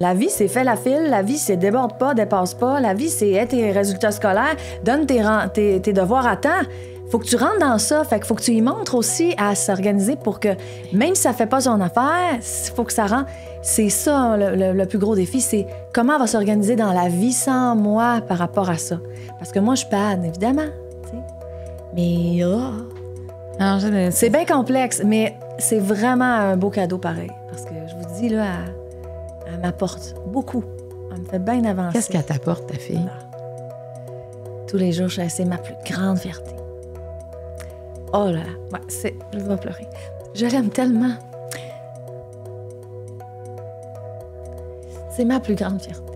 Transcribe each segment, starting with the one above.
La vie, c'est fait la file. La vie, c'est déborde pas, dépasse pas. La vie, c'est être tes résultats scolaires, donne tes, tes, devoirs à temps. Faut que tu rentres dans ça. Fait que faut que tu y montres aussi à s'organiser pour que, même si ça fait pas son affaire, faut que ça rentre. C'est ça le, plus gros défi, c'est comment on va s'organiser dans la vie sans moi par rapport à ça. Parce que moi, je panne, évidemment. Mais oh! ah, c'est bien complexe, mais c'est vraiment un beau cadeau pareil. Parce que je vous dis, là, elle euh, m'apporte beaucoup. Elle me fait bien avancer. Qu'est-ce qu'elle t'apporte, ta fille? Tous les jours, c'est ma plus grande fierté. Oh là là, je vais pleurer. Je l'aime tellement. C'est ma plus grande fierté.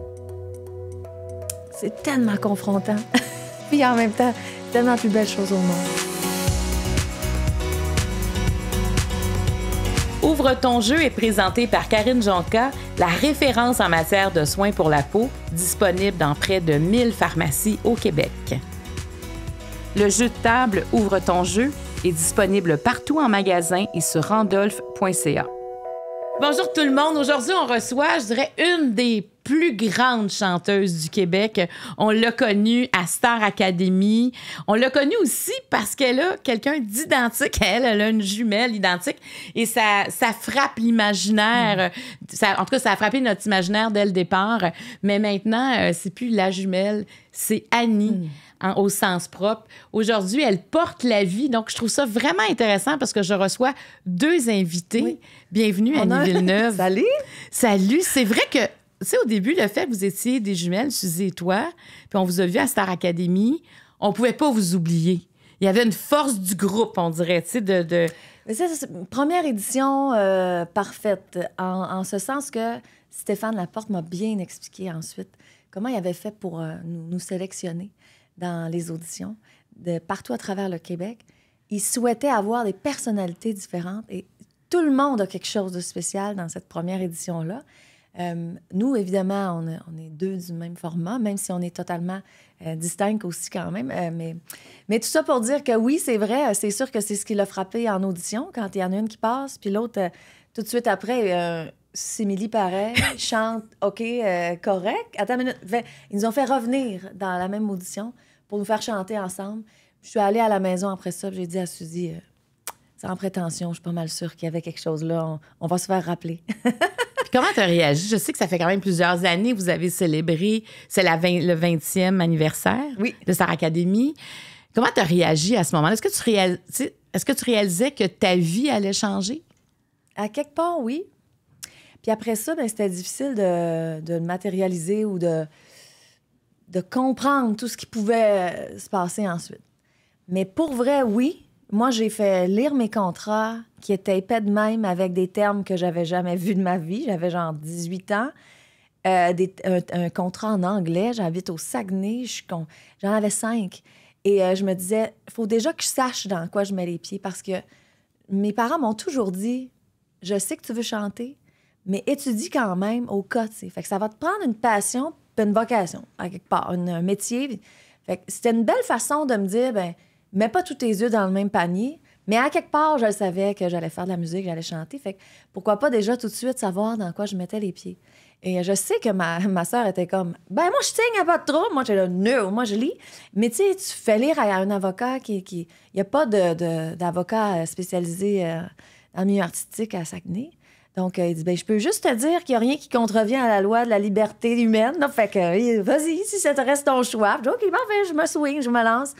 C'est tellement confrontant. Puis en même temps, tellement plus belle chose au monde. Ouvre ton jeu est présenté par Karine Jonca, la référence en matière de soins pour la peau, disponible dans près de 1000 pharmacies au Québec. Le jeu de table Ouvre ton jeu est disponible partout en magasin et sur randolph.ca. Bonjour tout le monde. Aujourd'hui, on reçoit, je dirais, une des plus grande chanteuse du Québec. On l'a connue à Star Academy. On l'a connue aussi parce qu'elle a quelqu'un d'identique à elle. Elle a une jumelle identique. Et ça, ça frappe l'imaginaire. Mm. en tout cas, ça a frappé notre imaginaire dès le départ. Mais maintenant, euh, c'est plus la jumelle, c'est Annie. Mm. En, au sens propre. Aujourd'hui, elle porte la vie. Donc, je trouve ça vraiment intéressant parce que je reçois deux invités. Bienvenue, Annie Villeneuve. Salut. Salut. C'est vrai que tu sais, au début, le fait que vous étiez des jumelles, Suzy et toi, puis on vous a vu à Star Academy, on pouvait pas vous oublier. Il y avait une force du groupe, on dirait, tu sais, de... de... Mais c'est une première édition euh, parfaite, en, en, ce sens que Stéphane Laporte m'a bien expliqué ensuite comment il avait fait pour euh, nous, nous, sélectionner dans les auditions de partout à travers le Québec. Il souhaitait avoir des personnalités différentes et tout le monde a quelque chose de spécial dans cette première édition-là. Euh, nous, évidemment, on, est deux du même format, même si on est totalement euh, distincts aussi quand même. Euh, mais, mais tout ça pour dire que oui, c'est vrai, c'est sûr que c'est ce qui l'a frappé en audition quand il y en a une qui passe, puis l'autre, tout de suite après, Simili paraît, chante, OK, correct. Attends une minute. Ils nous ont fait revenir dans la même audition pour nous faire chanter ensemble. Je suis allée à la maison après ça, j'ai dit à Suzy, sans prétention, je suis pas mal sûre qu'il y avait quelque chose là, on va se faire rappeler. Comment tu as réagi? Je sais que ça fait quand même plusieurs années que vous avez célébré, c'est le 20e anniversaire de Star Academy. Comment tu as réagi à ce moment-là? Est-ce que, tu est-ce que tu réalisais que ta vie allait changer? À quelque part, oui. Puis après ça, ben, c'était difficile de, matérialiser ou de, de comprendre tout ce qui pouvait se passer ensuite. Mais pour vrai, oui, moi, j'ai fait lire mes contrats qui étaient pas de même avec des termes que j'avais jamais vus de ma vie. J'avais genre 18 ans. Euh, un, contrat en anglais. J'habite au Saguenay. J'en avais cinq. Et euh, je me disais, faut déjà que je sache dans quoi je mets les pieds parce que mes parents m'ont toujours dit, je sais que tu veux chanter, mais étudie quand même au cas. ça va te prendre une passion, une vocation à quelque part, un métier. c'était une belle façon de me dire, ben mets pas tous tes yeux dans le même panier. Mais à quelque part, je savais que j'allais faire de la musique, j'allais chanter. Fait que pourquoi pas déjà tout de suite savoir dans quoi je mettais les pieds. Et euh, je sais que ma, ma soeur était comme Ben, moi, je signe pas trop, trop Moi, j'ai le nœud. moi, je lis. Mais tu sais, tu fais lire à un avocat qui. Il n'y a pas d'avocat de, euh, spécialisé euh, en milieu artistique à Saguenay. Donc, il dit ben, Je peux juste te dire qu'il n'y a rien qui contrevient à la loi de la liberté humaine. Donc, fait que, vas-y, si ça te reste ton choix. Je dis Ok, ben, je me swing, je me lance.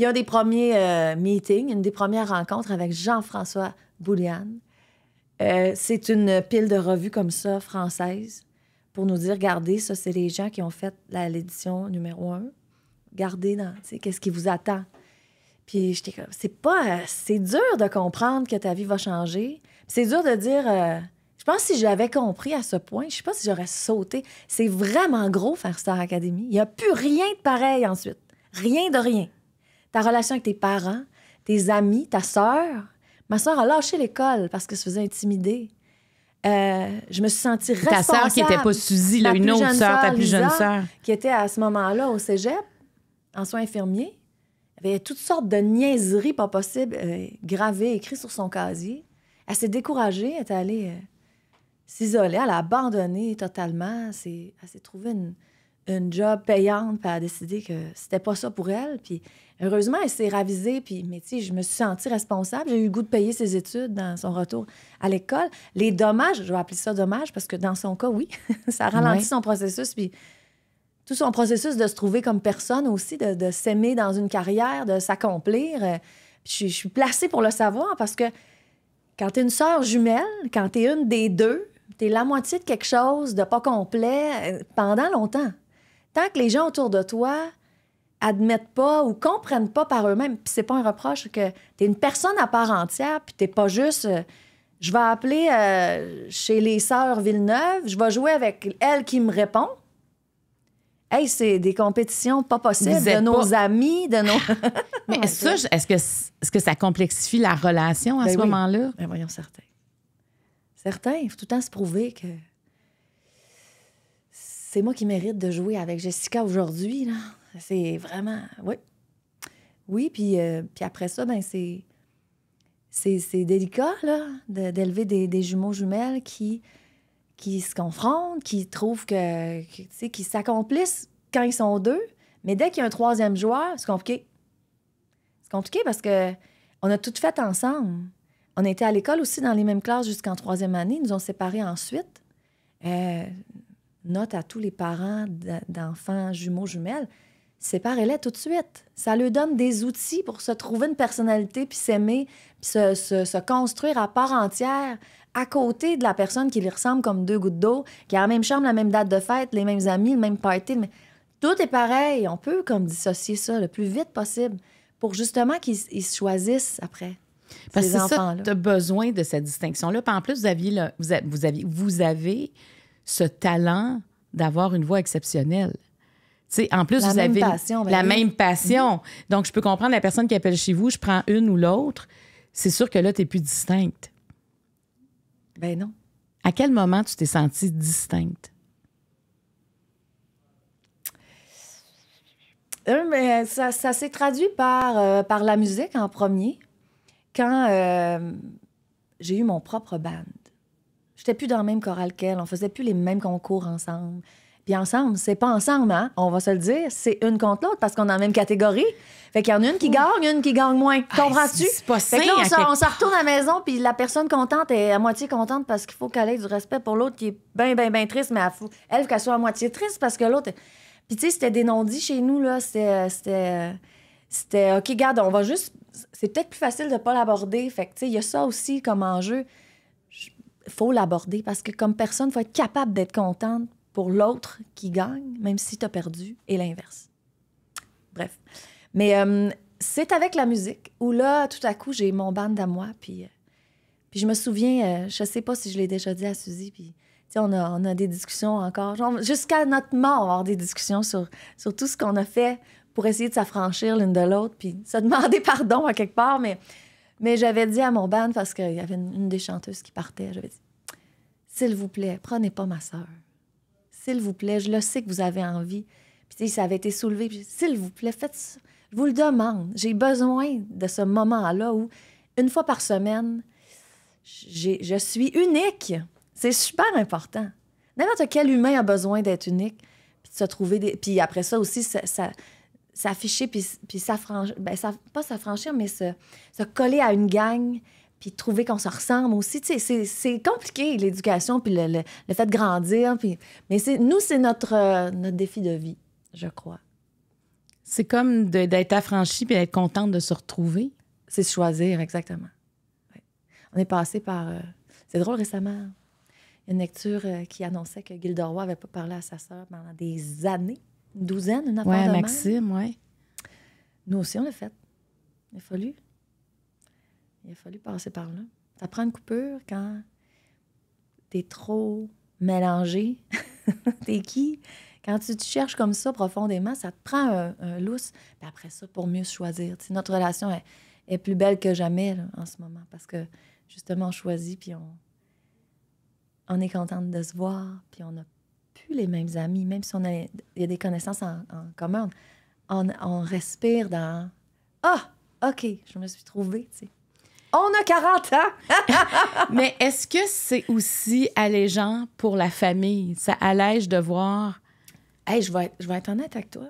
Y un des premiers euh, meetings, une des premières rencontres avec Jean-François Boulian, euh, c'est une pile de revues comme ça, française, pour nous dire, regardez, ça, c'est les gens qui ont fait l'édition numéro un. Regardez, qu'est-ce qui vous attend. Puis j'étais comme, c'est pas... Euh, c'est dur de comprendre que ta vie va changer. C'est dur de dire... Je pense que si j'avais compris à ce point, je sais pas si j'aurais sauté. C'est vraiment gros faire Star Academy. Il n'y a plus rien de pareil ensuite. Rien de rien ta relation avec tes parents, tes amis, ta sœur. Ma sœur a lâché l'école parce qu'elle se faisait intimider. Euh, je me suis sentie responsable. Ta sœur qui n'était pas Suzy, une autre sœur, ta plus jeune sœur. Qui était à ce moment-là au cégep, en soins infirmiers. y avait toutes sortes de niaiseries pas possibles euh, gravées, écrites sur son casier. Elle s'est découragée, elle est allée euh, s'isoler, elle a abandonné totalement. Elle s'est trouvée une, une job payante, puis elle a décidé que c'était pas ça pour elle. Puis heureusement, elle s'est ravisée, puis mais tu je me suis sentie responsable. J'ai eu le goût de payer ses études dans son retour à l'école. Les dommages, je vais appeler ça dommage parce que dans son cas, oui, ça ralentit son processus, puis tout son processus de se trouver comme personne aussi, de, s'aimer dans une carrière, de s'accomplir. Euh, je, je, suis placée pour le savoir parce que quand t'es une sœur jumelle, quand t'es une des deux, t'es la moitié de quelque chose de pas complet euh, pendant longtemps tant que les gens autour de toi admettent pas ou comprennent pas par eux-mêmes, puis c'est pas un reproche que tu es une personne à part entière, puis t'es pas juste euh, je vais appeler euh, chez les sœurs Villeneuve, je vais jouer avec elle qui me répond. Hey, c'est des compétitions pas possibles de nos amis, de nos. Mais est-ce que, est que ça complexifie la relation à ben ce moment-là? Ben voyons, certains certains Il faut tout le temps se prouver que c'est moi qui mérite de jouer avec Jessica aujourd'hui. Là. C'est vraiment. Oui. Oui, puis, euh, puis après ça, ben c'est. C'est, délicat là, d'élever des, jumeaux jumelles qui, qui se confrontent, qui trouvent que, sais, qui s'accomplissent quand ils sont deux, mais dès qu'il y a un troisième joueur, c'est compliqué. C'est compliqué parce que on a tout fait ensemble. On était à l'école aussi dans les mêmes classes jusqu'en troisième année. Ils nous ont séparés ensuite. Euh, note à tous les parents d'enfants jumeaux, jumelles, séparez-les tout de suite. Ça leur donne des outils pour se trouver une personnalité, puis s'aimer, puis se, construire à part entière à côté de la personne qui lui ressemble comme deux gouttes d'eau, qui a la même chambre, la même date de fête, les mêmes amis, le même party. Mais tout est pareil. On peut comme dissocier ça le plus vite possible pour justement qu'ils choisissent après. Parce que ça, tu as besoin de cette distinction-là. en plus, vous aviez, vous, avez, vous avez ce talent d'avoir une voix exceptionnelle. sais, en plus, vous avez ben la même passion. Mm-hmm. Donc, je peux comprendre la personne qui appelle chez vous, je prends une ou l'autre. C'est sûr que là, tu n'es plus distincte. Ben non. À quel moment tu t'es sentie distincte? Euh, mais ça, s'est traduit par, euh, par la musique en premier, quand euh, j'ai eu mon propre band. J'étais plus dans le même choral qu'elle. On faisait plus les mêmes concours ensemble. Puis ensemble, c'est pas ensemble, hein? On va se le dire. C'est une contre l'autre parce qu'on est dans la même catégorie. Fait qu'il y en a une qui gagne, une qui gagne moins. Comprends-tu? C'est pas Fait que là, on, se, retourne à la maison, puis la personne contente est à moitié contente parce qu'il faut qu'elle ait du respect pour l'autre qui est bien, bien, bien triste, mais elle, elle faut qu'elle soit à moitié triste parce que l'autre. Puis tu sais, c'était des non-dits chez nous, là. C'était. C'était. OK, garde, on va juste. C'est peut-être plus facile de pas l'aborder. Fait que, tu sais, il y a ça aussi comme enjeu faut l'aborder parce que comme personne, faut être capable d'être contente pour l'autre qui gagne, même si tu as perdu, et l'inverse. Bref. Mais euh, c'est avec la musique où là, tout à coup, j'ai mon band à moi. Puis, euh, puis je me souviens, je euh, je sais pas si je l'ai déjà dit à Suzy, puis on a, on a des discussions encore. Jusqu'à notre mort, des discussions sur, sur tout ce qu'on a fait pour essayer de s'affranchir l'une de l'autre, puis se demander pardon à quelque part. Mais mais j'avais dit à mon band, parce qu'il y avait une, des chanteuses qui partait, j'avais dit S'il vous plaît, prenez pas ma sœur. S'il vous plaît, je le sais que vous avez envie. Puis ça avait été soulevé. S'il vous plaît, faites ça. Je vous le demande. J'ai besoin de ce moment-là où, une fois par semaine, je suis unique. C'est super important. N'importe quel humain a besoin d'être unique, puis se trouver Puis après ça aussi, ça s'afficher, puis, puis s'affranchir, ben, ça, pas s'affranchir, mais se, coller à une gang, puis trouver qu'on se ressemble aussi. Tu sais, c'est compliqué, l'éducation, puis le, fait de grandir. Puis... Mais nous, c'est notre, euh, notre défi de vie, je crois. C'est comme d'être affranchi puis d'être contente de se retrouver. C'est se choisir, exactement. On est passé par... Euh, c'est drôle, récemment, une lecture euh, qui annonçait que Gilderoy n'avait pas parlé à sa sœur pendant des années douzaine, une affaire de Maxime, oui. Nous aussi, on l'a fait. Il a fallu. Il a fallu passer par là. Ça prend une coupure quand t'es trop mélangé. t'es qui? Quand tu te cherches comme ça profondément, ça te prend un, lousse. après ça, pour mieux choisir. notre relation est, plus belle que jamais en ce moment parce que justement, on choisit puis on, on est contente de se voir puis on a les mêmes amis, même si on a, il y a des connaissances en, commun. On, respire dans Ah, OK, je me suis trouvée, On a 40 ans! Mais est-ce que c'est aussi allégeant pour la famille? Ça allège de voir. Hey, je vais, je vais être honnête avec toi.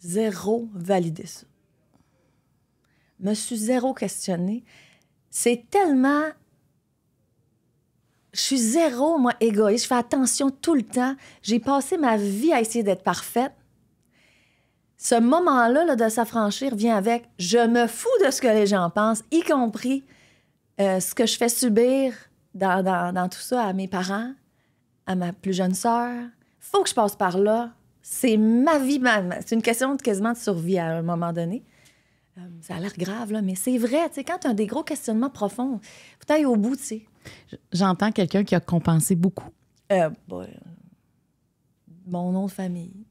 Zéro validé ça. Me suis zéro questionné C'est tellement je suis zéro, moi, égoïste. Je fais attention tout le temps. J'ai passé ma vie à essayer d'être parfaite. Ce moment-là là, de s'affranchir vient avec je me fous de ce que les gens pensent, y compris euh, ce que je fais subir dans, dans, tout ça à mes parents, à ma plus jeune sœur. Faut que je passe par là. C'est ma vie, c'est une question de quasiment de survie à un moment donné. Euh, ça a l'air grave, là, mais c'est vrai. Quand tu as des gros questionnements profonds, faut aller au bout. sais J'entends quelqu'un qui a compensé beaucoup. Euh, mon nom de famille.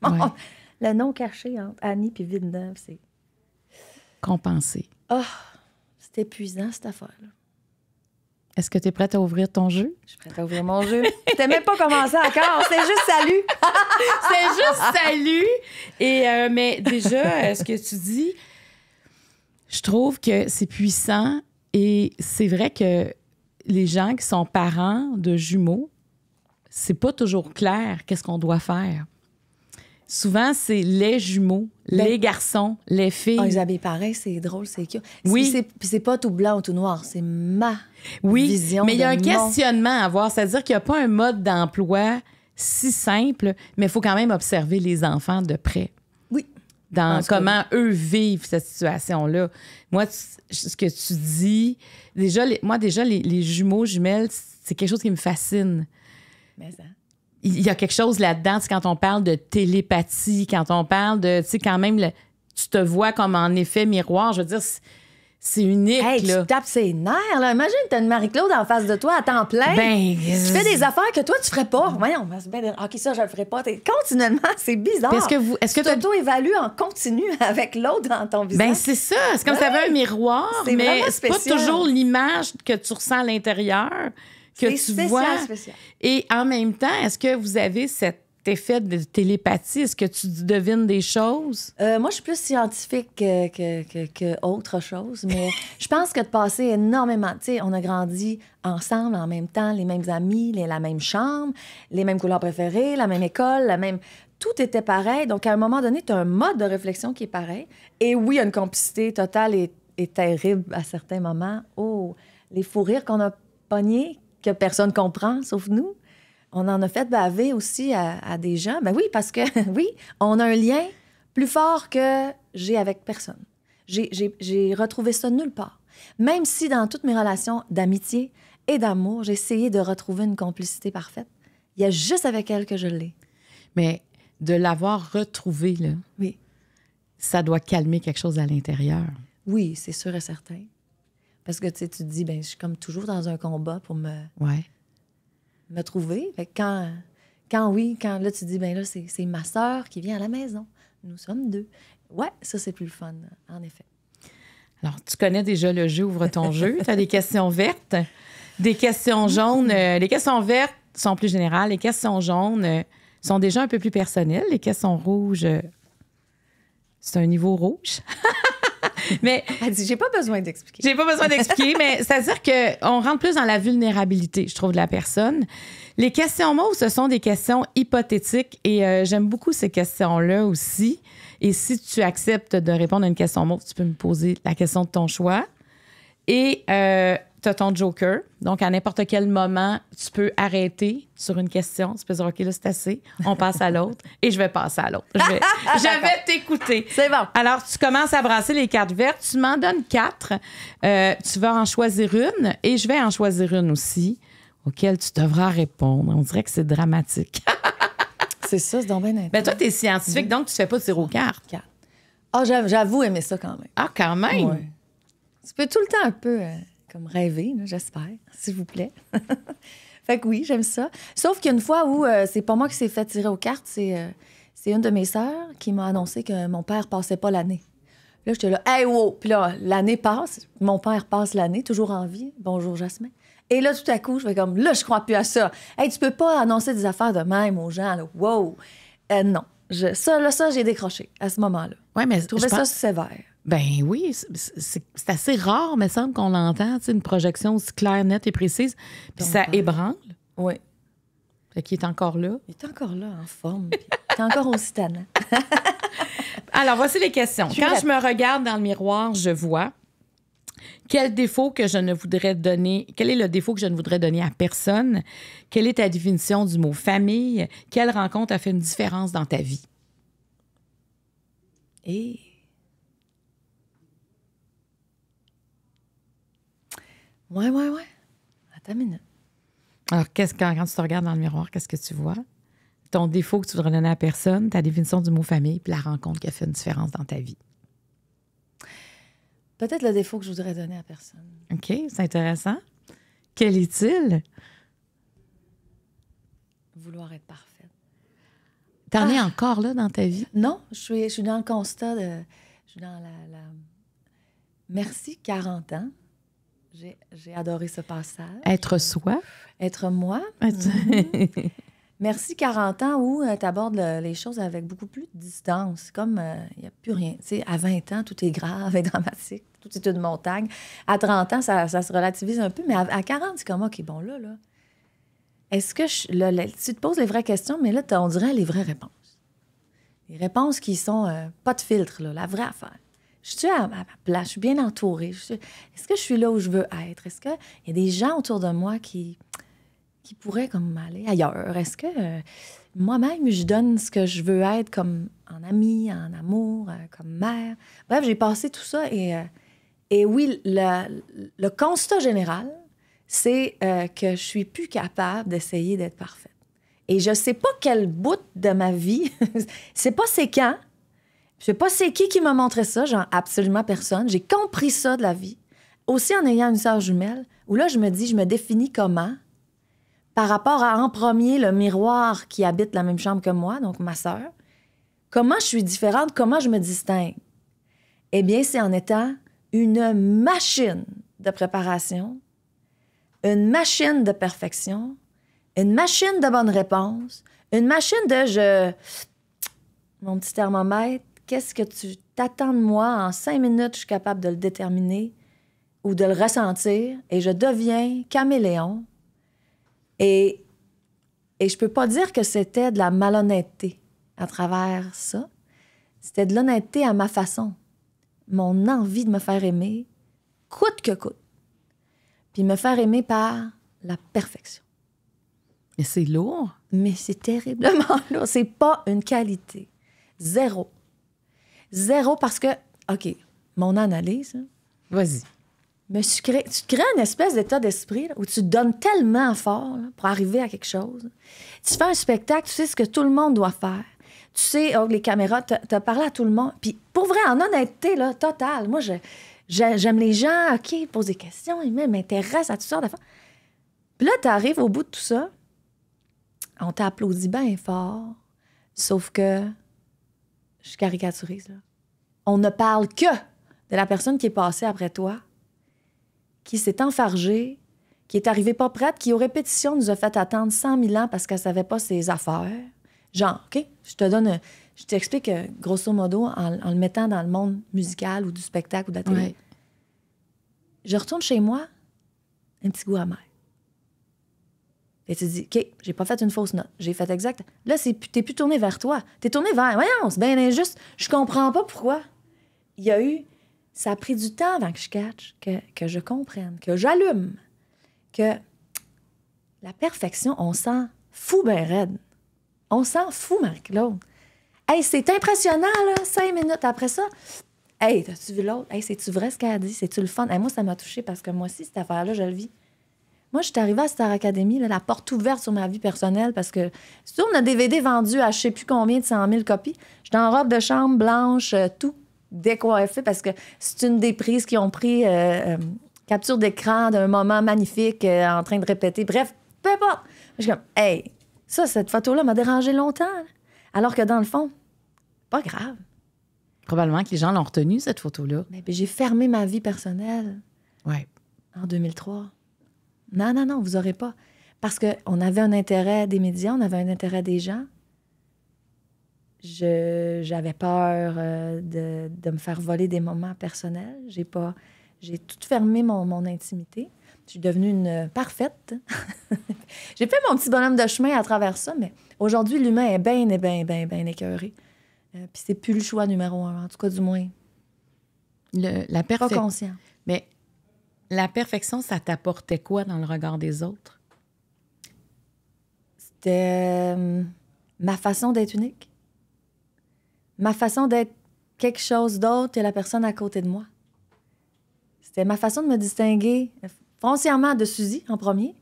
Le nom caché entre Annie et Villeneuve, c'est. Compensé. Ah, c'est épuisant, cette affaire-là. Est-ce que tu es prête à ouvrir ton jeu? Je suis prête à ouvrir mon jeu. T'as même pas commencé encore. C'est juste salut. c'est juste salut. Et, euh, mais déjà, euh, ce que tu dis, je trouve que c'est puissant et c'est vrai que les gens qui sont parents de jumeaux, c'est pas toujours clair qu'est-ce qu'on doit faire. Souvent, c'est les jumeaux, ben, les garçons, les filles. Oh, ils pareil, c'est drôle, c'est que Oui. Puis c'est pas tout blanc ou tout noir, c'est ma oui, Mais il y a un questionnement à voir c'est-à-dire qu'il n'y a pas un mode d'emploi si simple, mais il faut quand même observer les enfants de près dans comment eux vivent cette situation-là. Moi, ce que tu dis, déjà, moi, déjà, les, jumeaux, jumelles, c'est quelque chose qui me fascine. Mais ça il y a quelque chose là-dedans, quand on parle de télépathie, quand on parle de, tu sais, quand même, tu te vois comme en effet miroir. Je veux dire, c'est unique, hey, Tu tapes ses nerfs, là. Imagine, t'as une Marie-Claude en face de toi à temps plein. Ben, tu euh, fais des affaires que toi, tu ferais pas. Voyons, ben, OK, ça, je le ferais pas. Continuellement, c'est bizarre. que vous. Est-ce que tu t'auto-évalues en continu avec l'autre dans ton visage? Ben, c'est ça. C'est comme si tu avais un miroir, mais c'est pas toujours l'image que tu ressens à l'intérieur, que tu spécial, Spécial. Et en même temps, est-ce que vous avez cette t'es faite de télépathie? Est-ce que tu devines des choses? Euh, moi, je suis plus scientifique que, que, autre chose, mais je pense que de passer énormément, tu sais, on a grandi ensemble en même temps, les mêmes amis, les, la même chambre, les mêmes couleurs préférées, la même école, la même... Tout était pareil. Donc, à un moment donné, tu as un mode de réflexion qui est pareil. Et oui, il y a une complicité totale et, terrible à certains moments. Oh, les fous rires qu'on a pognés, que personne comprend, sauf nous on en a fait baver aussi à, des gens. Ben oui, parce que oui, on a un lien plus fort que j'ai avec personne. J'ai retrouvé ça nulle part. Même si dans toutes mes relations d'amitié et d'amour, j'ai essayé de retrouver une complicité parfaite, il y a juste avec elle que je l'ai. Mais de l'avoir retrouvé, là, oui. ça doit calmer quelque chose à l'intérieur. Oui, c'est sûr et certain. Parce que tu te dis, ben, je suis comme toujours dans un combat pour me, ouais me trouver. quand, quand oui, quand là, tu dis, ben là, c'est ma soeur qui vient à la maison. Nous sommes deux. Ouais, ça, c'est plus le fun, en effet. Alors, tu connais déjà le jeu Ouvre ton jeu. Tu as des questions vertes, des questions jaunes. Euh, les questions vertes sont plus générales. Les questions jaunes euh, sont déjà un peu plus personnelles. Les questions rouges, euh, c'est un niveau rouge. mais j'ai pas besoin d'expliquer. J'ai pas besoin d'expliquer, mais c'est-à-dire que on rentre plus dans la vulnérabilité, je trouve, de la personne. Les questions mots, ce sont des questions hypothétiques et euh, j'aime beaucoup ces questions-là aussi. Et si tu acceptes de répondre à une question mot, tu peux me poser la question de ton choix. Et euh, tu as ton joker. Donc, à n'importe quel moment, tu peux arrêter sur une question. Tu peux dire, OK, là, c'est assez. On passe à l'autre. Et je vais passer à l'autre. Je vais, t'écouter. C'est bon. Alors, tu commences à brasser les cartes vertes. Tu m'en donnes quatre. Euh, tu vas en choisir une. Et je vais en choisir une aussi, auquel tu devras répondre. On dirait que c'est dramatique. c'est ça, c'est donc bien Mais ben, toi, tu es scientifique, mhm. donc tu fais pas de zéro cartes. Ah, j'avoue aimer ça quand même. Ah, quand même? Oui. Tu peux tout le temps un peu... Euh, comme rêver, j'espère, s'il vous plaît. fait que oui, j'aime ça. Sauf qu'une fois où euh, c'est pas moi qui s'est fait tirer aux cartes, c'est euh, c'est une de mes sœurs qui m'a annoncé que mon père passait pas l'année. Là, j'étais là, hey, wow! Puis là, l'année passe, mon père passe l'année, toujours en vie. Bonjour, Jasmine. Et là, tout à coup, je fais comme, là, je crois plus à ça. Hey, tu peux pas annoncer des affaires de même aux gens, là. Wow! Euh, non. ça, là, ça, j'ai décroché à ce moment-là. Oui, mais je trouvais ça sévère. Ben oui, c'est assez rare, me semble, qu'on l'entend, une projection aussi claire, nette et précise. Puis ça ébranle. Oui. Fait qu'il est encore là. Il est encore là, en forme. Il est encore aussi tannant. Alors, voici les questions. Quand je me regarde dans le miroir, je vois quel défaut que je ne voudrais donner, quel est le défaut que je ne voudrais donner à personne? Quelle est ta définition du mot famille? Quelle rencontre a fait une différence dans ta vie? Et eh, Ouais, ouais, ouais. À ta minute. Alors, qu'est-ce, quand, quand tu te regardes dans le miroir, qu'est-ce que tu vois? Ton défaut que tu voudrais donner à personne, ta définition du mot famille, puis la rencontre qui a fait une différence dans ta vie. Peut-être le défaut que je voudrais donner à personne. OK, c'est intéressant. Quel est-il? Vouloir être parfaite. T'en es ah! encore là dans ta vie? Non, je suis, dans le constat de. Je suis dans la... Merci, 40 ans. J'ai adoré ce passage. Être soi. Être moi. Mhm. Merci 40 ans où euh, tu abordes les choses avec beaucoup plus de distance. Comme il euh, n'y a plus rien. Tu à 20 ans, tout est grave et dramatique. Tout est une montagne. À 30 ans, ça, se relativise un peu. Mais à, 40, c'est comme, OK, bon, là, là. Est-ce que tu te poses les vraies questions, mais là, on dirait les vraies réponses. Les réponses qui sont euh, pas de filtre, là, la vraie affaire. Je suis à, ma place, je suis bien entourée. Est-ce que je suis là où je veux être? Est-ce qu'il y a des gens autour de moi qui, qui pourraient comme aller ailleurs? Est-ce que euh, moi-même, je donne ce que je veux être comme en amie, en amour, euh, comme mère? Bref, j'ai passé tout ça et, euh, et oui, le, le constat général, c'est que je suis plus capable d'essayer d'être parfaite. Et je sais pas quel bout de ma vie, c'est pas c'est quand, je sais pas c'est qui qui m'a montré ça, genre absolument personne. J'ai compris ça de la vie. Aussi en ayant une sœur jumelle, où là, je me dis, je me définis comment par rapport à, en premier, le miroir qui habite la même chambre que moi, donc ma sœur. Comment je suis différente? Comment je me distingue? Eh bien, c'est en étant une machine de préparation, une machine de perfection, une machine de bonne réponse, une machine de je. Mon petit thermomètre, qu'est-ce que tu t'attends de moi en cinq minutes, je suis capable de le déterminer ou de le ressentir et je deviens caméléon. Et, et je peux pas dire que c'était de la malhonnêteté à travers ça. C'était de l'honnêteté à ma façon, mon envie de me faire aimer, coûte que coûte. Puis me faire aimer par la perfection. Mais c'est lourd. Mais c'est terriblement lourd. C'est pas une qualité. Zéro. Zéro parce que, OK, mon analyse. Hein. Vas-y. Mais tu, crées, tu crées une espèce d'état d'esprit où tu donnes tellement fort pour arriver à quelque chose. Tu fais un spectacle, tu sais ce que tout le monde doit faire. Tu sais, oh, les caméras, tu as parlé à tout le monde. Puis pour vrai, en honnêteté là, total moi, j'aime les gens, OK, ils posent des questions, ils m'intéressent à toutes sortes d'affaires. Puis là, tu arrives au bout de tout ça, on t'applaudit bien fort, sauf que je caricaturise, là. On ne parle que de la personne qui est passée après toi, qui s'est enfargée, qui est arrivée pas prête, qui, aux répétitions, nous a fait attendre 100 000 ans parce qu'elle savait pas ses affaires. Genre, OK, je te donne... Je t'explique, euh, grosso modo, en, le mettant dans le monde musical ou du spectacle ou de la télé. Je retourne chez moi, un petit goût amer. Et tu dis, OK, j'ai pas fait une fausse note. J'ai fait exact. Là, t'es plus tourné vers toi. T'es tourné vers, voyons, c'est bien injuste. Je comprends pas pourquoi. Il y a eu, ça a pris du temps avant que je catch, que, je comprenne, que j'allume, que la perfection, on s'en fou bien raide. On s'en fou Marie-Claude. Hey, c'est impressionnant, là, cinq minutes après ça. Hey, t'as-tu vu l'autre? Hey, c'est-tu vrai ce qu'elle a dit? C'est-tu le fun? moi, ça m'a touché parce que moi aussi, cette affaire-là, je le vis. Moi, je suis arrivée à Star Academy, la porte ouverte sur ma vie personnelle, parce que sur on a DVD vendu à je sais plus combien de 100 000 copies. J'étais en robe de chambre blanche, euh, tout décoiffé, parce que c'est une des prises qui ont pris euh, euh, capture d'écran d'un moment magnifique en train de répéter. Bref, peu importe. Je suis comme, hey, ça, cette photo-là m'a dérangé longtemps. Alors que dans le fond, pas grave. Probablement que les gens l'ont retenue, cette photo-là. Mais, ben, ben, j'ai fermé ma vie personnelle. En 2003. Non, non, non, vous n'aurez pas. Parce qu'on avait un intérêt des médias, on avait un intérêt des gens. J'avais peur euh, de, me faire voler des moments personnels. J'ai pas... J'ai tout fermé mon, mon intimité. Je suis devenue une parfaite. J'ai fait mon petit bonhomme de chemin à travers ça, mais aujourd'hui, l'humain est bien, bien, bien, bien, bien écœuré. Euh, puis c'est plus le choix numéro un, en tout cas, du moins. la perfection. Pas conscient. Mais la perfection, ça t'apportait quoi dans le regard des autres? C'était euh, ma façon d'être unique. Ma façon d'être quelque chose d'autre que la personne à côté de moi. C'était ma façon de me distinguer foncièrement de Suzy en premier.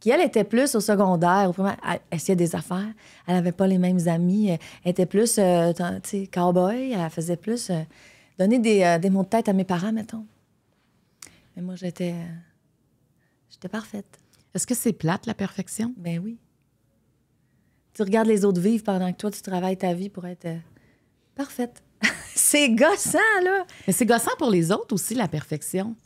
Qui, elle, était plus au secondaire. Au elle essayait des affaires. Elle n'avait pas les mêmes amis. Elle était plus, euh, tu cow Elle faisait plus euh, donner des, des mots de tête à mes parents, mettons. Mais moi, j'étais. Euh, j'étais parfaite. Est-ce que c'est plate, la perfection? Ben oui. Tu regardes les autres vivre pendant que toi, tu travailles ta vie pour être euh, parfaite. c'est gossant, là. Mais c'est gossant pour les autres aussi, la perfection.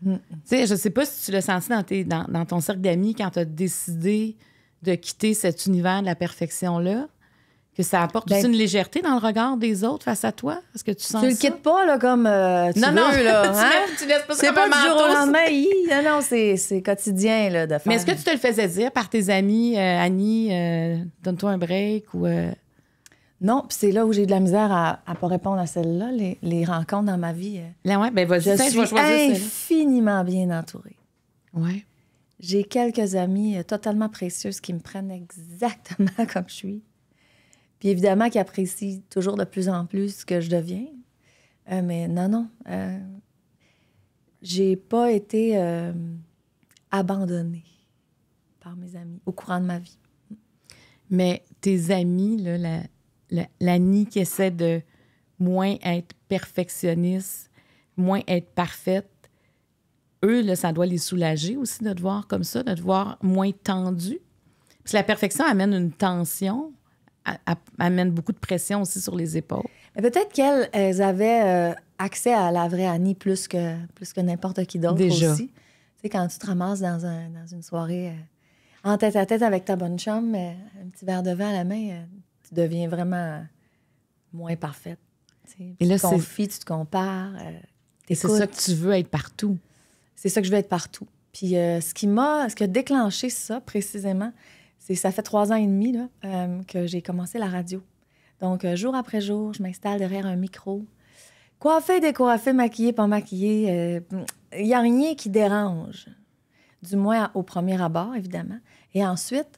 Mm. Tu sais, je sais pas si tu l'as senti dans, tes, dans, dans ton cercle d'amis quand tu as décidé de quitter cet univers de la perfection-là. Que ça apporte ben, une légèreté dans le regard des autres face à toi? Est-ce que tu sens Tu le quittes pas, là, comme non, non, là. hein? C'est pas du jour non, non, c'est quotidien, là, de faire... Mais est-ce que tu te le faisais dire par tes amis, euh, Annie, euh, donne-toi un break ou... Euh? Non, puis c'est là où j'ai de la misère à, à pas répondre à celle-là, les, les, rencontres dans ma vie. Là, ouais, ben, vas-y, je suis infiniment bien entourée. Ouais. J'ai quelques amis totalement précieuses qui me prennent exactement comme je suis évidemment qu'ils apprécient toujours de plus en plus ce que je deviens. Euh, mais non, non. Euh, j'ai pas été euh, abandonnée par mes amis au courant de ma vie. Mais tes amis, là, la, la, qui essaie de moins être perfectionniste, moins être parfaite, eux, là, ça doit les soulager aussi de te voir comme ça, de te voir moins tendu. Parce que la perfection amène une tension amène beaucoup de pression aussi sur les épaules. Peut-être qu'elles avaient euh, accès à la vraie Annie plus que, plus que n'importe qui d'autre aussi. Tu sais, quand tu te ramasses dans, un, dans une soirée euh, en tête à tête avec ta bonne chum, euh, un petit verre de vin à la main, tu deviens vraiment moins parfaite. Et là, tu te confies, tu te compares. c'est ça que tu veux être partout. C'est ça que je veux être partout. Puis ce qui m'a, ce qui a déclenché ça précisément, ça fait trois ans et demi euh, que j'ai commencé la radio. Donc, euh, jour après jour, je m'installe derrière un micro. Coiffée, décoiffée, maquillée, pas maquillée, il euh, n'y a rien qui dérange. Du moins au premier abord, évidemment. Et ensuite,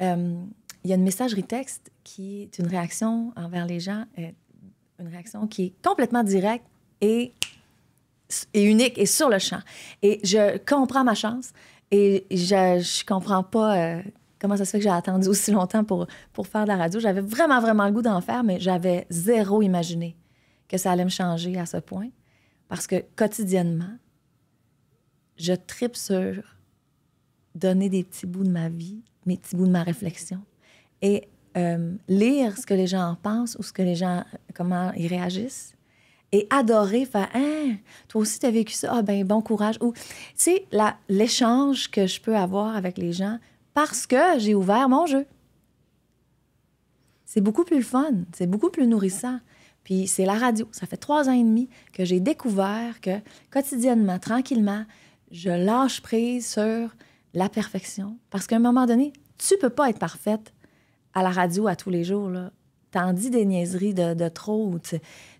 il y a une messagerie texte qui est une réaction envers les gens, une réaction qui est complètement directe et, unique et sur le champ. Et je comprends ma chance et je ne comprends pas comment ça se fait que j'ai attendu aussi longtemps pour, pour faire de la radio? J'avais vraiment, vraiment le goût d'en faire, mais j'avais zéro imaginé que ça allait me changer à ce point. Parce que quotidiennement, je tripe sur donner des petits bouts de ma vie, mes petits bouts de ma réflexion. Et euh, lire ce que les gens pensent ou ce que les gens, comment ils réagissent. Et adorer, faire Hein, toi aussi, tu as vécu ça, ah ben bon courage. Ou, tu sais, l'échange que je peux avoir avec les gens, parce que j'ai ouvert mon jeu. C'est beaucoup plus fun, c'est beaucoup plus nourrissant. Puis c'est la radio. Ça fait trois ans et demi que j'ai découvert que quotidiennement, tranquillement, je lâche prise sur la perfection. Parce qu'à un moment donné, tu peux pas être parfaite à la radio à tous les jours. Là. T'en dis des niaiseries de, de trop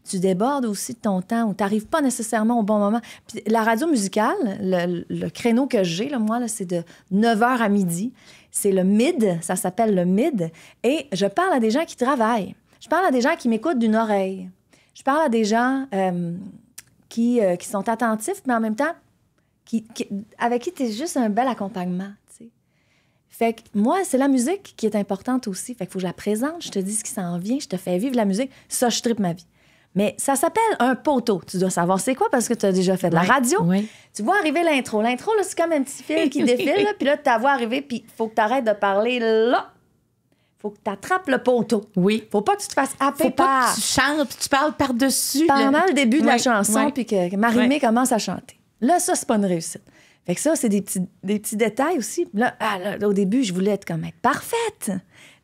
tu débordes aussi de ton temps ou tu n'arrives pas nécessairement au bon moment. Puis la radio musicale, le, créneau que j'ai, là, moi, là, c'est de 9h à midi. C'est le mid, ça s'appelle le mid. Et je parle à des gens qui travaillent. Je parle à des gens qui m'écoutent d'une oreille. Je parle à des gens euh, qui, euh, qui, sont attentifs, mais en même temps, qui, avec qui tu es juste un bel accompagnement. Fait que moi, c'est la musique qui est importante aussi. Fait qu'il faut que je la présente, je te dis ce qui s'en vient, je te fais vivre la musique. Ça, je tripe ma vie. Mais ça s'appelle un poteau. Tu dois savoir c'est quoi parce que tu as déjà fait de la radio. Tu vois arriver l'intro. L'intro, c'est comme un petit fil qui défile. Puis là, tu la vois arriver, puis il faut que tu arrêtes de parler là. faut que tu attrapes le poteau. Oui. faut pas que tu te fasses happer faut pas que tu chantes, tu parles par-dessus. Pendant le, début de la chanson, puis que Marie-Mé commence à chanter. Là, ça, c'est pas une réussite. Fait que ça, c'est des petits, détails aussi. Ah, là, au début, je voulais être comme être parfaite.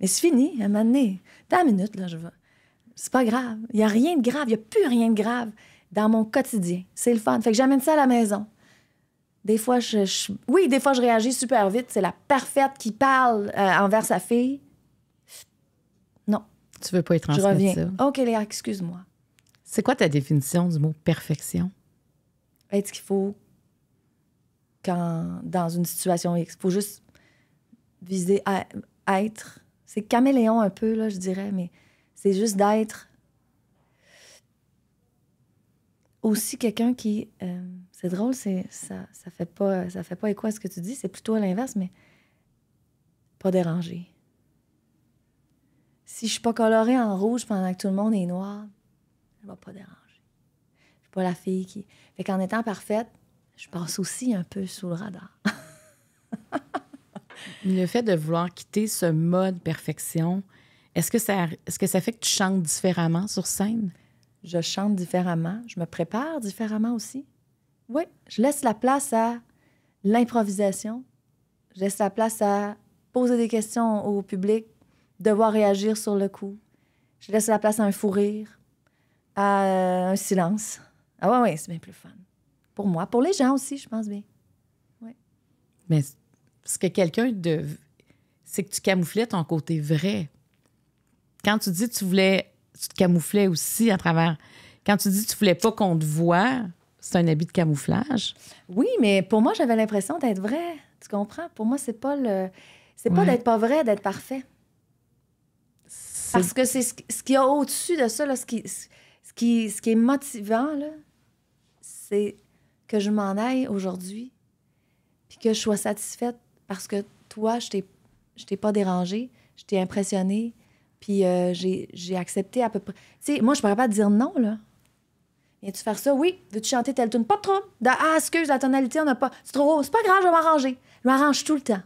Mais c'est fini, à un moment donné. Dans la minute, là, je vais c'est pas grave. Il n'y a rien de grave. Il n'y a plus rien de grave dans mon quotidien. C'est le fun. Fait que j'amène ça à la maison. Des fois, je, oui, des fois, je réagis super vite. C'est la parfaite qui parle euh, envers sa fille. Non. Tu veux pas être Je reviens. Ça. OK, Léa, excuse-moi. C'est quoi ta définition du mot perfection? Est-ce qu'il faut, quand, dans une situation X, il faut juste viser à être. C'est caméléon un peu, là, je dirais, mais c'est juste d'être aussi quelqu'un qui. Euh, c'est drôle, c'est, ça, ça fait pas ça fait pas écho à ce que tu dis, c'est plutôt à l'inverse, mais pas dérangé. Si je suis pas colorée en rouge pendant que tout le monde est noir, je ne pas déranger. Je suis pas la fille qui. Fait qu'en étant parfaite, je passe aussi un peu sous le radar. le fait de vouloir quitter ce mode perfection, est-ce que, ça, est que ça fait que tu chantes différemment sur scène? Je chante différemment. Je me prépare différemment aussi. Oui, je laisse la place à l'improvisation. Je laisse la place à poser des questions au public, devoir réagir sur le coup. Je laisse la place à un fou rire, à euh, un silence. Ah ouais, ouais, c'est bien plus fun. Pour moi, pour les gens aussi, je pense bien. Oui. Mais ce que quelqu'un de... C'est que tu camouflais ton côté vrai quand tu dis que tu voulais, tu te camouflais aussi à travers. Quand tu dis que tu voulais pas qu'on te voit c'est un habit de camouflage. Oui, mais pour moi, j'avais l'impression d'être vrai. Tu comprends? Pour moi, c'est pas le. C'est pas d'être pas vrai, d'être parfait. Parce que c'est ce, qui qu'il y a au-dessus de ça, ce, qui, ce, qui, ce qui est motivant, c'est que je m'en aille aujourd'hui, puis que je sois satisfaite parce que toi, je t'ai pas dérangé je t'ai impressionnée, puis euh, j'ai accepté à peu près. Tu sais, moi, je ne pourrais pas dire non, là. Viens-tu faire ça? Oui. Veux-tu chanter telle tune? Pas trop. ah, excuse, la tonalité, on n'a pas. C'est trop haut. C'est pas grave, je vais m'arranger. Je m'arrange tout le temps.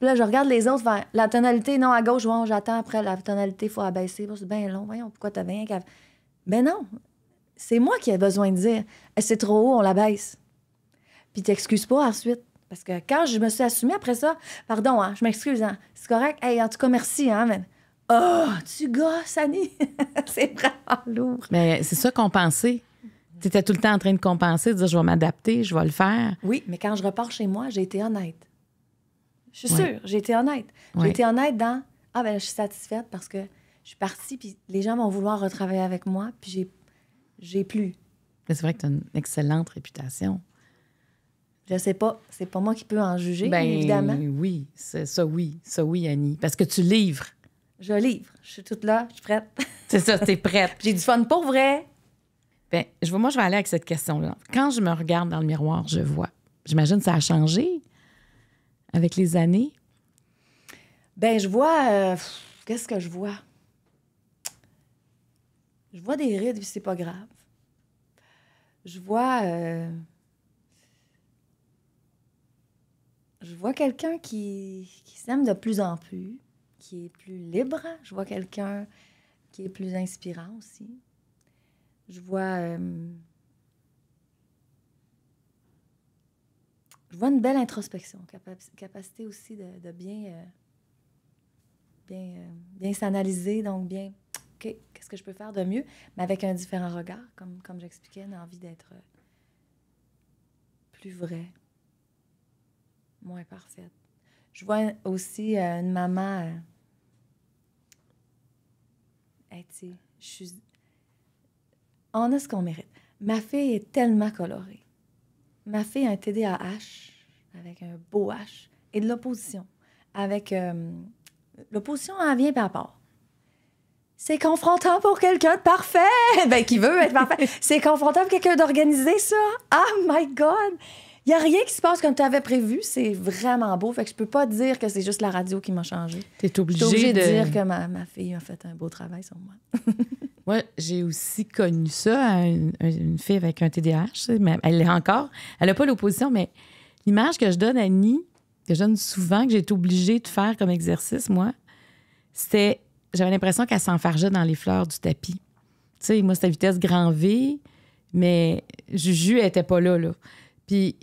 Puis là, je regarde les autres faire la tonalité, non, à gauche, bon, j'attends après la tonalité, il faut abaisser. C'est bien long. Voyons, pourquoi t'as bien Ben non. C'est moi qui ai besoin de dire. C'est trop haut, on la baisse. Puis t'excuses pas ensuite. Parce que quand je me suis assumée après ça, pardon, hein, je m'excuse, hein, c'est correct. Hey, en tout cas, merci, hein, Oh, tu gosses, Annie! c'est vraiment lourd. Mais c'est ça compenser. Tu étais tout le temps en train de compenser, de dire je vais m'adapter, je vais le faire. Oui, mais quand je repars chez moi, j'ai été honnête. Je suis sûre, j'ai été honnête. J'ai été honnête dans Ah, ben, je suis satisfaite parce que je suis partie, puis les gens vont vouloir retravailler avec moi, puis j'ai, j'ai plus. C'est vrai que tu as une excellente réputation. Je sais pas. C'est pas moi qui peux en juger, ben, évidemment. Oui, ça oui. Ça oui, Annie. Parce que tu livres. Je livre. Je suis toute là, je suis prête. C'est ça, t'es prête. J'ai du fun pour vrai. Ben, je vois, moi, je vais aller avec cette question-là. Quand je me regarde dans le miroir, je vois. J'imagine que ça a changé avec les années. Ben, je vois. Euh, qu'est-ce que je vois? Je vois des rides, c'est pas grave. Je vois. Euh, je vois quelqu'un qui, s'aime de plus en plus, qui est plus libre. Je vois quelqu'un qui est plus inspirant aussi. Je vois. Euh, je vois une belle introspection, capacité aussi de, bien, euh, euh, bien, s'analyser, donc bien, OK, qu'est-ce que je peux faire de mieux, mais avec un différent regard, comme, comme j'expliquais, une envie d'être plus vrai moins parfaite. Je vois aussi euh, une maman. Euh, je On a ce qu'on mérite. Ma fille est tellement colorée. Ma fille a un TDAH avec un beau H et de l'opposition. Avec euh, l'opposition en vient par part. C'est confrontant pour quelqu'un de parfait, ben, qui veut être parfait. C'est confrontant pour quelqu'un d'organiser ça. Oh my God! Il n'y a rien qui se passe comme tu avais prévu. C'est vraiment beau. Fait que je peux pas dire que c'est juste la radio qui m'a changé. Tu es obligée, de... dire que ma, fille a fait un beau travail sur moi. moi, j'ai aussi connu ça, une, fille avec un TDAH. elle l'est encore. Elle n'a pas l'opposition, mais l'image que je donne à Annie, que je donne souvent, que j'ai été obligée de faire comme exercice, moi, c'était... J'avais l'impression qu'elle s'enfargeait dans les fleurs du tapis. Tu sais, moi, c'était vitesse grand V, mais Juju, elle n'était pas là, là. Puis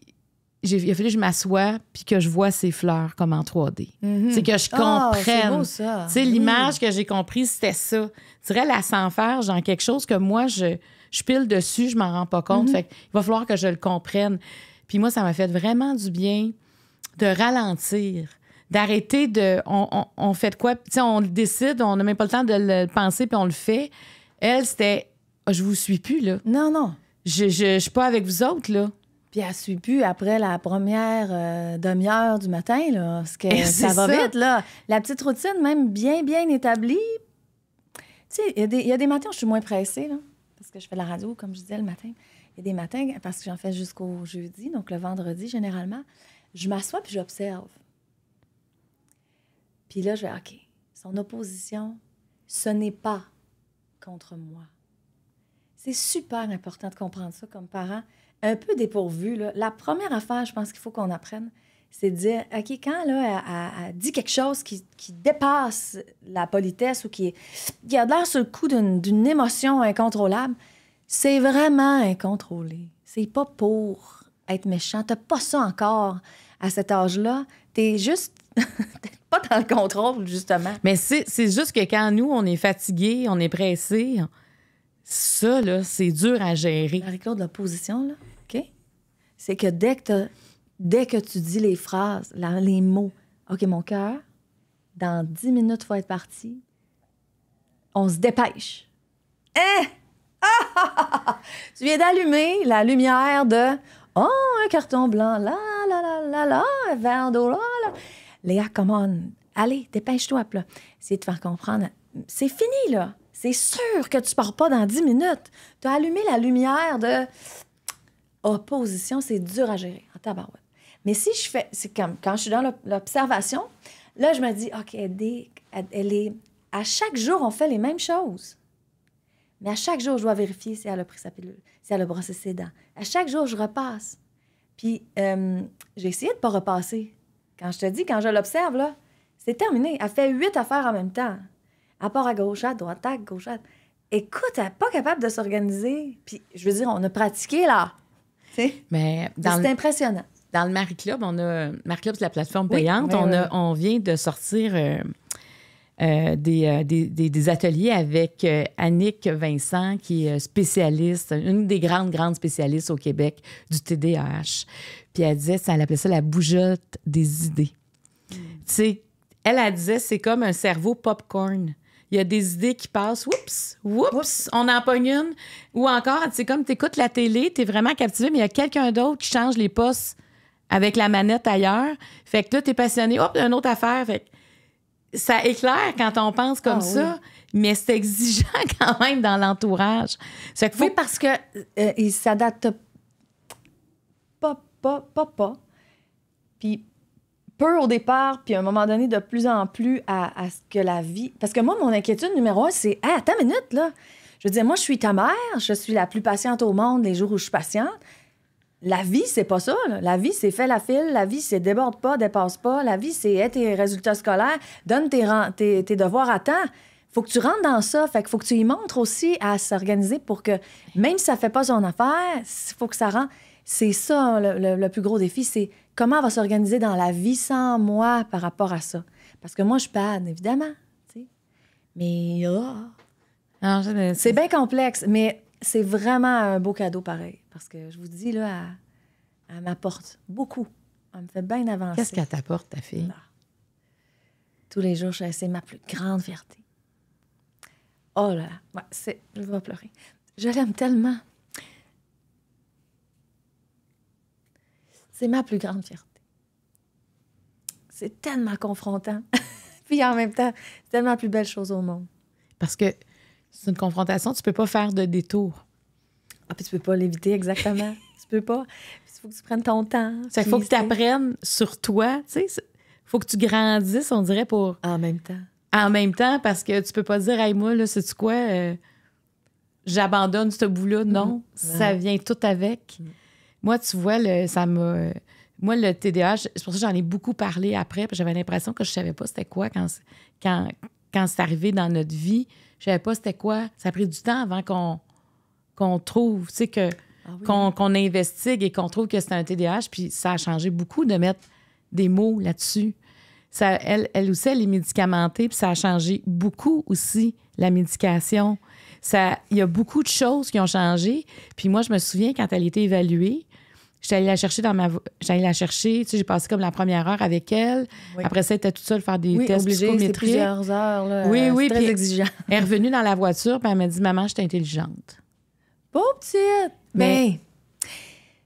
il a fallu que je m'assoie puis que je vois ces fleurs comme en 3D. Mhm. C'est que je ah, comprenne. c'est l'image que j'ai comprise, c'était ça. c'est dirais la sans faire, genre quelque chose que moi, je, je pile dessus, je m'en rends pas compte. Mhm. Fait il va falloir que je le comprenne. Puis moi, ça m'a fait vraiment du bien de ralentir, d'arrêter de. On, on, on, fait de quoi? on le décide, on n'a même pas le temps de le penser, puis on le fait. Elle, c'était. Je je vous suis plus, là. Non, non. Je ne suis pas avec vous autres, là. Puis elle suit plus après la première euh, demi-heure du matin, parce que ça va vite, là. La petite routine, même bien, bien établie. Tu sais, il y, y, a des matins où je suis moins pressée, là, parce que je fais la radio, comme je disais, le matin. Il y a des matins, parce que j'en fais jusqu'au jeudi, donc le vendredi, généralement, je m'assois puis j'observe. Puis là, je vais, OK, son opposition, ce n'est pas contre moi. C'est super important de comprendre ça comme parent un peu dépourvu, là, la première affaire, je pense qu'il faut qu'on apprenne, c'est de dire, OK, quand là, elle, dit quelque chose qui, dépasse la politesse ou qui, qui a l'air sur le coup d'une émotion incontrôlable, c'est vraiment incontrôlé. C'est pas pour être méchant. T'as pas ça encore à cet âge-là. T'es juste pas dans le contrôle, justement. Mais c'est juste que quand nous, on est fatigué, on est pressé, ça, là, c'est dur à gérer. La claude de l'opposition, là, OK? C'est que dès que, dès que tu dis les phrases, les mots, OK, mon cœur, dans 10 minutes, il faut être parti, on se dépêche. Hein? tu viens d'allumer la lumière de Oh, un carton blanc, là, là, là, là, là, un verre d'eau, là, là. Léa, come on. Allez, dépêche-toi, là. C'est de faire comprendre. C'est fini, là. C'est sûr que tu pars pas dans 10 minutes. Tu as allumé la lumière de opposition, c'est dur à gérer. En tabarouette. Mais si je fais, c'est comme quand je suis dans l'observation, là, je me dis, OK, elle est, à chaque jour, on fait les mêmes choses. Mais à chaque jour, je dois vérifier si elle a pris sa pilule, si elle a brossé ses dents. À chaque jour, je repasse. Puis, euh, j'ai essayé de pas repasser. Quand je te dis, quand je l'observe, là, c'est terminé. Elle fait huit affaires en même temps. À part à gauche, à droite, à gauche, Écoute, elle n'est pas capable de s'organiser. Puis, je veux dire, on a pratiqué, là. Mais c'est impressionnant. Dans le Marie Club, on a. Marie Club, c'est la plateforme payante. on, a, on vient de sortir euh, euh, euh, des, des, des, ateliers avec Annick Vincent, qui est spécialiste, une des grandes, grandes spécialistes au Québec du TDAH. Puis elle disait, ça, elle appelait ça la bougeotte des idées. Mm. Tu sais, elle, elle disait, c'est comme un cerveau popcorn il y a des idées qui passent. Oups, oups, on en pogne une. Ou encore, c'est comme tu écoutes la télé, tu es vraiment captivé, mais il y a quelqu'un d'autre qui change les postes avec la manette ailleurs. Fait que là, tu es passionné. Hop, une autre affaire. Fait ça éclaire quand on pense comme ah ça. Mais c'est exigeant quand même dans l'entourage. Fait Oui, parce que ça euh, il s'adapte pas, pas, pas, pas. Puis peu au départ, puis à un moment donné, de plus en plus à, ce que la vie. Parce que moi, mon inquiétude numéro un, c'est hey, attends minute, là. Je veux dire, moi, je suis ta mère, je suis la plus patiente au monde les jours où je suis patiente. La vie, c'est pas ça. La vie, c'est fait la file. La vie, c'est déborde pas, dépasse pas. La vie, c'est hey, tes résultats scolaires, donne tes, devoirs à temps faut que tu rentres dans ça. Fait que faut que tu y montres aussi à s'organiser pour que, même si ça fait pas son affaire, il faut que ça rentre. C'est ça, le, plus gros défi, c'est comment va s'organiser dans la vie sans moi par rapport à ça? Parce que moi, je panne, évidemment. Mais oh. c'est bien complexe, mais c'est vraiment un beau cadeau pareil. Parce que je vous dis, là, elle, m'apporte beaucoup. Elle me fait bien avancer. Qu'est-ce qu'elle t'apporte, ta fille? Tous les jours, c'est ma plus grande fierté. Oh là là, je vais pleurer. Je l'aime tellement. C'est ma plus grande fierté. C'est tellement confrontant. Puis en même temps, c'est tellement la plus belle chose au monde. Parce que c'est une confrontation, tu peux pas faire de détour. Ah, puis tu peux pas l'éviter, exactement. tu peux pas. Il faut que tu prennes ton temps. Il faut que tu apprennes sur toi. Tu sais, faut que tu grandisses, on dirait, pour. En même temps. En même temps, parce que tu peux pas dire, hey, moi, là, c'est quoi, euh, j'abandonne ce bout-là. Non, mm-hmm. ça vient tout avec. Mm-hmm. Moi, tu vois, le, ça m'a. Moi, le TDAH, c'est pour ça que j'en ai beaucoup parlé après, j'avais l'impression que je savais pas c'était quoi quand, quand, c'est arrivé dans notre vie. Je savais pas c'était quoi. Ça a pris du temps avant qu'on qu'on trouve, tu sais, que, ah qu'on, investigue et qu'on trouve que c'est un TDAH. Puis ça a changé beaucoup de mettre des mots là-dessus. elle, elle aussi, elle est médicamentée, puis ça a changé beaucoup aussi, la médication. il y a beaucoup de choses qui ont changé. Puis moi, je me souviens quand elle était évaluée, J'allais la chercher dans ma. J'allais la chercher. Tu sais, j'ai passé comme la première heure avec elle. Après ça, elle était toute seule faire des oui, tests obligée, plusieurs heures. oui, oui. puis exigeant. Elle est revenue dans la voiture, puis elle m'a dit Maman, je suis intelligente. Beau petite! Mais. Ben,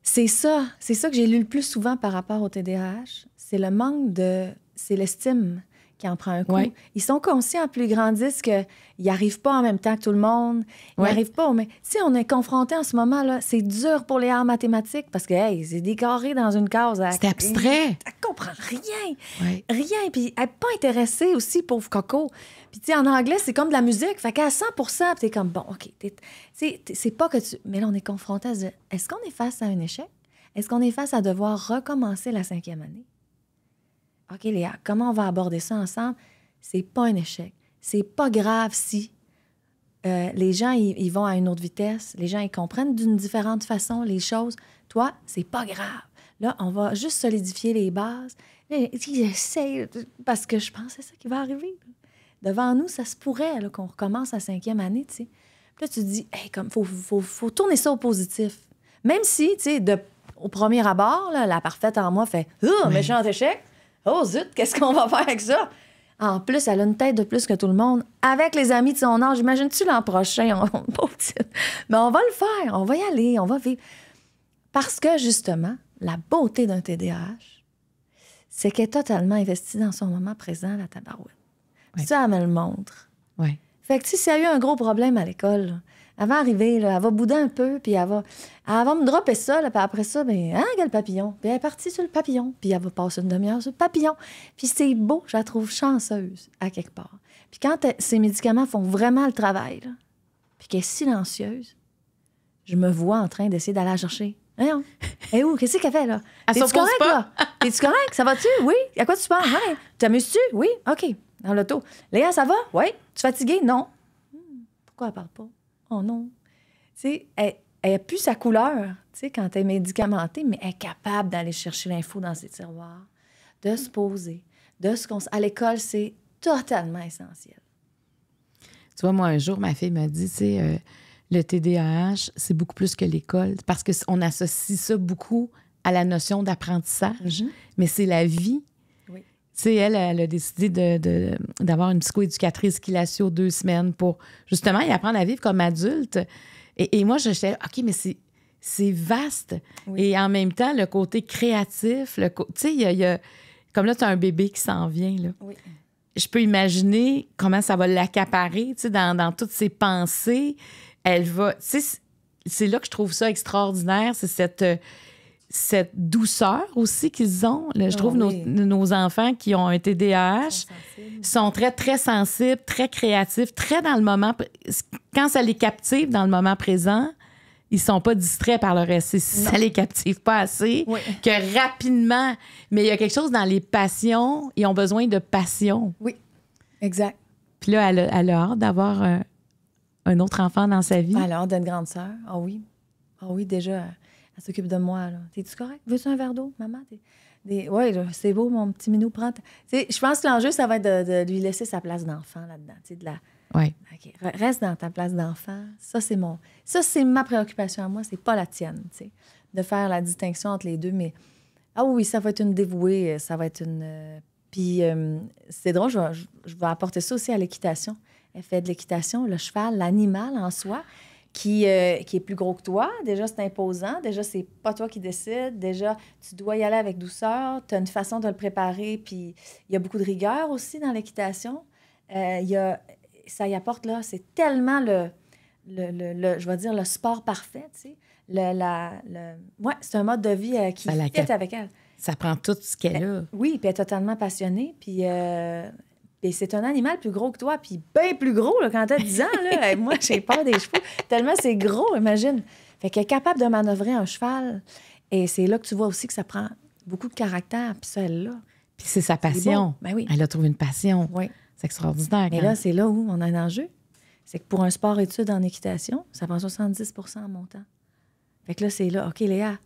c'est ça. C'est ça que j'ai lu le plus souvent par rapport au TDAH. C'est le manque de. C'est l'estime qui en prend un coup. Ils sont conscients, plus ils grandissent, qu'ils n'arrivent pas en même temps que tout le monde. Ils n'arrivent pas. Mais si on est confronté en ce moment, là, c'est dur pour les arts mathématiques parce que, hey, c'est décoré dans une case. C'est abstrait. Tu comprend rien. Rien. Puis elle pas intéressé aussi, pauvre Coco. Puis, tu sais, en anglais, c'est comme de la musique. Fait qu'à 100 tu es comme, bon, OK. C'est pas que tu. Mais là, on est confronté à est-ce qu'on est face à un échec? Est-ce qu'on est face à devoir recommencer la cinquième année? OK, Léa, comment on va aborder ça ensemble? C'est pas un échec. C'est pas grave si euh, les gens, ils vont à une autre vitesse. Les gens, ils comprennent d'une différente façon les choses. Toi, c'est pas grave. Là, on va juste solidifier les bases. J'essaie, parce que je pense que c'est ça qui va arriver. Devant nous, ça se pourrait qu'on recommence la cinquième année, tu sais. là, tu te dis, hey, comme, faut, faut, faut, tourner ça au positif. Même si, tu sais, au premier abord, la parfaite en moi fait, méchant échec. Oh zut, qu'est-ce qu'on va faire avec ça? En plus, elle a une tête de plus que tout le monde. Avec les amis de son âge, imagine-tu l'an prochain? On... Mais on va le faire, on va y aller, on va vivre. Parce que justement, la beauté d'un TDAH, c'est qu'elle est totalement investie dans son moment présent, la tabarouette. Ça, elle me le montre. Oui. Fait que si y a eu un gros problème à l'école, elle va arriver, elle va bouder un peu, puis elle va, elle va me dropper ça, là, puis après ça, ben, hein, le papillon. Puis elle est partie sur le papillon, puis elle va passer une demi-heure sur le papillon. Puis c'est beau, je la trouve chanceuse, à quelque part. Puis quand ces médicaments font vraiment le travail, puis qu'elle est silencieuse, je me vois en train d'essayer d'aller la chercher. Voyons. Et eh où? Oh, qu'est-ce qu'elle fait, là? Elle tu correct, pas? là? es tu correct? Ça va-tu? Oui. À quoi tu parles? Tu T'amuses-tu? Oui. OK. Dans l'auto. Léa, ça va? Oui. Tu fatiguée? Non. Hmm. Pourquoi elle parle pas? Oh non. Tu sais, elle, n'a plus sa couleur, tu sais, quand elle est médicamentée, mais elle est capable d'aller chercher l'info dans ses tiroirs, de se poser, de se À l'école, c'est totalement essentiel. Tu vois, moi, un jour, ma fille m'a dit, tu euh, le TDAH, c'est beaucoup plus que l'école, parce qu'on associe ça beaucoup à la notion d'apprentissage, mm-hmm. mais c'est la vie sais, elle, a décidé d'avoir de, d'avoir une psychoéducatrice qui la suit deux semaines pour justement y apprendre à vivre comme adulte. Et, moi, je sais, OK, mais c'est vaste. Et en même temps, le côté créatif, tu sais, Comme là, tu as un bébé qui s'en vient, là. Je peux imaginer comment ça va l'accaparer, tu sais, dans, dans, toutes ses pensées. Elle va... Tu sais, c'est là que je trouve ça extraordinaire, c'est cette... Euh, cette douceur aussi qu'ils ont. je ah trouve nos, enfants qui ont un TDAH sont, très, très sensibles, très créatifs, très dans le moment. Quand ça les captive dans le moment présent, ils sont pas distraits par le reste. Si ça les captive pas assez, que rapidement. Mais il y a quelque chose dans les passions. Ils ont besoin de passion. Oui, exact. Puis là, elle a, d'avoir euh, un, autre enfant dans sa vie. Elle a d'une grande sœur. Ah oui. Ah oui, déjà elle s'occupe de moi. T'es-tu correct? Veux-tu un verre d'eau, maman? Oui, c'est beau, mon petit minou, prend. Je pense que l'enjeu, ça va être de, lui laisser sa place d'enfant là-dedans. De la... Reste dans ta place d'enfant. Ça, c'est mon. Ça, c'est ma préoccupation à moi, c'est pas la tienne. sais, De faire la distinction entre les deux. Mais ah oui, ça va être une dévouée, ça va être une. Euh, puis euh, c'est drôle, je vais, je vais apporter ça aussi à l'équitation. Elle fait de l'équitation, le cheval, l'animal en soi qui, euh, qui est plus gros que toi. Déjà, c'est imposant. Déjà, c'est pas toi qui décides. Déjà, tu dois y aller avec douceur. Tu as une façon de le préparer. Puis, il y a beaucoup de rigueur aussi dans l'équitation. Euh, il y a, ça y apporte, là, c'est tellement le, le, le, je vais dire, le sport parfait, tu sais. Le, la, Ouais, c'est un mode de vie euh, qui est avec elle. Ça prend tout ce qu'elle ben, a. Oui, puis elle est totalement passionnée. Puis puis c'est un animal plus gros que toi, puis bien plus gros là, quand t'as 10 ans. Là. moi, j'ai peur des chevaux, tellement c'est gros, imagine. Fait qu'elle est capable de manœuvrer un cheval. Et c'est là que tu vois aussi que ça prend beaucoup de caractère, puis celle-là. Puis c'est sa passion. Ben oui. Elle a trouvé une passion. Oui. C'est extraordinaire. Et là, c'est là où on a un enjeu. C'est que pour un sport études en équitation, ça prend 70 en montant. Fait que là, c'est là, OK, Léa,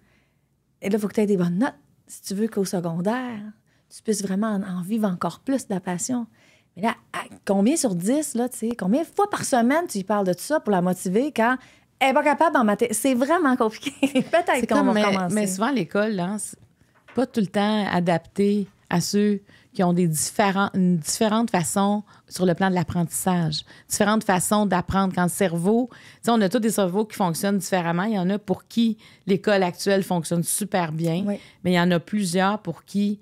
et là, il faut que tu aies des bonnes notes si tu veux qu'au secondaire, tu puisses vraiment en, vivre encore plus de la passion combien sur 10, là, tu sais, combien de fois par semaine tu parles de ça pour la motiver quand elle n'est pas capable en mater? C'est vraiment compliqué. Peut-être qu'on va mais, commencer. Mais souvent, l'école, là, hein, c'est pas tout le temps adapté à ceux qui ont des différents, une différente façon sur le plan de l'apprentissage, différentes façons d'apprendre. Quand le cerveau, Tu sais, on a tous des cerveaux qui fonctionnent différemment. Il y en a pour qui l'école actuelle fonctionne super bien, mais il y en a plusieurs pour qui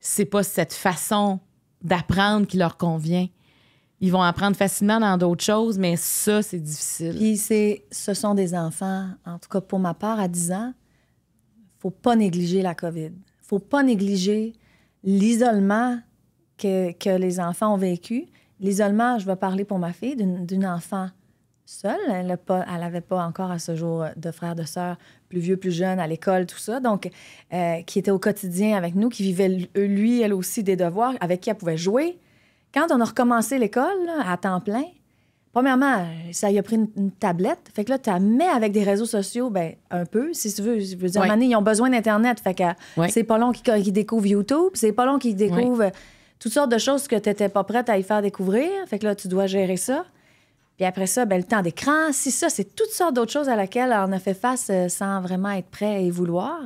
c'est pas cette façon d'apprendre qui leur convient. Ils vont apprendre facilement dans d'autres choses, mais ça, c'est difficile. Puis ce sont des enfants, en tout cas pour ma part, à 10 ans, faut pas négliger la COVID. faut pas négliger l'isolement que, que, les enfants ont vécu. L'isolement, je vais parler pour ma fille, d'une enfant seule. Elle n'avait pas, encore à ce jour euh, de frères, de sœurs, plus vieux, plus jeunes, à l'école, tout ça. Donc, euh, qui était au quotidien avec nous, qui vivait lui, elle aussi, des devoirs, avec qui elle pouvait jouer. Quand on a recommencé l'école à temps plein, premièrement, euh, ça y a pris une, tablette. Fait que là, tu la mets avec des réseaux sociaux, ben un peu, si tu veux. Je veux dire, moment ils ont besoin d'Internet. Fait que c'est pas long qu'ils découvrent YouTube, c'est pas long qu'ils découvrent toutes sortes de choses que tu n'étais pas prête à y faire découvrir. Fait que là, tu dois gérer ça. Puis après ça, ben, le temps d'écran, si ça, c'est toutes sortes d'autres choses à laquelle on a fait face euh, sans vraiment être prêt et vouloir.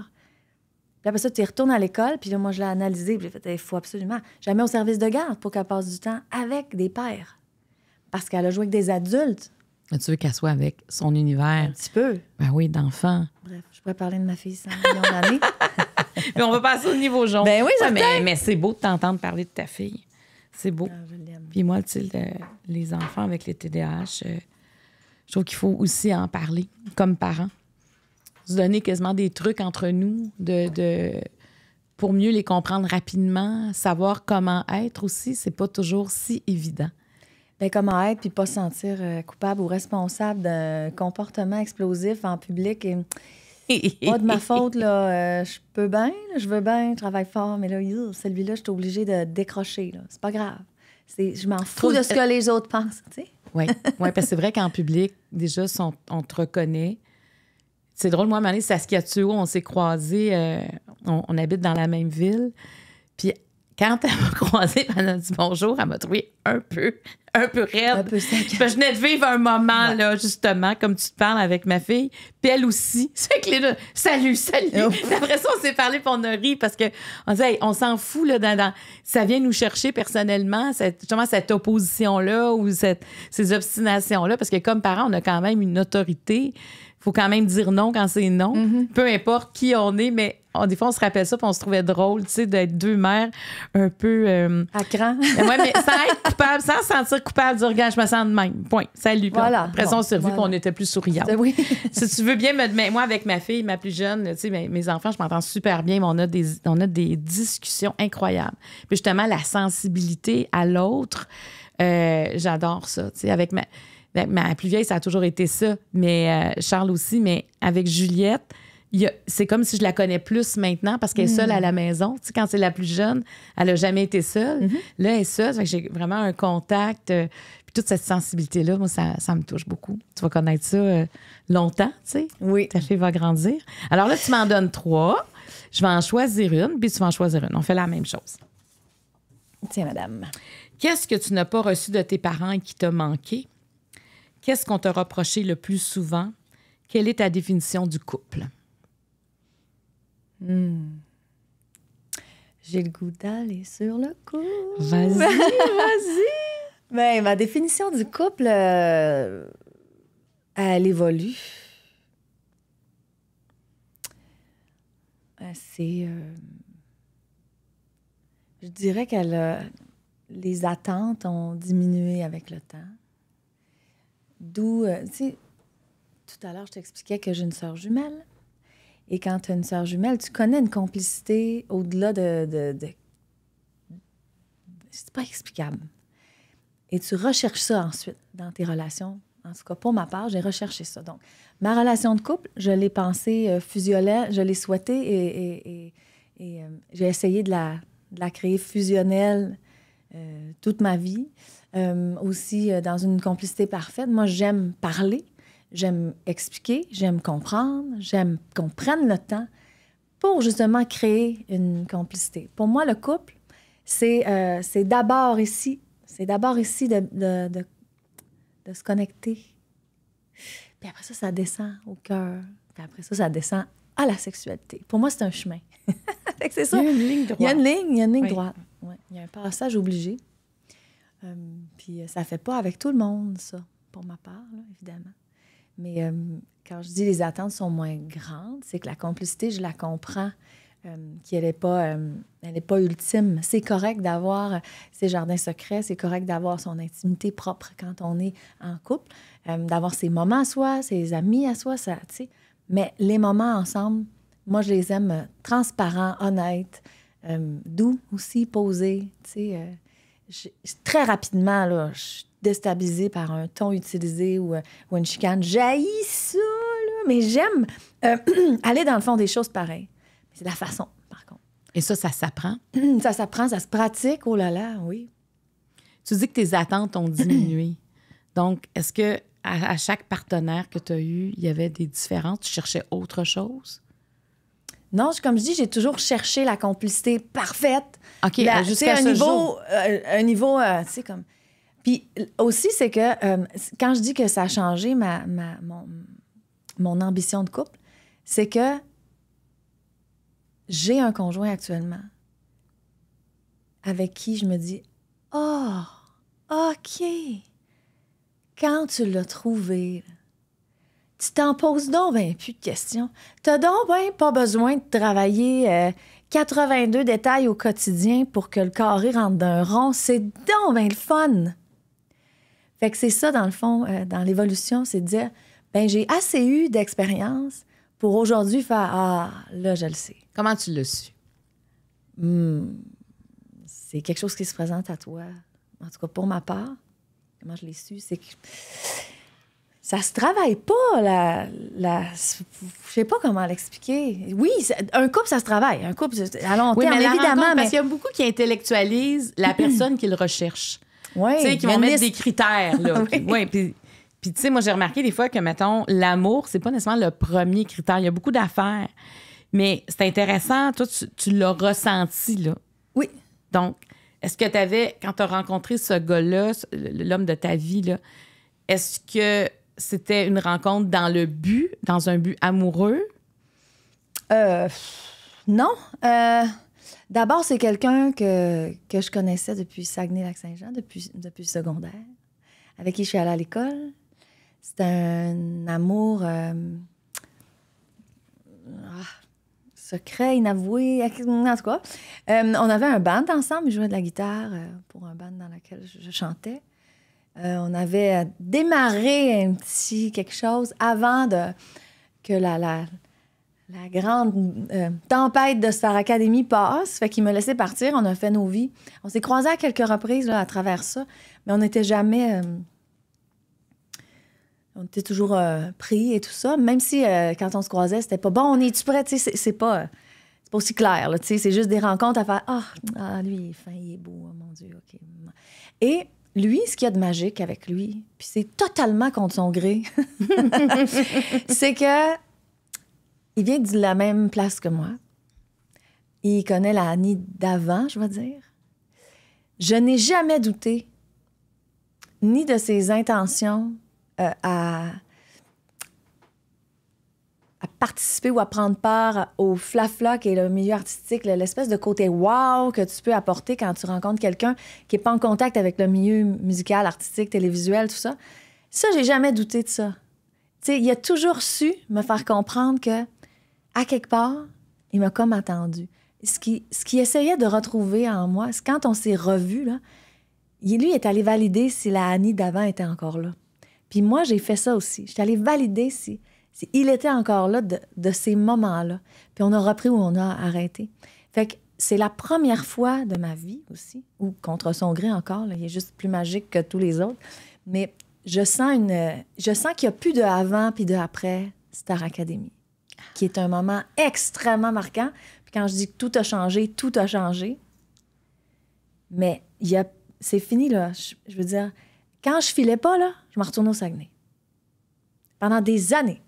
Puis après ça, tu retournes à l'école, puis là, moi, je l'ai analysé, puis j'ai fait, il faut absolument. Jamais au service de garde pour qu'elle passe du temps avec des pères. Parce qu'elle a joué avec des adultes. tu veux qu'elle soit avec son univers. Un petit peu. Ben oui, d'enfant. Bref, je pourrais parler de ma fille 100 millions d'années. mais on va passer au niveau jaune. Ben oui, mais, mais c'est beau de t'entendre parler de ta fille. C'est beau. Ah, puis moi, tu les enfants avec les TDAH, euh, je trouve qu'il faut aussi en parler, comme parents. Se donner quasiment des trucs entre nous de, pour mieux les comprendre rapidement, savoir comment être aussi, c'est pas toujours si évident. Bien, comment être puis pas se sentir euh, coupable ou responsable d'un comportement explosif en public. Et pas de ma faute, là. Euh, je peux bien, je veux bien, je travaille fort, mais là, celui-là, je suis obligée de décrocher. C'est pas grave. je m'en fous de ce que les autres pensent, tu sais. Oui, ouais, parce que c'est vrai qu'en public, déjà, on te reconnaît. C'est drôle, moi, Mané, c'est à tu, on s'est croisés, euh, on, on, habite dans la même ville. Puis quand elle m'a croisée, elle m'a dit bonjour, elle m'a trouvé un peu, un peu raide. je venais de vivre un moment, là, justement, comme tu te parles avec ma fille, puis elle aussi. C'est que les deux, salut, salut. Oh. Après ça, on s'est parlé, puis on a parce que on on s'en fout, là, ça vient nous chercher personnellement, cette, justement, cette opposition-là ou cette, ces obstinations-là, parce que comme parents, on a quand même une autorité faut quand même dire non quand c'est non, mm-hmm. peu importe qui on est, mais des fois, on se rappelle ça, puis on se trouvait drôle, tu d'être deux mères un peu... Euh, à cran. mais sans être coupable, sans se sentir coupable, dire, je me sens de même, point, salut. Voilà. Après, bon, on s'est voilà. était plus souriants. Oui. si tu veux bien me... Mais moi, avec ma fille, ma plus jeune, mes, enfants, je m'entends super bien, mais on a des, on a des discussions incroyables. Puis justement, la sensibilité à l'autre, euh, j'adore ça, tu sais, avec ma... Ben, ma plus vieille, ça a toujours été ça, mais euh, Charles aussi, mais avec Juliette, c'est comme si je la connais plus maintenant parce qu'elle est seule à la hmm. maison. Tu sais, quand c'est la plus jeune, elle n'a jamais été seule. Mm-hmm. Là, elle est seule, j'ai vraiment un contact. Euh, puis toute cette sensibilité-là, moi, ça, me touche beaucoup. Tu vas connaître ça euh, longtemps, tu sais. Oui. Ta fille va grandir. Alors là, tu m'en donnes trois. Je vais en choisir une, puis tu vas en choisir une. On fait la même chose. Tiens, madame. Qu'est-ce que tu n'as pas reçu de tes parents et qui t'a manqué? Qu'est-ce qu'on t'a reproché le plus souvent? Quelle est ta définition du couple? Hmm. J'ai le goût d'aller sur le coup. Vas-y, vas-y. Ben, ma définition du couple, euh, elle évolue. Euh, c'est. Euh, je dirais que les attentes ont diminué avec le temps. D'où, euh, tu sais, tout à l'heure, je t'expliquais que j'ai une sœur jumelle. Et quand tu as une sœur jumelle, tu connais une complicité au-delà de. de, C'est pas explicable. Et tu recherches ça ensuite dans tes relations. En tout cas, pour ma part, j'ai recherché ça. Donc, ma relation de couple, je l'ai pensée euh, fusionnelle, je l'ai souhaitée et, euh, j'ai essayé de la, créer fusionnelle toute ma vie. Euh, aussi euh, dans une complicité parfaite. Moi, j'aime parler, j'aime expliquer, j'aime comprendre, j'aime qu'on prenne le temps pour justement créer une complicité. Pour moi, le couple, c'est euh, c'est d'abord ici, c'est d'abord ici de, de, se connecter. Puis après ça, ça descend au cœur. Puis après ça, ça descend à la sexualité. Pour moi, c'est un chemin. c'est ça. Il y a une ligne droite. Il y a une ligne, droite. Il y a un passage obligé. Euh, puis euh, ça fait pas avec tout le monde, ça, pour ma part, évidemment. Mais euh, quand je dis les attentes sont moins grandes, c'est que la complicité, je la comprends. qu'elle n'est pas, elle pas ultime. C'est correct d'avoir ses jardins secrets, c'est correct d'avoir son intimité propre quand on est en couple, d'avoir ses moments à soi, ses amis à soi, ça, tu sais. Mais les moments ensemble, moi, je les aime transparents, honnêtes, doux aussi, posés, tu sais très rapidement, là, je déstabilisée par un ton utilisé ou, euh, une chicane. J'haïs ça, mais j'aime euh, aller dans le fond des choses pareilles. C'est la façon, par contre. Et ça, ça s'apprend? ça s'apprend, ça se pratique, oh là là, oui. Tu dis que tes attentes ont diminué. Donc, est-ce que à, chaque partenaire que tu as eu, il y avait des différences? Tu cherchais autre chose? Non, comme je dis, j'ai toujours cherché la complicité parfaite. OK, euh, jusqu'à un, ce niveau, jour. Euh, un niveau, euh, tu sais, comme... Puis aussi, c'est que quand je dis que ça a changé ma, mon, ambition de couple, c'est que j'ai un conjoint actuellement avec qui je me dis « Oh, OK, quand tu l'as trouvé, tu t'en poses donc ben plus de questions. T'as donc ben pas besoin de travailler 82 euh, détails au quotidien pour que le carré rentre d'un rond. C'est donc ben le fun! Fait que c'est ça, dans le fond, euh, dans l'évolution, c'est de dire, ben j'ai assez eu d'expérience pour aujourd'hui faire, ah, là, je le sais. Comment tu l'as su? Hmm, c'est quelque chose qui se présente à toi. En tout cas, pour ma part, comment je l'ai su, c'est que ça se travaille pas, la. je sais pas comment l'expliquer. Oui, un couple, ça se travaille. Un couple, à long terme, évidemment. Parce qu'il y a beaucoup qui intellectualisent la personne qu'ils recherchent. Oui. Tu sais, qui vont mettre des critères, là. oui. puis, tu sais, moi, j'ai remarqué des fois que, mettons, l'amour, c'est pas nécessairement le premier critère. Il y a beaucoup d'affaires. Mais c'est intéressant. Toi, tu, tu l'as ressenti, là. Oui. Donc, est-ce que tu avais, quand tu as rencontré ce gars-là, l'homme de ta vie, là, est-ce que c'était une rencontre dans le but, dans un but amoureux? Euh, non. Euh, d'abord, c'est quelqu'un que, je connaissais depuis Saguenay-Lac-Saint-Jean, depuis, le secondaire, avec qui je suis allée à l'école. C'est un amour euh, ah, secret, inavoué, en tout cas. on avait un band ensemble, je jouais de la guitare pour un band dans lequel je chantais. Euh, on avait démarré un petit quelque chose avant que la, la, grande euh, tempête de Star Academy passe. Fait qu'il me laissait partir, on a fait nos vies. On s'est croisés à quelques reprises là, à travers ça, mais on n'était jamais. Euh, on était toujours pris et tout ça, même si quand on se croisait, c'était pas bon, on est-tu prêt? C'est pas aussi clair. sais. c'est juste des rencontres à faire Ah, ah lui, il est fin, il est beau, oh, mon Dieu, OK. Et lui, ce qu'il y a de magique avec lui, puis c'est totalement contre son gré, c'est que il vient de la même place que moi. Il connaît la Annie d'avant, je vais dire. Je n'ai jamais douté ni de ses intentions euh, à à participer ou à prendre part au flafla qui est le milieu artistique, l'espèce de côté wow que tu peux apporter quand tu rencontres quelqu'un qui n'est pas en contact avec le milieu musical, artistique, télévisuel, tout ça. Ça, j'ai jamais douté de ça. Tu sais, il a toujours su me faire comprendre que, à quelque part, il m'a comme attendu. Ce qui, essayait de retrouver en moi, c'est quand on s'est revus, là, lui est allé valider si la Annie d'avant était encore là. Puis moi, j'ai fait ça aussi. J'étais allé valider si il était encore là de, ces moments-là. Puis on a repris où on a arrêté. Fait que c'est la première fois de ma vie aussi, ou contre son gré encore, il est juste plus magique que tous les autres. Mais je sens une, je sens qu'il n'y a plus de avant puis de après Star Academy, qui est un moment extrêmement marquant. Puis quand je dis que tout a changé, tout a changé. Mais il c'est fini là. Je, veux dire, quand je filais pas là, je me retourne au Saguenay pendant des années.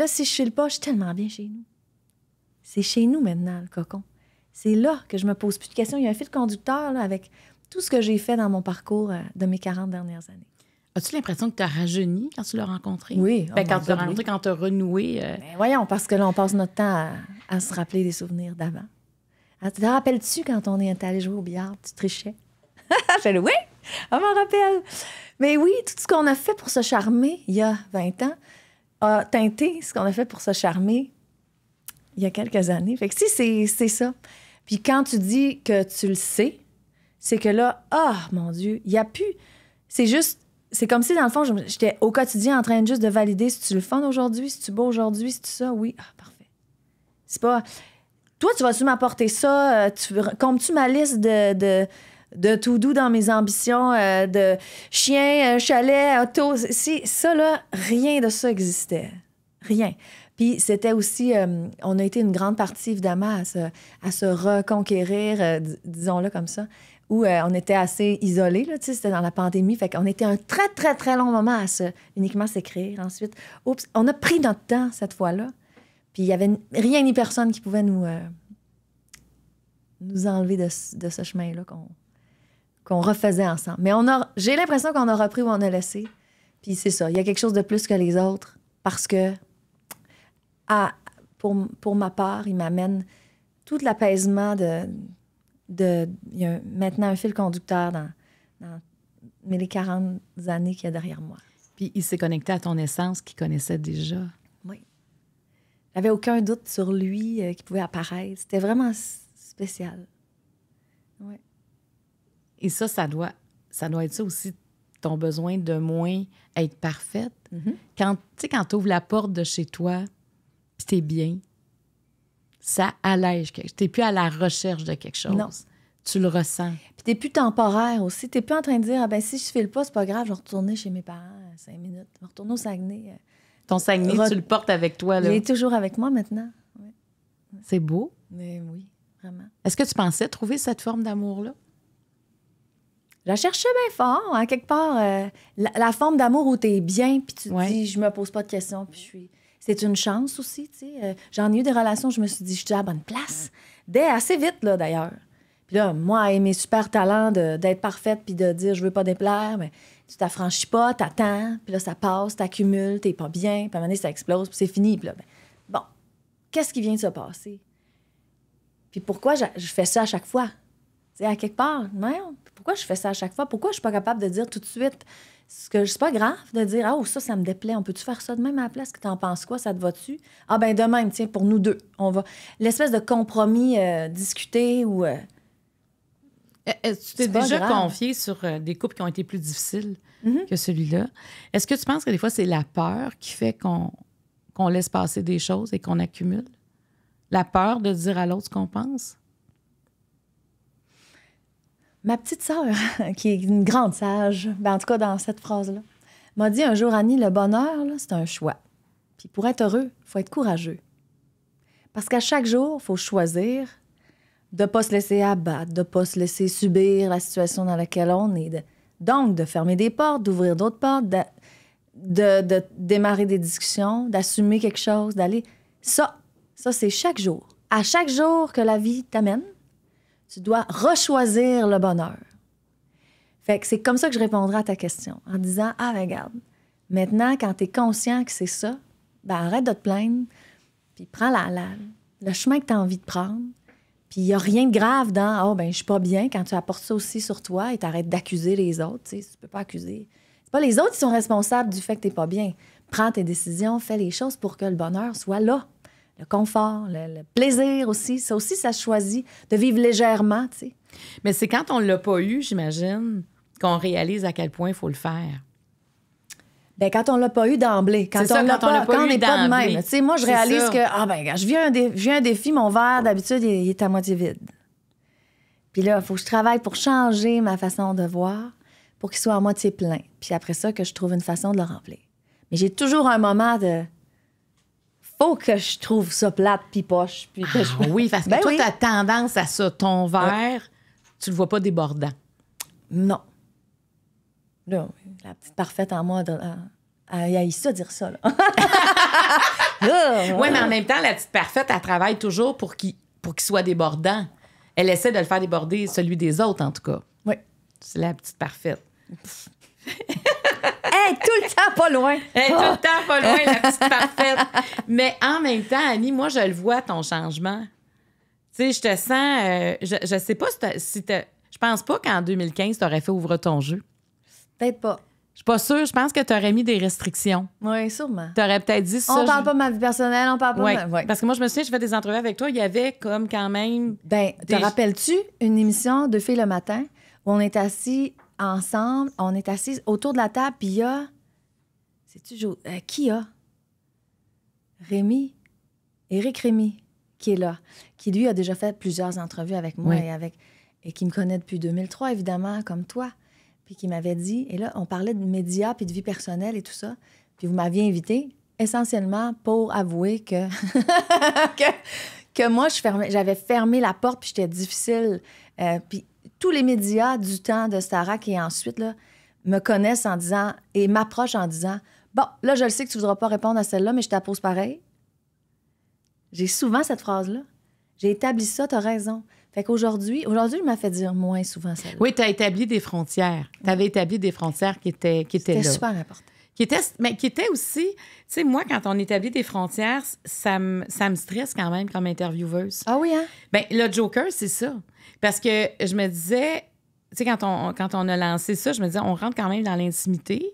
Là, si je le pas, je suis tellement bien chez nous. C'est chez nous maintenant, le cocon. C'est là que je me pose plus de questions. Il y a un fil conducteur avec tout ce que j'ai fait dans mon parcours euh, de mes 40 dernières années. As-tu l'impression que tu as rajeuni quand tu l'as rencontré? Oui. Ben, oh quand tu l'as quand tu as renoué. Euh, ben, voyons, parce que là, on passe notre temps à, se rappeler des souvenirs d'avant. Ah, te rappelles-tu quand on est allé jouer au billard, tu trichais? je oui, on m'en rappelle. Mais oui, tout ce qu'on a fait pour se charmer il y a 20 ans, a teinté ce qu'on a fait pour se charmer il y a quelques années. Fait que si, c'est ça. Puis quand tu dis que tu le sais, c'est que là, ah, mon Dieu, il n'y a plus. C'est juste, c'est comme si dans le fond, j'étais au quotidien en train juste de valider si tu le fun aujourd'hui, si tu beau aujourd'hui, si tu ça, oui, ah, parfait. C'est pas. Toi, tu vas-tu m'apporter ça? Euh, tu, comptes-tu ma liste de de tout doux dans mes ambitions, euh, de chien, euh, chalet, auto. Si, ça, là, rien de ça existait. Rien. Puis c'était aussi, euh, on a été une grande partie, évidemment, à se, à se reconquérir, disons-le comme ça, où on était assez isolés, là, c'était dans la pandémie. Fait qu'on était un très, très, très long moment à uniquement s'écrire. Ensuite, on a pris notre temps cette fois-là. Puis il n'y avait rien ni personne qui pouvait nous, nous enlever de, de ce chemin-là qu'on, qu'on refaisait ensemble. Mais on a, j'ai l'impression qu'on a repris où on a laissé. Puis c'est ça, il y a quelque chose de plus que les autres parce que, pour, ma part, il m'amène tout l'apaisement de, de. Il y a maintenant un fil conducteur dans, mais les 40 années qu'il y a derrière moi. Puis il s'est connecté à ton essence qu'il connaissait déjà. Oui. J'avais aucun doute sur lui euh, qui pouvait apparaître. C'était vraiment spécial. Oui. Et ça, ça doit, ça doit être ça aussi, ton besoin de moins être parfaite. Mm-hmm. Quand tu ouvres la porte de chez toi, puis t'es bien, ça allège. T'es plus à la recherche de quelque chose. Tu le ressens. Puis t'es plus temporaire aussi. T'es plus en train de dire, ah ben si je le pas, c'est pas grave, je vais retourner chez mes parents euh, cinq minutes. Je vais retourner au Saguenay. Euh, ton Saguenay, tu le portes avec toi. Il est toujours avec moi maintenant. C'est beau. Mais oui, vraiment. Est-ce que tu pensais trouver cette forme d'amour-là? je la cherchais bien fort, à hein, quelque part. Euh, la, forme d'amour où tu es bien, puis tu te dis, je me pose pas de questions, puis suis. C'est une chance aussi, tu sais. Euh, j'en ai eu des relations, je me suis dit, je suis à bonne place. Dès assez vite, là, d'ailleurs. Puis là, moi, et mes super talents d'être parfaite, puis de dire, je veux pas déplaire, mais tu t'affranchis pas, attends. puis là, ça passe, tu t'es pas bien, puis à un moment donné, ça explose, puis c'est fini. Puis ben, bon, qu'est-ce qui vient de se passer? Puis pourquoi je fais ça à chaque fois? c'est à quelque part, non, pourquoi je fais ça à chaque fois? Pourquoi je suis pas capable de dire tout de suite ce que c'est pas grave de dire ah, ça ça me déplaît on peut-tu faire ça de même à la place que t'en penses quoi ça te va tu ah ben de même tiens pour nous deux on va l'espèce de compromis euh, discuté ou euh, eh, eh, tu t'es déjà confié sur euh, des couples qui ont été plus difficiles mm-hmm. que celui-là est-ce que tu penses que des fois c'est la peur qui fait qu'on qu'on laisse passer des choses et qu'on accumule la peur de dire à l'autre ce qu'on pense Ma petite sœur, qui est une grande sage, ben, en tout cas dans cette phrase-là, m'a dit un jour, Annie, le bonheur, c'est un choix. Puis pour être heureux, il faut être courageux. Parce qu'à chaque jour, il faut choisir de ne pas se laisser abattre, de ne pas se laisser subir la situation dans laquelle on est. donc, de fermer des portes, d'ouvrir d'autres portes, de... de, démarrer des discussions, d'assumer quelque chose, d'aller. Ça, ça, c'est chaque jour. À chaque jour que la vie t'amène, tu dois rechoisir le bonheur. Fait que c'est comme ça que je répondrai à ta question, en disant Ah, regarde, ben, maintenant, quand tu es conscient que c'est ça, ben arrête de te plaindre, puis prends la, le chemin que tu as envie de prendre. Puis il n'y a rien de grave dans Oh, ben je suis pas bien quand tu apportes ça aussi sur toi et arrêtes d'accuser les autres. Tu ne peux pas accuser. C'est pas les autres qui sont responsables du fait que tu pas bien. Prends tes décisions, fais les choses pour que le bonheur soit là le confort, le, plaisir aussi. Ça aussi, ça choisit de vivre légèrement, tu sais. Mais c'est quand on ne l'a pas eu, j'imagine, qu'on réalise à quel point il faut le faire. Bien, quand on l'a pas eu d'emblée, quand, on n'est pas, de même. moi, je réalise que, ah ben, je viens un, défi, mon verre, d'habitude, il, est à moitié vide. Puis là, il faut que je travaille pour changer ma façon de voir pour qu'il soit à moitié plein. Puis après ça, que je trouve une façon de le remplir. Mais j'ai toujours un moment de faut que je trouve ça plate puis poche. Ah oui, parce que ben toi, tendance à ça. Ton euh. verre, tu le vois pas débordant. Non. Là, la petite parfaite en moi, euh, euh, elle a ça dire ça. oui, mais en même temps, la petite parfaite, elle travaille toujours pour qu'il pour qu'il soit débordant. Elle essaie de le faire déborder, celui des autres, en tout cas. Oui. C'est la petite parfaite. hey, tout le temps pas loin. Hey, tout le temps pas loin, la petite parfaite. Mais en même temps, Annie, moi, je le vois, ton changement. Tu sais, je te sens. Euh, je, je sais pas si tu. Si je pense pas qu'en 2015, tu aurais fait ouvrir ton jeu. Peut-être pas. Je suis pas sûre. Je pense que tu aurais mis des restrictions. Oui, sûrement. Tu aurais peut-être dit ça. On parle pas de ma vie personnelle, on parle pas Parce que moi, je me souviens, je fais des entrevues avec toi. Il y avait comme quand même. Ben, te rappelles-tu une émission de Filles le matin où on est assis ensemble, on est assis autour de la table, puis il y a. cest toujours euh, qui a? Rémi, Éric Rémi, qui est là, qui lui a déjà fait plusieurs entrevues avec moi et avec et qui me connaît depuis 2003, évidemment, comme toi, puis qui m'avait dit, et là, on parlait de médias, puis de vie personnelle et tout ça, puis vous m'aviez invité essentiellement pour avouer que, que, je moi, j'avais fermé, la porte, puis j'étais difficile, euh, puis tous les médias du temps de Sarah et ensuite là, me connaissent en disant et m'approchent en disant Bon, là, je le sais que tu ne voudras pas répondre à celle-là, mais je pose pareil. J'ai souvent cette phrase-là. J'ai établi ça, tu as raison. Fait qu'aujourd'hui, aujourd'hui, je m'a fait dire moins souvent ça. Oui, tu as établi des frontières. Tu avais établi des frontières qui étaient, qui étaient là. C'était super important. Qui était, mais qui était aussi, tu sais, moi, quand on établit des frontières, ça me, ça me stresse quand même comme intervieweuse. Ah oui, hein? Bien, le Joker, c'est ça. Parce que je me disais, tu sais, quand on, quand on a lancé ça, je me disais, on rentre quand même dans l'intimité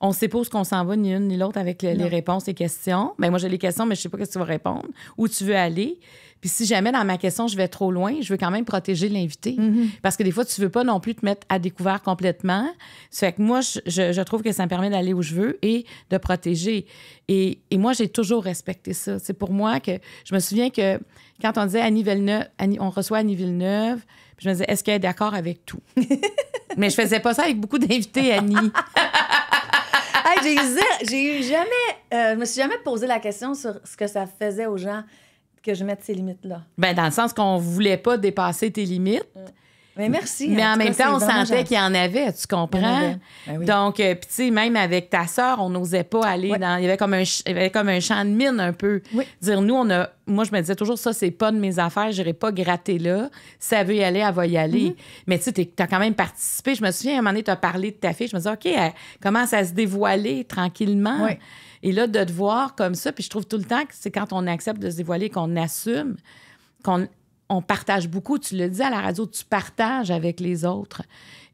on sait pas qu'on s'en va, ni l'une ni l'autre, avec les, réponses et questions. mais ben, moi, j'ai les questions, mais je sais pas ce que tu vas répondre, où tu veux aller. Puis si jamais dans ma question, je vais trop loin, je veux quand même protéger l'invité. Mm-hmm. Parce que des fois, tu veux pas non plus te mettre à découvert complètement. Ça fait que moi, je, je, trouve que ça me permet d'aller où je veux et de protéger. Et, moi, j'ai toujours respecté ça. C'est pour moi que je me souviens que quand on disait Annie Villeneuve, on reçoit Annie Villeneuve, je me disais, est-ce qu'elle est, est d'accord avec tout? Mais je faisais pas ça avec beaucoup d'invités, Annie. j'ai, eu jamais. Euh, je me suis jamais posé la question sur ce que ça faisait aux gens que je mette ces limites-là. Ben, dans le sens qu'on voulait pas dépasser tes limites. Mm. Mais merci. Mais en, même temps, on sentait qu'il y en avait, tu comprends? Ben Donc, euh, tu sais, même avec ta sœur, on n'osait pas aller dans. Il y avait comme un, il comme un champ de mine un peu. Dire, nous, on a. Moi, je me disais toujours, ça, c'est pas de mes affaires, j'irai pas gratter là. Ça veut y aller, elle va y aller. Mm-hmm. Mais tu sais, as quand même participé. Je me souviens, à un moment donné, t'as parlé de ta fille. Je me disais, OK, elle commence à se dévoiler tranquillement. Et là, de te voir comme ça, puis je trouve tout le temps que c'est quand on accepte de se dévoiler qu'on assume qu'on on partage beaucoup. Tu le dis à la radio, tu partages avec les autres.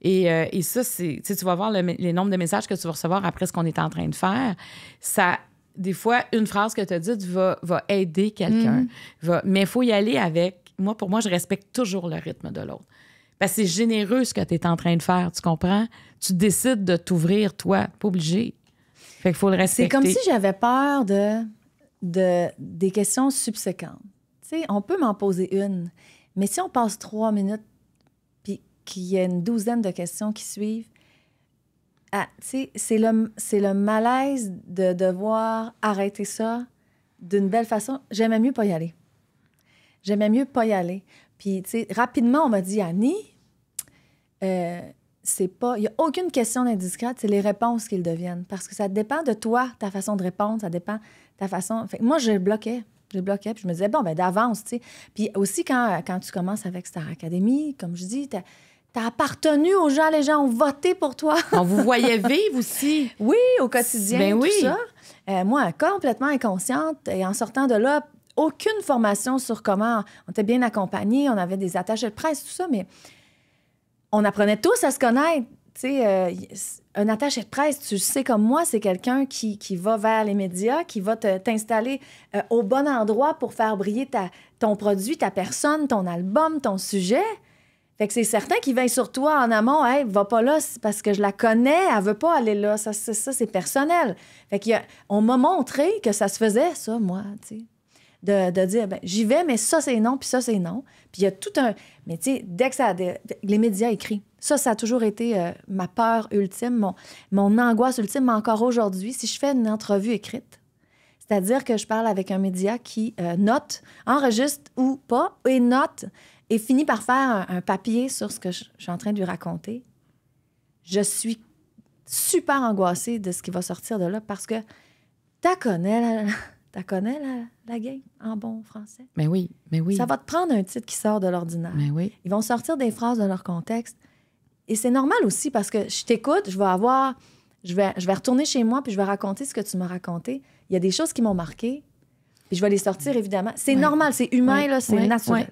Et, euh, ça, c'est, tu vas voir les nombres de messages que tu vas recevoir après ce qu'on est en train de faire. Ça, des fois, une phrase que tu as dite va, aider quelqu'un. Mm-hmm. Mais il faut y aller avec. Moi, pour moi, je respecte toujours le rythme de l'autre. Parce que c'est généreux ce que tu es en train de faire, tu comprends? Tu décides de t'ouvrir, toi, pas obligé. Fait qu'il faut le respecter. C'est comme si j'avais peur de, des questions subséquentes on peut m'en poser une. Mais si on passe trois minutes, puis qu'il y a une douzaine de questions qui suivent, ah, c'est le, malaise de devoir arrêter ça d'une belle façon. J'aimais mieux pas y aller. J'aimais mieux pas y aller. Puis, rapidement, on m'a dit, Annie, euh, c'est pas. Il n'y a aucune question indiscrète, c'est les réponses qu'ils deviennent. Parce que ça dépend de toi, ta façon de répondre, ça dépend ta façon. moi, je bloquais les bloquais. Puis je me disais, bon, ben d'avance, tu sais. Puis aussi, quand, quand tu commences avec Star Academy, comme je dis, t'as as appartenu aux gens, les gens ont voté pour toi. On vous voyait vivre aussi. Oui, au quotidien, ben tout oui. ça. Euh, moi, complètement inconsciente, et en sortant de là, aucune formation sur comment... On était bien accompagnés, on avait des attachés de presse, tout ça, mais on apprenait tous à se connaître tu sais, euh, un attaché de presse, tu sais comme moi, c'est quelqu'un qui, qui, va vers les médias, qui va t'installer euh, au bon endroit pour faire briller ta, ton produit, ta personne, ton album, ton sujet. Fait que c'est certain qu'il vient sur toi en amont. Hey, va pas là parce que je la connais, elle veut pas aller là. Ça, c'est personnel. Fait a... on m'a montré que ça se faisait, ça, moi, tu sais. De, de, dire ben, j'y vais, mais ça c'est non, puis ça c'est non. Puis il y a tout un. Mais tu sais, dès que ça. Les médias écrivent. Ça, ça a toujours été euh, ma peur ultime, mon, mon angoisse ultime, mais encore aujourd'hui, si je fais une entrevue écrite, c'est-à-dire que je parle avec un média qui euh, note, enregistre ou pas, et note, et finit par faire un, papier sur ce que je, suis en train de lui raconter, je suis super angoissée de ce qui va sortir de là parce que t'as connais la, la, la, game en bon français. Mais ben oui, mais ben oui. Ça va te prendre un titre qui sort de l'ordinaire. Mais ben oui. Ils vont sortir des phrases de leur contexte. Et c'est normal aussi parce que je t'écoute, je vais avoir, je vais, je vais retourner chez moi puis je vais raconter ce que tu m'as raconté. Il y a des choses qui m'ont marqué. Puis je vais les sortir, évidemment. C'est normal, c'est humain, là, c'est naturel.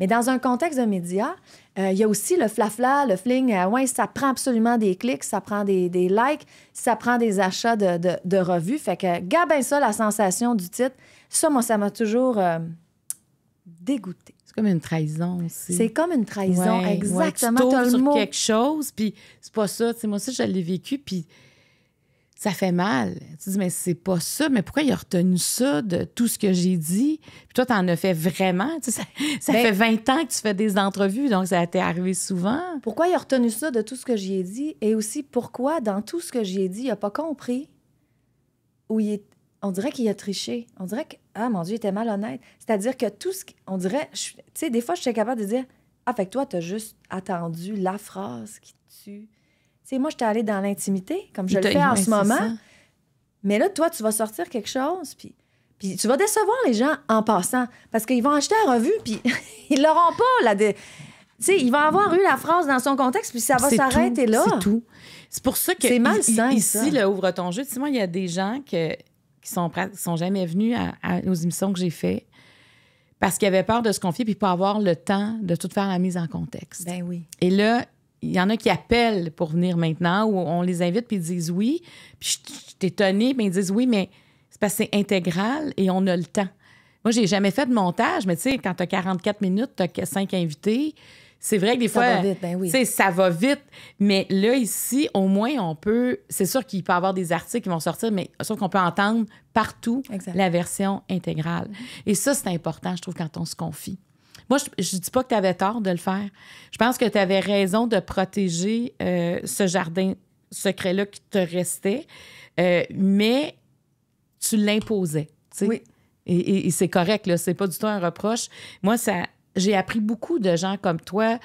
Mais dans un contexte de média, euh, il y a aussi le flafla, -fla, le fling. Euh, ça prend absolument des clics, ça prend des, likes, ça prend des achats de, de, revues. Fait que, gabin ça, la sensation du titre. Ça, moi, ça m'a toujours euh, dégoûté comme une trahison aussi. C'est comme une trahison, exactement. tu sur mot. quelque chose, puis c'est pas ça. moi aussi, je l'ai vécu, puis ça fait mal. Tu dis, mais c'est pas ça, mais pourquoi il a retenu ça de tout ce que j'ai dit? Puis toi, t'en as fait vraiment. ça, ben fait 20 ans que tu fais des entrevues, donc ça t'est arrivé souvent. Pourquoi il a retenu ça de tout ce que j'ai dit? Et aussi, pourquoi dans tout ce que j'ai dit, il n'a pas compris où il est on dirait qu'il a triché. On dirait que, ah mon Dieu, il était malhonnête. C'est-à-dire que tout ce qu'on dirait, tu sais, des fois, je suis capable de dire, ah, fait que toi, t'as juste attendu la phrase qui tue. Tu sais, moi, je t'ai allé dans l'intimité, comme je le fais en ce moment. Mais là, toi, tu vas sortir quelque chose, puis. Puis tu vas décevoir les gens en passant parce qu'ils vont acheter la revue, puis ils l'auront pas. Là, de... sais il va avoir eu la phrase dans son contexte, puis ça va s'arrêter là. C'est tout. C'est pour ça que. C'est malsain. Ici, le ouvre ton jeu. Tu il y a des gens que qui sont, sont jamais venus à, aux émissions que j'ai faites parce qu'ils avaient peur de se confier puis pas avoir le temps de tout faire la mise en contexte. Ben oui. Et là, il y en a qui appellent pour venir maintenant où on les invite puis ils disent oui. Puis je, suis étonnée, mais ils disent oui, mais c'est parce que c'est intégral et on a le temps. Moi, j'ai jamais fait de montage, mais tu sais, quand tu as 44 minutes, tu as 5 invités. C'est vrai que des fois, va vite, ben ça va vite. Mais là, ici, au moins, on peut. C'est sûr qu'il peut y avoir des articles qui vont sortir, mais sauf qu'on peut entendre partout la version intégrale. Et ça, c'est important, je trouve, quand on se confie. Moi, je ne dis pas que tu avais tort de le faire. Je pense que tu avais raison de protéger euh, ce jardin secret-là qui te restait, euh, mais tu l'imposais. Oui. Et, et c'est correct, là. C'est pas du tout un reproche. Moi, ça, j'ai appris beaucoup de gens comme toi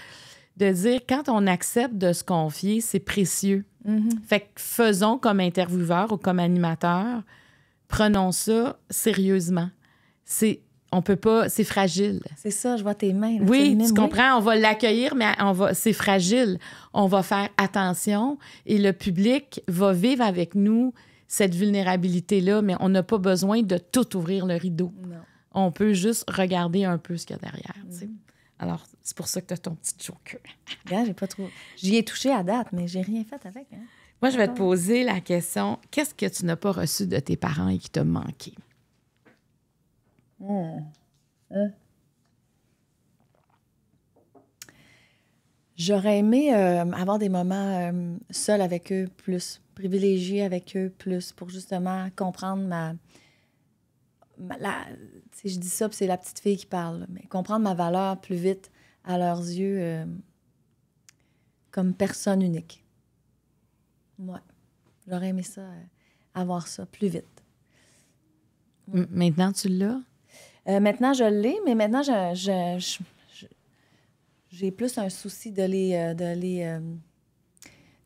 de dire quand on accepte de se confier, c'est précieux. Mm-hmm. Fait que faisons comme intervieweur ou comme animateur, prenons ça sérieusement. C'est on peut pas, c'est fragile. C'est ça, je vois tes mains. oui, tu comprends, on va l'accueillir, mais on va, c'est fragile. On va faire attention et le public va vivre avec nous cette vulnérabilité-là, mais on n'a pas besoin de tout ouvrir le rideau. Non on peut juste regarder un peu ce qu'il y a derrière. Mm. Alors, c'est pour ça que tu as ton petit joker. Regarde, j'ai pas trop. J'y ai touché à date, mais j'ai rien fait avec. Hein. Moi, je vais te poser la question qu'est-ce que tu n'as pas reçu de tes parents et qui t'a manqué? Oh, hein. J'aurais aimé euh, avoir des moments euh, seuls avec eux plus, privilégiés avec eux plus, pour justement comprendre ma, si je dis ça, c'est la petite fille qui parle, mais comprendre ma valeur plus vite à leurs yeux euh, comme personne unique. Moi, ouais. j'aurais aimé ça, euh, avoir ça plus vite. Maintenant, tu l'as? Euh, maintenant, je l'ai, mais maintenant, j'ai plus un souci de les.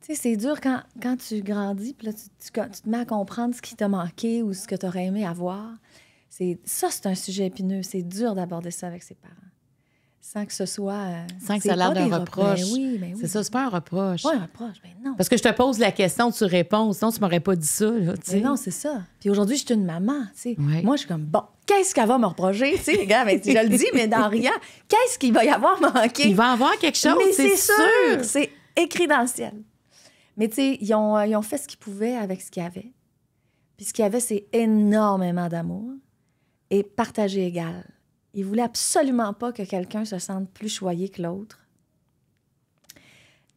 tu sais, c'est dur quand, tu grandis, puis là, tu, tu, te mets à comprendre ce qui t'a manqué ou ce que tu aurais aimé avoir. Ça, c'est un sujet épineux. C'est dur d'aborder ça avec ses parents. Sans que ce soit. Euh, sans que ça a l'air d'un reproche. Ben oui, ben oui. C'est ça, c'est pas un reproche. Pas un reproche, mais ben non. Parce que je te pose la question, tu réponds. Sinon, tu m'aurais pas dit ça. non, c'est ça. Puis aujourd'hui, je suis une maman. Moi, je suis comme, bon, qu'est-ce qu'elle va me reprocher? gars? ben, je le dis, mais dans rien, qu'est-ce qu'il va y avoir manqué? Il va y avoir quelque chose, c'est sûr. sûr. C'est écrit dans le ciel. Mais tu sais, ils ont, euh, ils ont fait ce qu'ils pouvaient avec ce qu'il y avait. Puis ce qu'il y avait, c'est énormément d'amour et partagé égal. Il voulait absolument pas que quelqu'un se sente plus choyé que l'autre.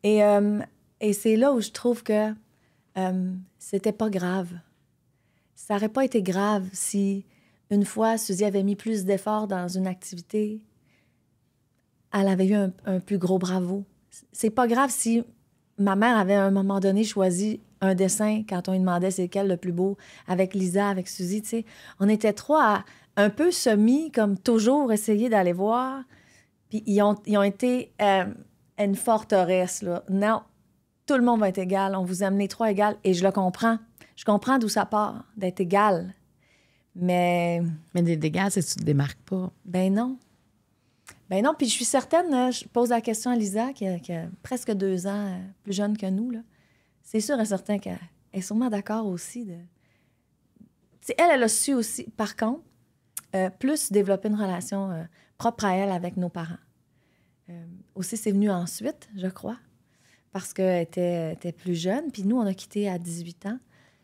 Et, euh, c'est là où je trouve que euh, c'était pas grave. Ça n'aurait pas été grave si, une fois, Suzy avait mis plus d'efforts dans une activité, elle avait eu un, plus gros bravo. C'est pas grave si ma mère avait à un moment donné choisi un dessin quand on lui demandait c'est lequel le plus beau avec Lisa, avec Suzy, tu sais. On était trois un peu semi, comme toujours, essayer d'aller voir. Puis ils ont, été euh, une forteresse, là. Non, tout le monde va être égal. On vous a amené trois égales et je le comprends. Je comprends d'où ça part, d'être égal. Mais. Mais des dégâts, c'est tu te démarques pas. Ben non. Ben non, puis je suis certaine, euh, je pose la question à Lisa, qui qui a presque deux ans euh, plus jeune que nous, là c'est sûr et certain qu'elle est sûrement d'accord aussi. De... elle, elle a su aussi, par contre, euh, plus développer une relation euh, propre à elle avec nos parents. Euh, aussi, c'est venu ensuite, je crois, parce qu'elle était, plus jeune. Puis nous, on a quitté à 18 ans,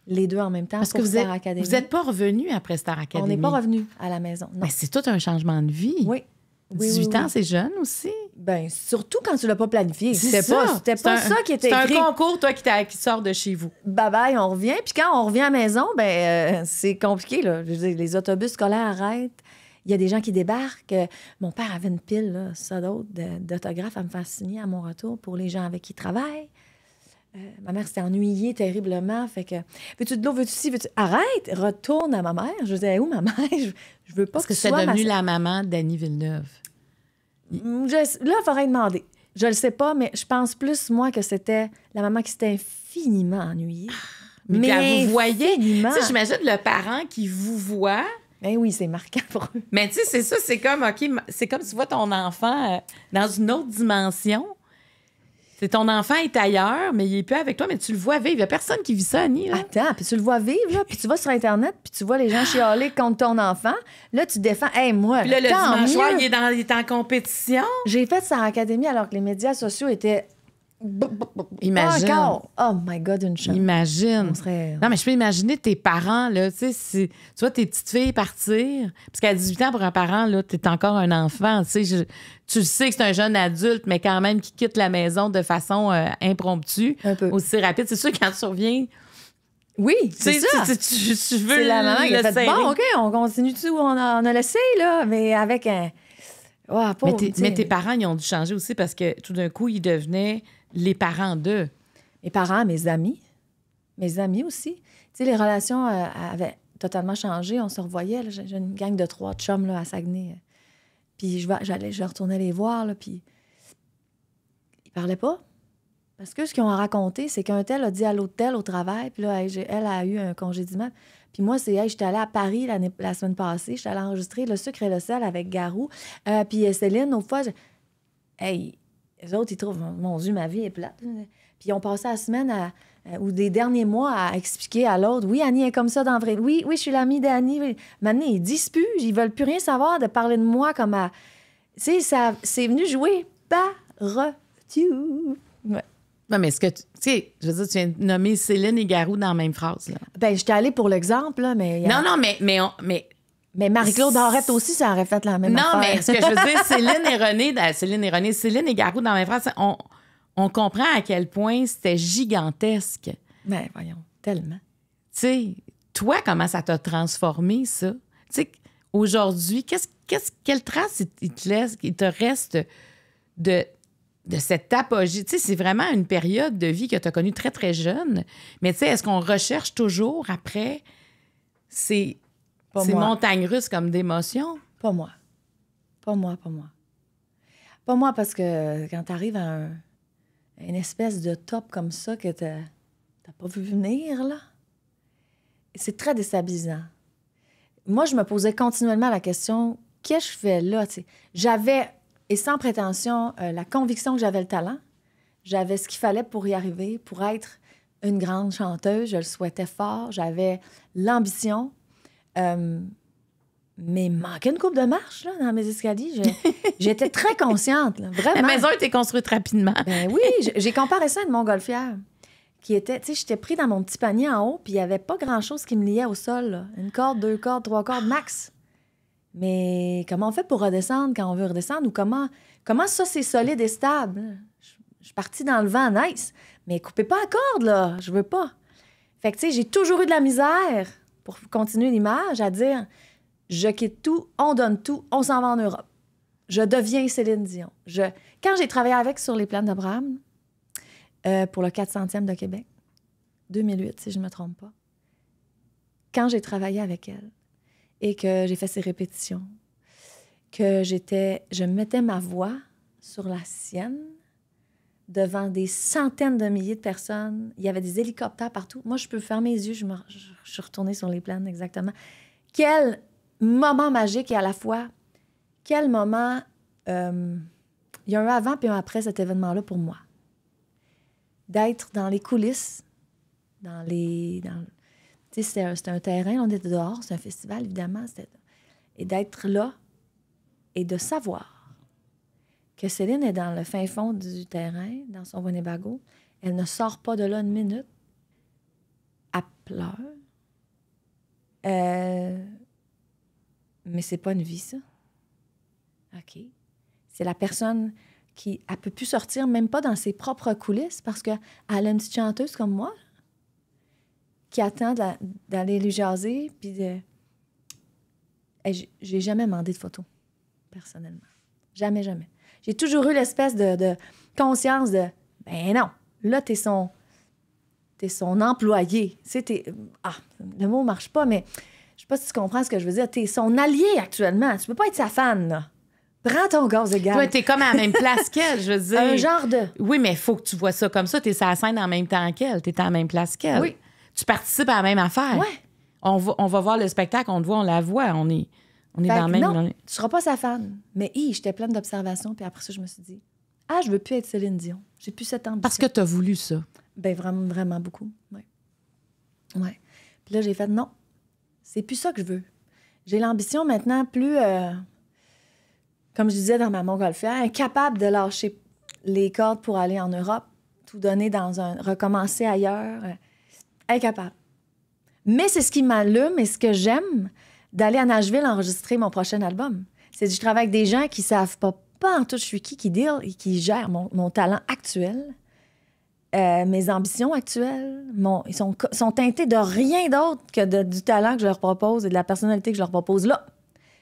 les deux en même temps, parce pour que vous Star êtes, Vous n'êtes pas revenu après Star Academy. On n'est pas revenu à la maison. Mais c'est tout un changement de vie. Oui, 18 ans, c'est jeune aussi. Ben, surtout quand tu l'as pas planifié. C'était pas, c'était pas ça qui était écrit. C'est un concours, toi, qui, qui sort de chez vous. Bye bye, on revient. Puis quand on revient à la maison, ben, euh, c'est compliqué, là. les autobus scolaires arrêtent. Il y a des gens qui débarquent. Euh, mon père avait une pile, ça d'autres, d'autographes à me faire signer à mon retour pour les gens avec qui il travaille. Euh, ma mère s'était ennuyée terriblement. Fait que, veux-tu de l'eau, veux-tu ci, veux-tu. Arrête, retourne à ma mère. Je disais, où ma mère? Je, veux pas Parce que, que c'est devenu la maman d'Annie Villeneuve. Mm, là, il faudrait demander. Je le sais pas, mais je pense plus, moi, que c'était la maman qui s'était infiniment ennuyée. Ah, mais, mais vous voyez, j'imagine le parent qui vous voit. Ben oui, c'est marquant pour eux. Mais tu sais, c'est ça, c'est comme, OK, c'est comme tu vois ton enfant euh, dans une autre dimension. C'est ton enfant est ailleurs, mais il est plus avec toi, mais tu le vois vivre. Il n'y a personne qui vit ça, Annie. Attends, puis tu le vois vivre, puis tu vas sur Internet, puis tu vois les gens chialer contre ton enfant. Là, tu défends. Hé, hey, moi, puis là, le dimanche il, est dans, il est en compétition. J'ai fait ça à l'Académie alors que les médias sociaux étaient Imagine. Ah, oh my God, une chance. Imagine. Hein. Non, mais je peux imaginer tes parents, là, tu sais, si, tu vois tes petites filles partir, parce qu'à 18 ans, pour un parent, là, t'es encore un enfant, tu sais, tu sais que c'est un jeune adulte, mais quand même qui quitte la maison de façon euh, impromptue, aussi rapide. C'est sûr, quand tu reviens, oui, c'est ça. Tu, veux la maman qui le fait bon, OK, on continue tout où on a, a laissé, là, mais avec un. Oh, mais, tes parents, ils ont dû changer aussi parce que tout d'un coup, ils devenaient les parents d'eux. Mes parents, mes amis, mes amis aussi. Tu sais, les relations euh, avaient totalement changé. On se revoyait. J'ai une gang de trois chums là, à Saguenay. Puis je, j'allais, je retournais les voir, là, puis ils parlaient pas. Parce que ce qu'ils ont raconté, c'est qu'un tel a dit à l'autre au travail, puis là, elle, a eu un congédiement. Puis moi, c'est, hey, j'étais allée à Paris la semaine passée, j'étais allée enregistrer Le sucre et le sel avec Garou, euh, puis Céline, au fois, hey, les autres, ils trouvent, mon Dieu, ma vie est plate. Puis ont passé la semaine euh, ou des derniers mois à expliquer à l'autre, oui, Annie est comme ça dans vrai. Oui, oui, je suis l'amie d'Annie. Maintenant, ils disputent, ils veulent plus rien savoir de parler de moi comme à. Tu sais, c'est venu jouer par tu. Ouais. Non, mais ce que tu. Tu sais, je veux dire, tu viens de nommer Céline et Garou dans la même phrase. Là. Ben, je t'ai allée pour l'exemple, mais. Non, non, mais, mais, mais mais Marie-Claude aurait aussi, ça aurait fait la même non, Non, mais ce que je veux dire, Céline et René, Céline et René, Céline et Garou dans mes phrases, on, on comprend à quel point c'était gigantesque. Mais ben, voyons, tellement. Tu sais, toi, comment ça t'a transformé, ça? Tu sais, aujourd'hui, qu'est-ce, quelle trace il te laisse, il te reste de, de cette apogée? Tu sais, c'est vraiment une période de vie que tu as connue très, très jeune. Mais tu sais, est-ce qu'on recherche toujours après ces c'est montagnes russes comme d'émotion. Pas moi. Pas moi, pas moi. Pas moi, parce que quand tu arrives à, une espèce de top comme ça que t'as pas vu venir, là, c'est très déstabilisant. Moi, je me posais continuellement la question qu'est-ce que je fais là J'avais, et sans prétention, euh, la conviction que j'avais le talent. J'avais ce qu'il fallait pour y arriver, pour être une grande chanteuse. Je le souhaitais fort. J'avais l'ambition. Euh, mais il manquait une coupe de marche dans mes escaliers. J'étais très consciente, vraiment. La maison était construite rapidement. ben oui, j'ai comparé ça à mon montgolfière qui était, tu sais, j'étais pris dans mon petit panier en haut, puis il n'y avait pas grand-chose qui me liait au sol. Une corde, deux cordes, trois cordes, max. Mais comment on fait pour redescendre quand on veut redescendre ou comment, comment ça, c'est solide et stable? Je, suis partie dans le vent, nice, mais coupez pas la corde, là, je veux pas. Fait que, tu sais, j'ai toujours eu de la misère pour continuer l'image, à dire je quitte tout, on donne tout, on s'en va en Europe. Je deviens Céline Dion. Je... Quand j'ai travaillé avec sur les plaines d'Abraham euh, pour le 400e de Québec, 2008, si je ne me trompe pas, quand j'ai travaillé avec elle et que j'ai fait ses répétitions, que j'étais, je mettais ma voix sur la sienne devant des centaines de milliers de personnes. Il y avait des hélicoptères partout. Moi, je peux fermer les yeux, je, suis retournée sur les plaines, exactement. Quel moment magique et à la fois, quel moment... Euh, il y a un avant et un après cet événement-là pour moi. D'être dans les coulisses, dans les... Tu sais, c'était un... terrain, on était dehors, c'est un festival, évidemment. Et d'être là et de savoir que Céline est dans le fin fond du terrain, dans son Winnebago. Elle ne sort pas de là une minute. à pleure. Euh... Mais c'est pas une vie, ça. OK. C'est la personne qui. ne peut plus sortir, même pas dans ses propres coulisses, parce qu'elle a une petite chanteuse comme moi qui attend d'aller lui jaser, puis de. J'ai jamais demandé de photos, personnellement. Jamais, jamais. J'ai toujours eu l'espèce de, conscience de ben non, là, t'es son. T'es son employé. ah, le mot marche pas, mais je sais pas si tu comprends ce que je veux dire. T'es son allié actuellement. Tu peux pas être sa fan, là. Prends ton gaz de gaz. Toi, t'es comme à la même place qu'elle, je veux dire. Un genre de. Oui, mais faut que tu vois ça comme ça. T'es sa scène en même temps qu'elle. T'es à la même place qu'elle. Oui. Tu participes à la même affaire. Ouais. On va, on va voir le spectacle, on te voit, on la voit. On est. On est dans que, même. Non, tu seras pas sa fan. Mais hi, j'étais pleine d'observations. Puis après ça, je me suis dit, ah, je veux plus être Céline Dion. J'ai plus cette ambition. Parce que tu as voulu ça. Ben vraiment, vraiment beaucoup. Oui. Ouais. Puis là, j'ai fait, non, c'est plus ça que je veux. J'ai l'ambition maintenant plus, euh, comme je disais dans ma montgolfière, incapable de lâcher les cordes pour aller en Europe, tout donner dans un, recommencer ailleurs, euh, incapable. Mais c'est ce qui m'allume et ce que j'aime, d'aller à Nashville enregistrer mon prochain album. C'est je travaille avec des gens qui savent pas, pas en tout je suis qui, qui deal et qui gère mon, talent actuel, euh, mes ambitions actuelles. ils sont, sont teintés de rien d'autre que du talent que je leur propose et de la personnalité que je leur propose là.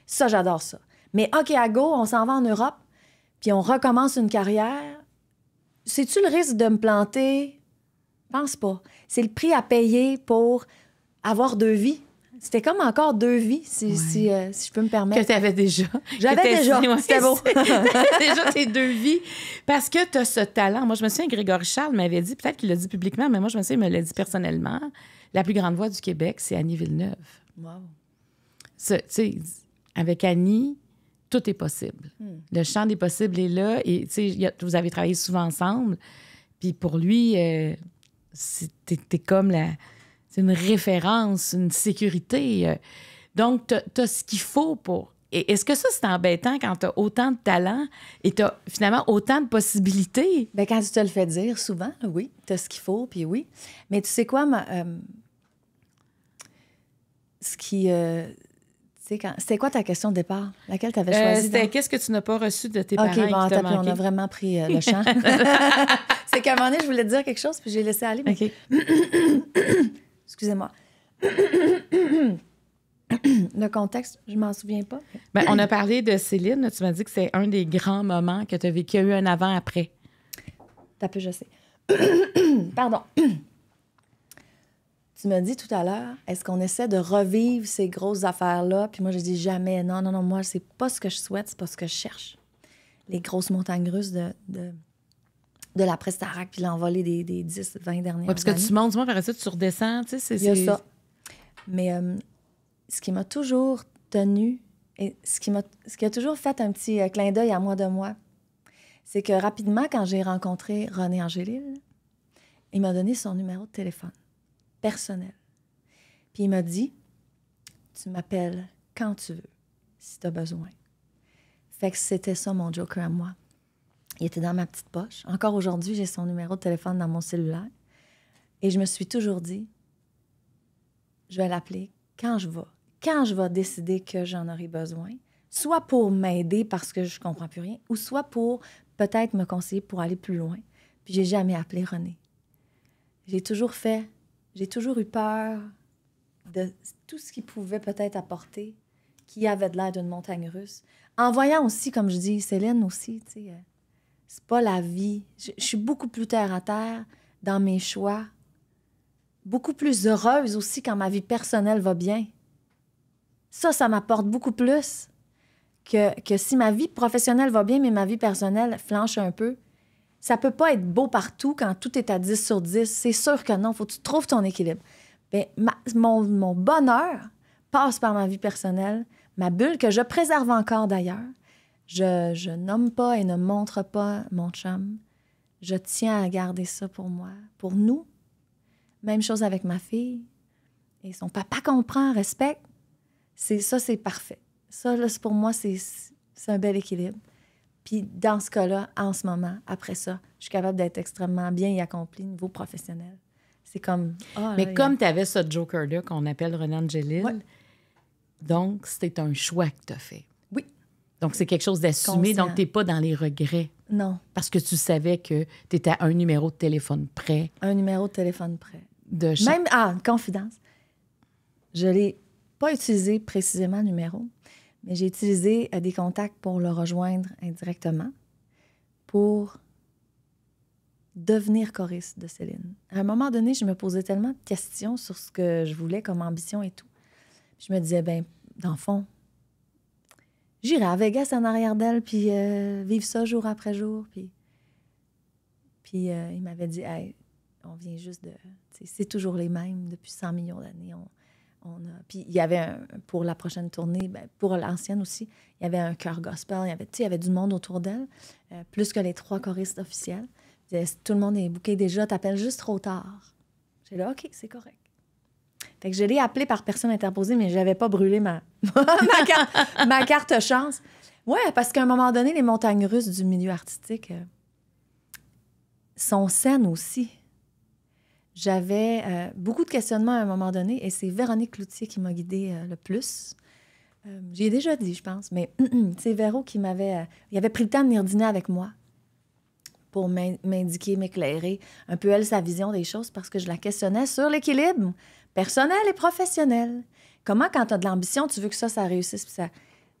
Ça, j'adore ça. Mais OK, à go, on s'en va en Europe, puis on recommence une carrière. cest tu le risque de me planter? Pense pas. C'est le prix à payer pour avoir deux vies. C'était comme encore deux vies, si, si, euh, si je peux me permettre. Que tu avais déjà. J'avais déjà. C'était beau. déjà tes deux vies. Parce que tu as ce talent. Moi, je me souviens, Grégory Charles m'avait dit, peut-être qu'il l'a dit publiquement, mais moi, je me souviens, il me l'a dit personnellement. La plus grande voix du Québec, c'est Annie Villeneuve. Wow. Tu sais, avec Annie, tout est possible. Hmm. Le champ des possibles est là. Et tu vous avez travaillé souvent ensemble. Puis pour lui, euh, c'était comme la c'est une référence, une sécurité. Euh. Donc, tu as, ce qu'il faut pour. Est-ce que ça, c'est embêtant quand tu as autant de talent et tu as finalement autant de possibilités? Bien, quand tu te le fais dire, souvent, oui, tu as ce qu'il faut, puis oui. Mais tu sais quoi, ma, euh, ce qui. Euh, sais quand... C'était quoi ta question de départ? Laquelle tu avais C'était qu'est-ce que tu n'as pas reçu de tes parents? Bon, on a vraiment pris le champ. c'est qu'à un moment donné, je voulais dire quelque chose, puis j'ai laissé aller. Mais... Excusez-moi. Le contexte, je m'en souviens pas. Ben, on a parlé de Céline. Tu m'as dit que c'est un des grands moments que tu as vécu. Qu'il y eu un avant-après. T'as pu je sais. Pardon. tu m'as dit tout à l'heure, est-ce qu'on essaie de revivre ces grosses affaires-là? Puis moi, je dis jamais. Non, non, non, moi, c'est pas ce que je souhaite, c'est pas ce que je cherche. Les grosses montagnes russes de, de la presse Starac, puis l'envolée des, des 10, 20 dernières ouais, parce que tu montes, par tu redescends, tu sais, c'est... ça. Mais euh, ce qui m'a toujours tenu et ce qui, ce qui a toujours fait un petit euh, clin d'œil à moi de moi, c'est que rapidement, quand j'ai rencontré René Angélil, il m'a donné son numéro de téléphone personnel. Puis il m'a dit, tu m'appelles quand tu veux, si tu as besoin. Fait que c'était ça mon joker à moi. Il était dans ma petite poche. Encore aujourd'hui, j'ai son numéro de téléphone dans mon cellulaire. Et je me suis toujours dit, je vais l'appeler quand je vais, quand je vais décider que j'en aurai besoin, soit pour m'aider parce que je comprends plus rien, ou soit pour peut-être me conseiller pour aller plus loin. Puis j'ai jamais appelé René. J'ai toujours fait, j'ai toujours eu peur de tout ce qu'il pouvait peut-être apporter, qui avait de l'air d'une montagne russe. En voyant aussi, comme je dis, Céline aussi, tu sais euh, c'est pas la vie. Je, suis beaucoup plus terre à terre dans mes choix, beaucoup plus heureuse aussi quand ma vie personnelle va bien. Ça, ça m'apporte beaucoup plus que, que si ma vie professionnelle va bien, mais ma vie personnelle flanche un peu. Ça peut pas être beau partout quand tout est à 10 sur 10. C'est sûr que non, faut que tu trouves ton équilibre. Ben, mais mon bonheur passe par ma vie personnelle, ma bulle que je préserve encore d'ailleurs, je, je nomme pas et ne montre pas mon chum. Je tiens à garder ça pour moi, pour nous. Même chose avec ma fille. Et son papa comprend, respecte. C'est, ça, c'est parfait. Ça, là, pour moi, c'est, c'est un bel équilibre. Puis dans ce cas-là, en ce moment, après ça, je suis capable d'être extrêmement bien et accomplie au niveau professionnel. C'est comme. Ah, Mais comme tu avais ce joker-là qu'on appelle Renan Angeline donc c'était un choix que tu as fait. Donc, c'est quelque chose d'assumé. Donc, tu n'es pas dans les regrets. Non. Parce que tu savais que tu étais à un numéro de téléphone prêt. Un numéro de téléphone prêt. De Même, ah, confidence. Je l'ai pas utilisé précisément numéro, mais j'ai utilisé euh, des contacts pour le rejoindre indirectement pour devenir choriste de Céline. À un moment donné, je me posais tellement de questions sur ce que je voulais comme ambition et tout. Je me disais, ben, dans le fond, J'irai à Vegas en arrière d'elle, puis euh, vivre ça jour après jour. Puis, puis euh, il m'avait dit, on vient juste de. C'est toujours les mêmes depuis 100 millions d'années. On, Puis il y avait, pour la prochaine tournée, ben, pour l'ancienne aussi, il y avait un cœur gospel. Il y avait, y avait du monde autour d'elle, euh, plus que les trois choristes officiels. tout le monde est bouqué déjà, t'appelles juste trop tard. J'ai là, OK, c'est correct que je l'ai appelé par personne interposée, mais n'avais pas brûlé ma, ma, carte, ma chance. Ouais, parce qu'à un moment donné, les montagnes russes du milieu artistique euh, sont saines aussi. J'avais euh, beaucoup de questionnements à un moment donné et c'est Véronique Cloutier qui m'a guidée euh, le plus. j'ai déjà dit, je pense, mais c'est Véro qui m'avait. il avait pris le temps de venir dîner avec moi pour m'indiquer, m'éclairer un peu, elle, sa vision des choses parce que je la questionnais sur l'équilibre personnel et professionnel. Comment, quand tu as de l'ambition, tu veux que ça, ça réussisse? ça...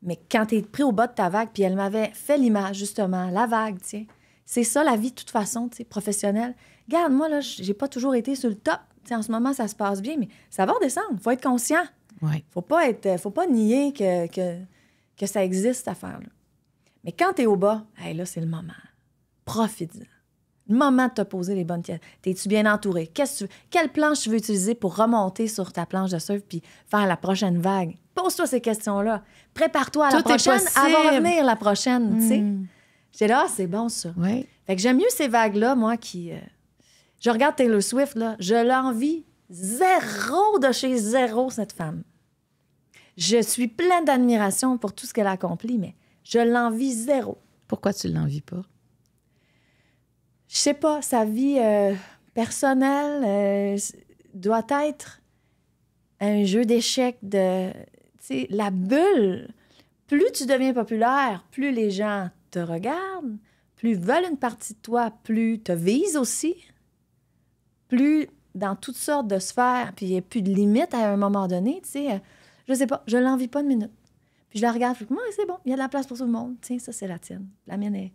Mais quand tu es pris au bas de ta vague, puis elle m'avait fait l'image, justement, la vague, tiens. C'est ça, la vie, de toute façon, tu sais, professionnelle. Garde, moi, là, j'ai pas toujours été sur le top. en ce moment, ça se passe bien, mais ça va redescendre. faut être conscient. Ouais. Faut pas être, faut pas nier que, que, ça existe, cette affaire-là. Mais quand tu es au bas, là, c'est le moment. Profite-en moment de te poser les bonnes questions. T'es-tu bien entouré? Qu'est-ce que tu... quelle planche tu veux utiliser pour remonter sur ta planche de surf puis faire la prochaine vague? Pose-toi ces questions-là. Prépare-toi à la prochaine. avant de la prochaine, mmh. J'ai là, ah, c'est bon, ça. Fait que j'aime mieux ces vagues-là, moi, qui... Euh, je regarde Taylor Swift, là. Je l'envie zéro de chez zéro, cette femme. Je suis plein d'admiration pour tout ce qu'elle accomplit, mais je l'envie zéro. Pourquoi tu l'envies pas? je sais pas, sa vie euh, personnelle euh, doit être un jeu d'échecs de. Tu sais, la bulle. Plus tu deviens populaire, plus les gens te regardent, plus veulent une partie de toi, plus te visent aussi, plus dans toutes sortes de sphères, puis il n'y a plus de limites à un moment donné, tu sais. Euh, je sais pas, je l'envie pas une minute. Puis je la regarde, puis moi, c'est bon, il y a de la place pour tout le monde. Tiens, ça, c'est la tienne. La mienne est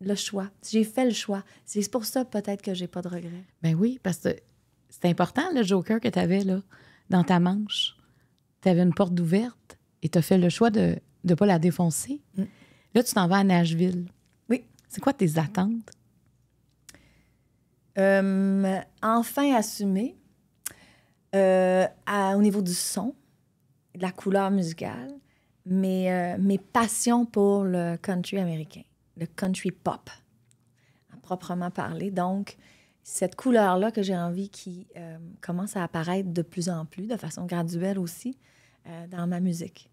le choix. J'ai fait le choix. C'est pour ça peut-être que j'ai pas de regrets. Ben oui, parce que c'est important le joker que tu avais là, dans ta manche. Tu avais une porte ouverte et tu as fait le choix de ne pas la défoncer. Mm. Là, tu t'en vas à Nashville. Oui. C'est quoi tes attentes? Euh, enfin assumer, euh, au niveau du son, de la couleur musicale, mais euh, mes passions pour le country américain le country pop, à proprement parler. Donc, cette couleur-là que j'ai envie qui euh, commence à apparaître de plus en plus, de façon graduelle aussi, euh, dans ma musique.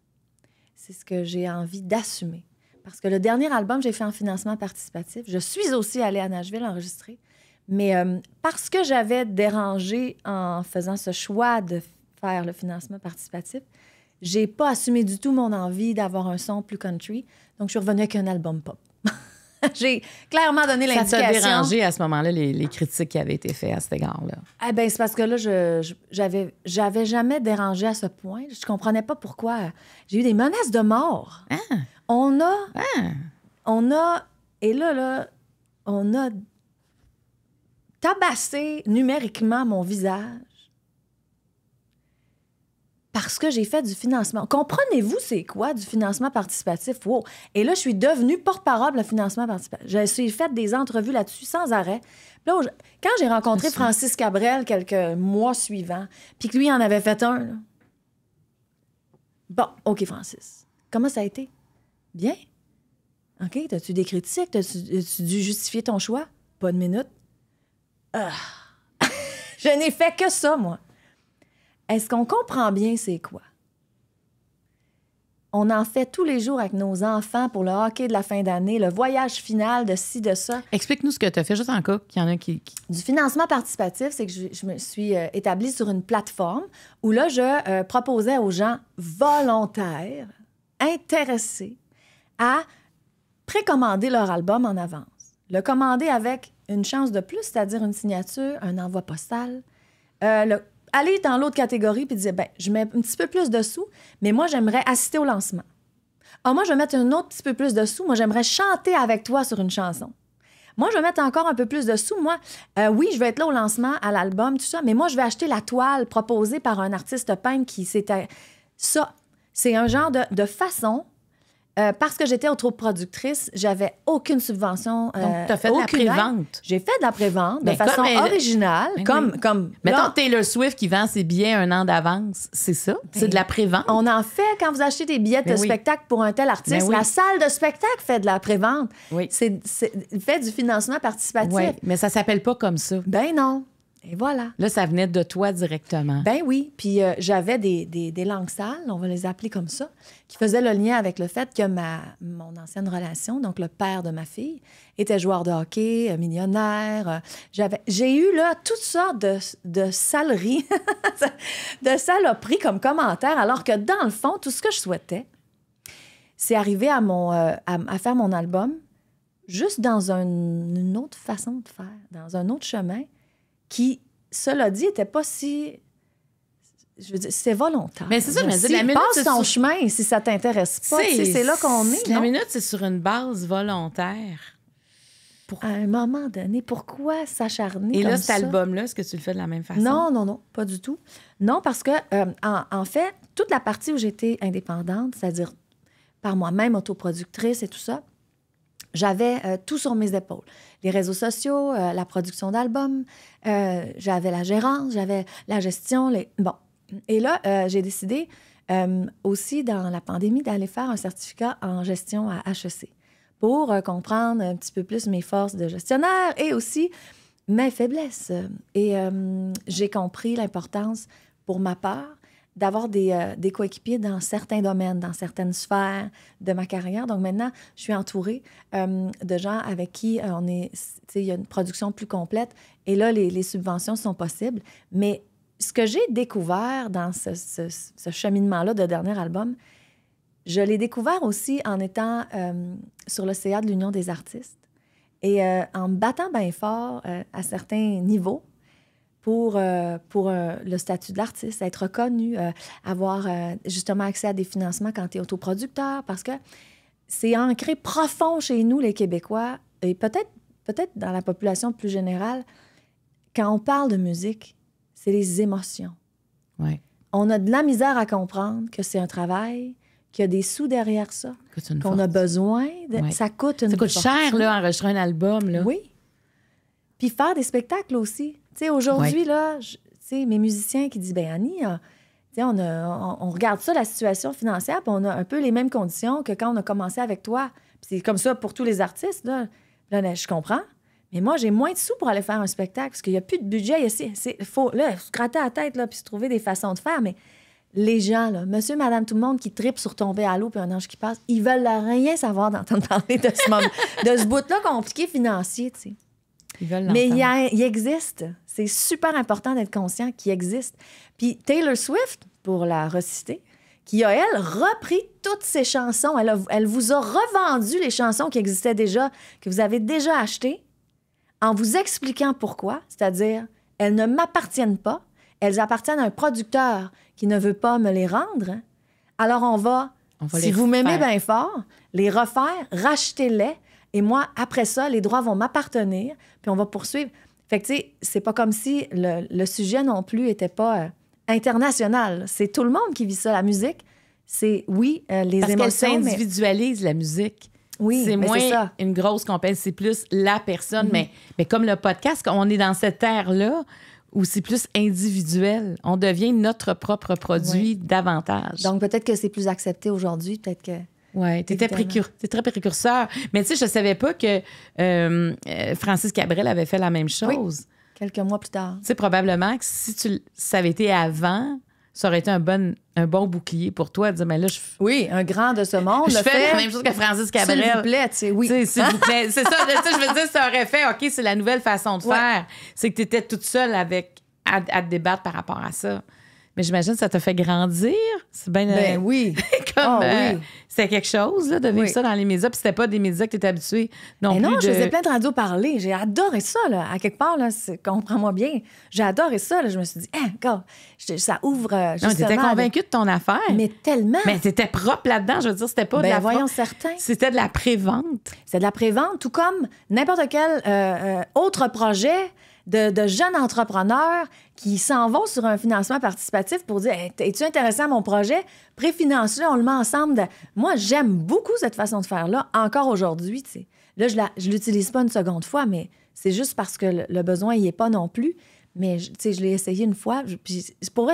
C'est ce que j'ai envie d'assumer. Parce que le dernier album, j'ai fait en financement participatif. Je suis aussi allée à Nashville enregistrer. Mais euh, parce que j'avais dérangé en faisant ce choix de faire le financement participatif, j'ai pas assumé du tout mon envie d'avoir un son plus country. Donc, je suis revenue avec un album pop. J'ai clairement donné l'indication. Ça t'a dérangé à ce moment-là, les, critiques qui avaient été faites à cet égard-là? Eh ben, c'est parce que là, je, j'avais, jamais dérangé à ce point. Je comprenais pas pourquoi. J'ai eu des menaces de mort. Ah! On a... Ah! On a... Et là, là, on a tabassé numériquement mon visage parce que j'ai fait du financement. Comprenez-vous c'est quoi du financement participatif? Wow. Et là, je suis devenue porte-parole du financement participatif. J'ai fait des entrevues là-dessus sans arrêt. Là, quand j'ai rencontré Francis Cabrel quelques mois suivants, puis que lui en avait fait un, bon, OK, Francis, comment ça a été? Bien. OK, as-tu des critiques? As-tu dû justifier ton choix? Pas de minute. Ah! je n'ai fait que ça, moi. Est-ce qu'on comprend bien c'est quoi? On en fait tous les jours avec nos enfants pour le hockey de la fin d'année, le voyage final de ci, de ça. Explique-nous ce que tu as fait, juste en cas qu'il y en a qui. Du financement participatif, c'est que je, me suis euh, établie sur une plateforme où là, je euh, proposais aux gens volontaires, intéressés, à précommander leur album en avance. Le commander avec une chance de plus, c'est-à-dire une signature, un envoi postal, euh, le aller dans l'autre catégorie puis dire, ben, je mets un petit peu plus de sous, mais moi, j'aimerais assister au lancement. Ah, moi, je vais mettre un autre petit peu plus de sous. Moi, j'aimerais chanter avec toi sur une chanson. Moi, je vais mettre encore un peu plus de sous. Moi, euh, oui, je vais être là au lancement, à l'album, tout ça, mais moi, je vais acheter la toile proposée par un artiste peintre qui s'était. Euh, ça, c'est un genre de façon euh, parce que j'étais autoproductrice, j'avais aucune subvention. Donc, euh, tu fait de la pré-vente. J'ai fait de la pré-vente de ben, façon originale. Ben comme, comme. Mettons Taylor Swift qui vend ses billets un an d'avance, c'est ça? Ben c'est de la pré-vente. On en fait quand vous achetez des billets de spectacle pour un tel artiste. La salle de spectacle fait de la pré-vente. Oui. C'est fait du financement participatif. Mais ça s'appelle pas comme ça. Ben non. Et voilà. Là, ça venait de toi directement. Ben oui. Puis euh, j'avais des, langues sales, on va les appeler comme ça, qui faisaient le lien avec le fait que ma, mon ancienne relation, donc le père de ma fille, était joueur de hockey, euh, millionnaire. Euh, j'ai eu là toutes sortes de, saleries, de saloperies comme commentaires, alors que dans le fond, tout ce que je souhaitais, c'est arriver à, faire mon album juste dans une autre façon de faire, dans un autre chemin qui, cela dit, n'était pas si je veux dire, c'est volontaire. Mais c'est ça, je me la minute. Passe ton chemin si ça t'intéresse pas. C'est là qu'on est. La minute, c'est sur une base volontaire. À un moment donné, pourquoi s'acharner? Et là, cet album-là, est-ce que tu le fais de la même façon? Non, non, non, pas du tout. Non, parce que, euh, en, fait, toute la partie où j'étais indépendante, c'est-à-dire par moi-même, autoproductrice et tout ça, j'avais euh, tout sur mes épaules les réseaux sociaux, euh, la production d'albums, euh, j'avais la gérance, j'avais la gestion. Les... Bon. Et là, euh, j'ai décidé aussi dans la pandémie d'aller faire un certificat en gestion à HEC pour comprendre un petit peu plus mes forces de gestionnaire et aussi mes faiblesses. Et j'ai compris l'importance pour ma part d'avoir euh, des, coéquipiers dans certains domaines, dans certaines sphères de ma carrière. Donc maintenant, je suis entourée euh, de gens avec qui euh, on est, il y a une production plus complète. Et là, les, subventions sont possibles. Mais ce que j'ai découvert dans ce, ce cheminement-là de dernier album, je l'ai découvert aussi en étant sur le de l'Union des artistes. Et en me battant bien fort à certains niveaux, pour, euh, pour euh, le statut de l'artiste, être reconnu, euh, avoir justement accès à des financements quand tu es autoproducteur, parce que c'est ancré profond chez nous, les Québécois, et peut-être peut-être dans la population plus générale, quand on parle de musique, c'est les émotions. Ouais. On a de la misère à comprendre que c'est un travail, qu'il y a des sous derrière ça, qu'on a besoin. Ça coûte une Ça coûte cher, là, enregistrer un album. Là. Oui. Puis faire des spectacles aussi aujourd'hui, là, tu mes musiciens qui disent, ben Annie, euh, on, on, regarde ça, la situation financière, puis on a un peu les mêmes conditions que quand on a commencé avec toi. c'est comme ça pour tous les artistes. Là. Ben, je comprends. Mais moi, j'ai moins de sous pour aller faire un spectacle parce qu'il n'y a plus de budget. Il faut là, se gratter la tête là, puis se trouver des façons de faire. Mais les gens, là, monsieur, madame, tout le monde qui tripe sur tomber à l'eau puis un ange qui passe, ils veulent rien savoir d'entendre parler de ce, ce bout-là compliqué financier. Mais il, existe. C'est super important d'être conscient qu'il existe. Puis Taylor Swift, pour la reciter, qui a, elle, repris toutes ses chansons. Elle, elle vous a revendu les chansons qui existaient déjà, que vous avez déjà achetées, en vous expliquant pourquoi, c'est-à-dire, elles ne m'appartiennent pas, elles appartiennent à un producteur qui ne veut pas me les rendre. Alors on va, on va si vous m'aimez bien fort, les refaire, racheter-les, et moi, après ça, les droits vont m'appartenir puis on va poursuivre. Fait que, tu sais, c'est pas comme si le, sujet non plus était pas euh, international. C'est tout le monde qui vit ça, la musique. C'est, oui, euh, les émotions. Parce individualise la musique. Oui, c'est moins une grosse compétence, c'est plus la personne. Mhm. mais, mais comme le podcast, on est dans cette ère-là où c'est plus individuel. On devient notre propre produit davantage. Donc peut-être que c'est plus accepté aujourd'hui, peut-être que Ouais, étais précur... très précurseur. Mais tu sais, je savais pas que euh, euh, Francis Cabrel avait fait la même chose. quelques mois plus tard. Tu sais, probablement que si tu ça avait été avant, ça aurait été un bon, un bon bouclier pour toi de dire, mais là, je... Oui, un grand de ce monde. Je fais la même chose que Francis Cabrel. S'il vous plaît, tu sais, oui. S'il c'est ça, je veux dire, ça aurait fait, OK, c'est la nouvelle façon de faire. C'est que tu étais toute seule avec, à, à débattre par rapport à ça. Mais j'imagine que ça te fait grandir. C'est bien. Ben, euh, oui. comme. Ah euh, c'était quelque chose, là, de vivre ça dans les médias. Puis c'était pas des médias que tu étais habitué. Non, non, je faisais plein de radios parler. J'ai adoré ça, À quelque part, là, comprends-moi bien. J'ai adoré ça, Je me suis dit, hein, ça ouvre. Euh, justement. non, convaincue de ton affaire. Mais tellement. Mais c'était propre là-dedans. Je veux dire, c'était pas de ben la. voyons certains. C'était de la prévente. c'est de la prévente, tout comme n'importe quel autre projet de, jeunes entrepreneurs qui s'en vont sur un financement participatif pour dire Es-tu intéressé à mon projet Préfinance-le, on le met ensemble. Moi, j'aime beaucoup cette façon de faire-là, encore aujourd'hui. Là, je ne l'utilise pas une seconde fois, mais c'est juste parce que le, besoin n'y est pas non plus. Mais je l'ai essayé une fois. pour vrai,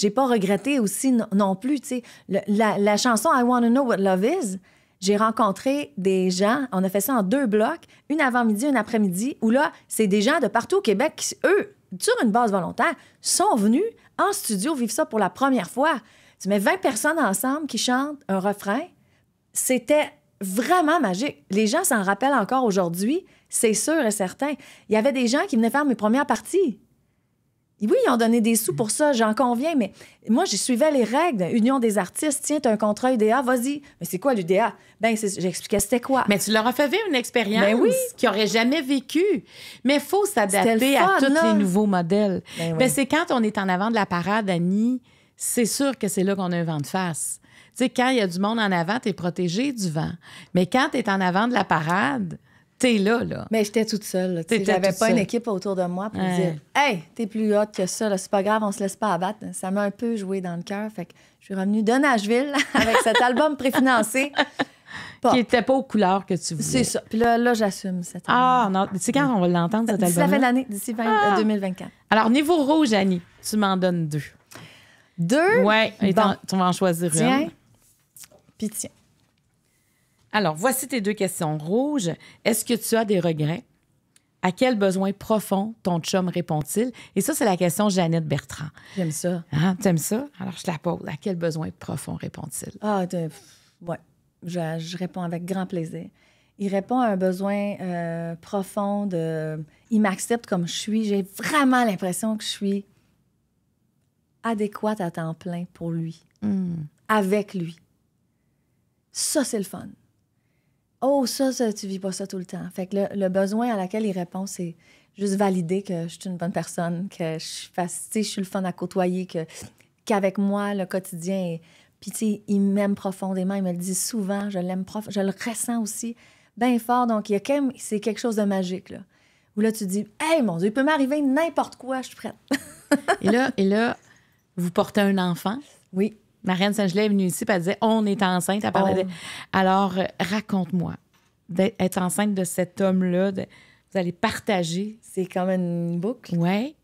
n'ai pas regretté aussi non, plus. La, la, chanson I want to Know What Love Is, j'ai rencontré des gens, on a fait ça en deux blocs, une avant-midi, une après-midi, où là, c'est des gens de partout au Québec qui, eux, sur une base volontaire, sont venus en studio vivre ça pour la première fois. Tu mets 20 personnes ensemble qui chantent un refrain. C'était vraiment magique. Les gens s'en rappellent encore aujourd'hui, c'est sûr et certain. Il y avait des gens qui venaient faire mes premières parties oui, ils ont donné des sous pour ça, j'en conviens, mais moi, je suivais les règles. Union des artistes, tiens, t'as un contrat UDA, vas-y. Mais c'est quoi l'UDA? Ben, j'expliquais c'était quoi. Mais tu leur as fait vivre une expérience ben qu'ils n'auraient jamais vécue. Mais il faut s'adapter à tous les nouveaux modèles. Mais ben ben, c'est quand on est en avant de la parade, Annie, c'est sûr que c'est là qu'on a un vent de face. Tu sais, quand il y a du monde en avant, t'es protégé du vent. Mais quand t'es en avant de la parade, t'es là, là. Mais j'étais toute seule. Là, j'avais pas une équipe autour de moi pour me dire Hey, t'es plus haute que ça, c'est pas grave, on se laisse pas abattre. Ça m'a un peu joué dans le cœur. Fait que je suis revenue de Nashville avec cet album préfinancé. Qui n'était pas aux couleurs que tu voulais. C'est ça. Puis là, là j'assume cet album. Ah, non. Tu sais quand on va l'entendre, cet album? D'ici la fin de l'année, d'ici 2024. Ah! Euh, Alors, niveau rouge, Annie, tu m'en donnes deux. Deux? Oui, bon. tu vas en choisir une. Puis tiens. Alors, voici tes deux questions rouges. Est-ce que tu as des regrets? À quel besoin profond ton chum répond-il? Et ça, c'est la question Jeannette Bertrand. J'aime ça. Hein, t'aimes ça? Alors, je la pose. À quel besoin profond répond-il? Ah, ouais. Je, réponds avec grand plaisir. Il répond à un besoin euh, profond Il m'accepte comme je suis. J'ai vraiment l'impression que je suis adéquate à temps plein pour lui, hmm. avec lui. Ça, c'est le fun. Oh, ça, ça, tu vis pas ça tout le temps. Fait que le, besoin à laquelle il répond, c'est juste valider que je suis une bonne personne, que je je suis le fun à côtoyer, que qu'avec moi, le quotidien Puis, tu sais, il m'aime profondément, il me le dit souvent, je l'aime prof... je le ressens aussi bien fort. Donc, il quand c'est quelque chose de magique, là. Où là, tu dis, hey, mon Dieu, il peut m'arriver n'importe quoi, je suis prête. et là, et là, vous portez un enfant. Oui. Marianne saint est venue ici, et elle disait On est enceinte. Oh. Alors, euh, raconte-moi, d'être enceinte de cet homme-là, vous allez partager. C'est comme une boucle. Oui.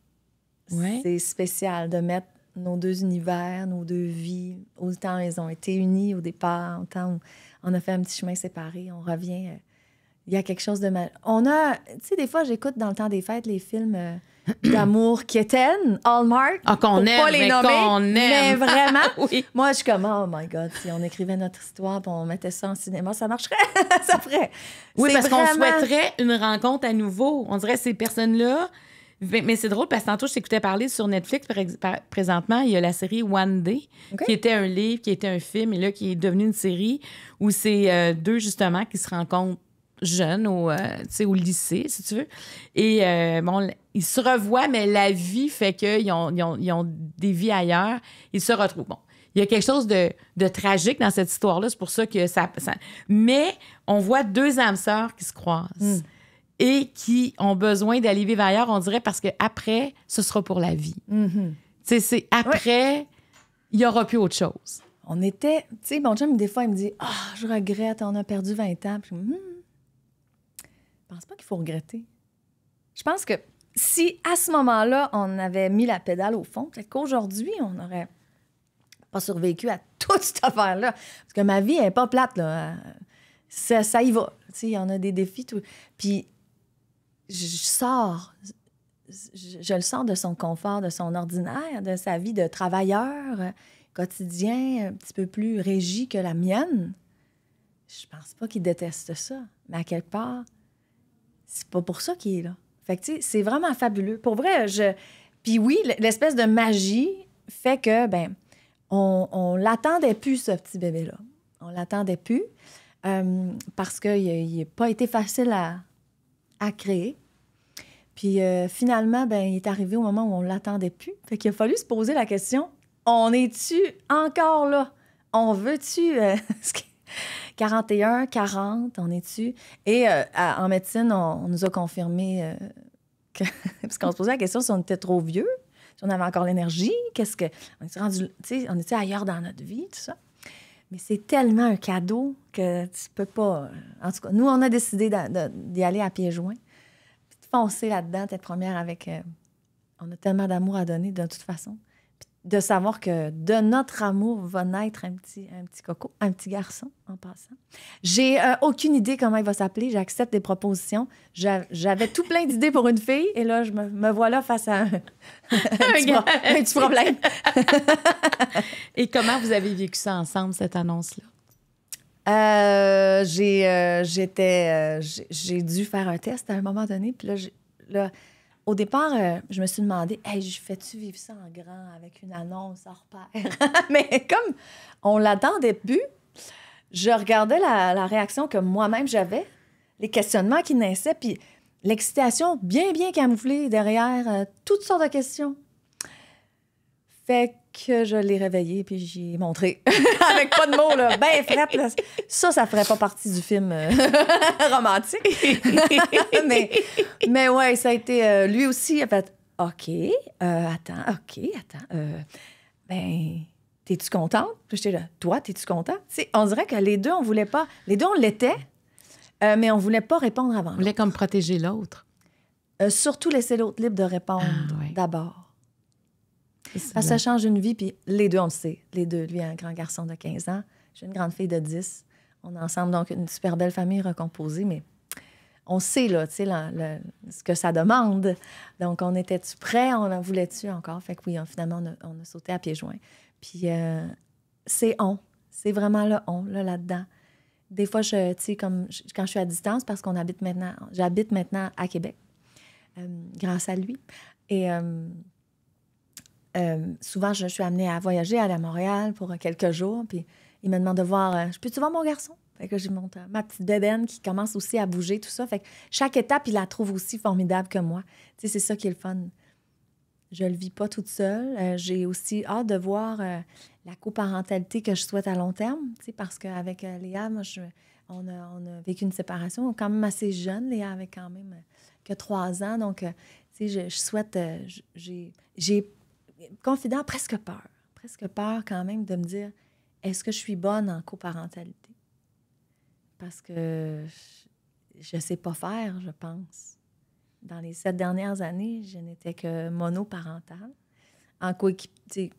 Ouais. C'est spécial de mettre nos deux univers, nos deux vies. Autant ils ont été unis au départ, autant on a fait un petit chemin séparé, on revient. Euh, il y a quelque chose de mal. On a, tu sais, des fois, j'écoute dans le temps des fêtes les films. Euh, d'amour qui éteignent, Hallmark. Ah, qu'on aime, pas les mais qu'on aime. Mais ah, vraiment, oui. moi, je suis comme, oh my God, si on écrivait notre histoire on mettait ça en cinéma, ça marcherait, ça ferait. Oui, parce qu'on souhaiterait une rencontre à nouveau. On dirait ces personnes-là. Mais, c'est drôle parce que tantôt, je t'écoutais parler sur Netflix présentement. Il y a la série One Day, qui était un livre, qui était un film, et là, qui est devenue une série où c'est euh, deux, justement, qui se rencontrent jeune au, euh, au lycée, si tu veux. Et euh, bon, ils se revoient, mais la vie fait qu'ils ont, ils ont, ils ont, des vies ailleurs. Ils se retrouvent. Bon, il y a quelque chose de, de tragique dans cette histoire-là. C'est pour ça que ça, Mais on voit deux âmes sœurs qui se croisent. Hmm. Et qui ont besoin d'aller vivre ailleurs, on dirait, parce qu'après, ce sera pour la vie. Mm-hmm. Tu sais, C'est après, il n'y aura plus autre chose. On était, tu sais, mon chum, des fois, il me dit Ah, je regrette, on a perdu 20 ans. Puis, hmm je pense pas qu'il faut regretter. Je pense que si à ce moment-là, on avait mis la pédale au fond, peut-être qu'aujourd'hui, on n'aurait pas survécu à toute cette affaire-là. Parce que ma vie n'est pas plate, là. Ça, ça y va. Il y en a des défis. Tout. Puis, je, sors. Je, le sors de son confort, de son ordinaire, de sa vie de travailleur quotidien, un petit peu plus régie que la mienne. Je pense pas qu'il déteste ça. Mais à quelque part, c'est pas pour ça qu'il est là. Fait que, tu sais, c'est vraiment fabuleux. Pour vrai, je. Puis oui, l'espèce de magie fait que, ben, on, on l'attendait plus, ce petit bébé-là. On l'attendait plus euh, parce qu'il n'a pas été facile à, à créer. Puis euh, finalement, ben, il est arrivé au moment où on l'attendait plus. Fait qu'il a fallu se poser la question on est-tu encore là On veut-tu. Euh, 41, 40, on est-tu? Et euh, en médecine, on, nous a confirmé euh, que. parce qu'on se posait la question si on était trop vieux, si on avait encore l'énergie, qu'est-ce que. On était rendu. on était ailleurs dans notre vie, tout ça. Mais c'est tellement un cadeau que tu peux pas. Euh, en tout cas, nous, on a décidé d'y aller à pieds joints. Puis foncer là-dedans, tête première avec. on a tellement d'amour à donner de toute façon de savoir que de notre amour va naître un petit, un petit coco, un petit garçon en passant. J'ai euh, aucune idée comment il va s'appeler. J'accepte des propositions. J'avais tout plein d'idées pour une fille et là, je me, vois là face à un, petit, problème. et comment vous avez vécu ça ensemble, cette annonce-là? Euh, j'ai euh, j'étais j'ai dû faire un test à un moment donné puis là, là au départ, euh, je me suis demandé, hey, je fais-tu vivre ça en grand avec une annonce hors pair? Mais comme on l'attendait plus, je regardais la, réaction que moi-même j'avais, les questionnements qui naissaient, puis l'excitation bien, bien camouflée derrière euh, toutes sortes de questions. Fait que je l'ai réveillé puis j'ai montré. Avec pas de mots, là. Ben, Ça, ça ferait pas partie du film euh, romantique. mais, mais ouais, ça a été. Euh, lui aussi, il a fait OK, euh, attends, OK, attends. ben, t'es-tu contente? j'étais là, toi, t'es-tu contente? on dirait que les deux, on voulait pas. Les deux, on l'était, mais on voulait pas répondre avant. On voulait comme protéger l'autre. surtout laisser l'autre libre de répondre ah, d'abord ça change une vie, puis les deux, on le sait. Les deux, lui, un grand garçon de 15 ans, j'ai une grande fille de 10. On est ensemble, donc, une super belle famille recomposée, mais on sait, là, tu sais, ce que ça demande. Donc, on était-tu prêt? On en voulait-tu encore? Fait que oui, finalement, on a, sauté à pieds joints. Puis, euh, c'est on. C'est vraiment le on, là, là-dedans. Des fois, tu sais, comme quand je suis à distance, parce qu'on habite maintenant, j'habite maintenant à Québec, euh, grâce à lui. Et... Euh, euh, souvent, je, suis amenée à voyager, à Montréal pour euh, quelques jours. Puis il me demande de voir euh, Je peux-tu voir mon garçon Fait que j'ai mon, ma petite bébène qui commence aussi à bouger, tout ça. Fait que chaque étape, il la trouve aussi formidable que moi. Tu sais, c'est ça qui est le fun. Je le vis pas toute seule. j'ai aussi hâte de voir la coparentalité que je souhaite à long terme. Tu sais, parce qu'avec Léa, moi, on, a, vécu une séparation quand même assez jeune. Léa avait quand même que trois ans. Donc, tu sais, je souhaite. j'ai confident, presque peur. Presque peur quand même de me dire est-ce que je suis bonne en coparentalité? Parce que je ne sais pas faire, je pense. Dans les sept dernières années, je n'étais que monoparentale. En coéquipier.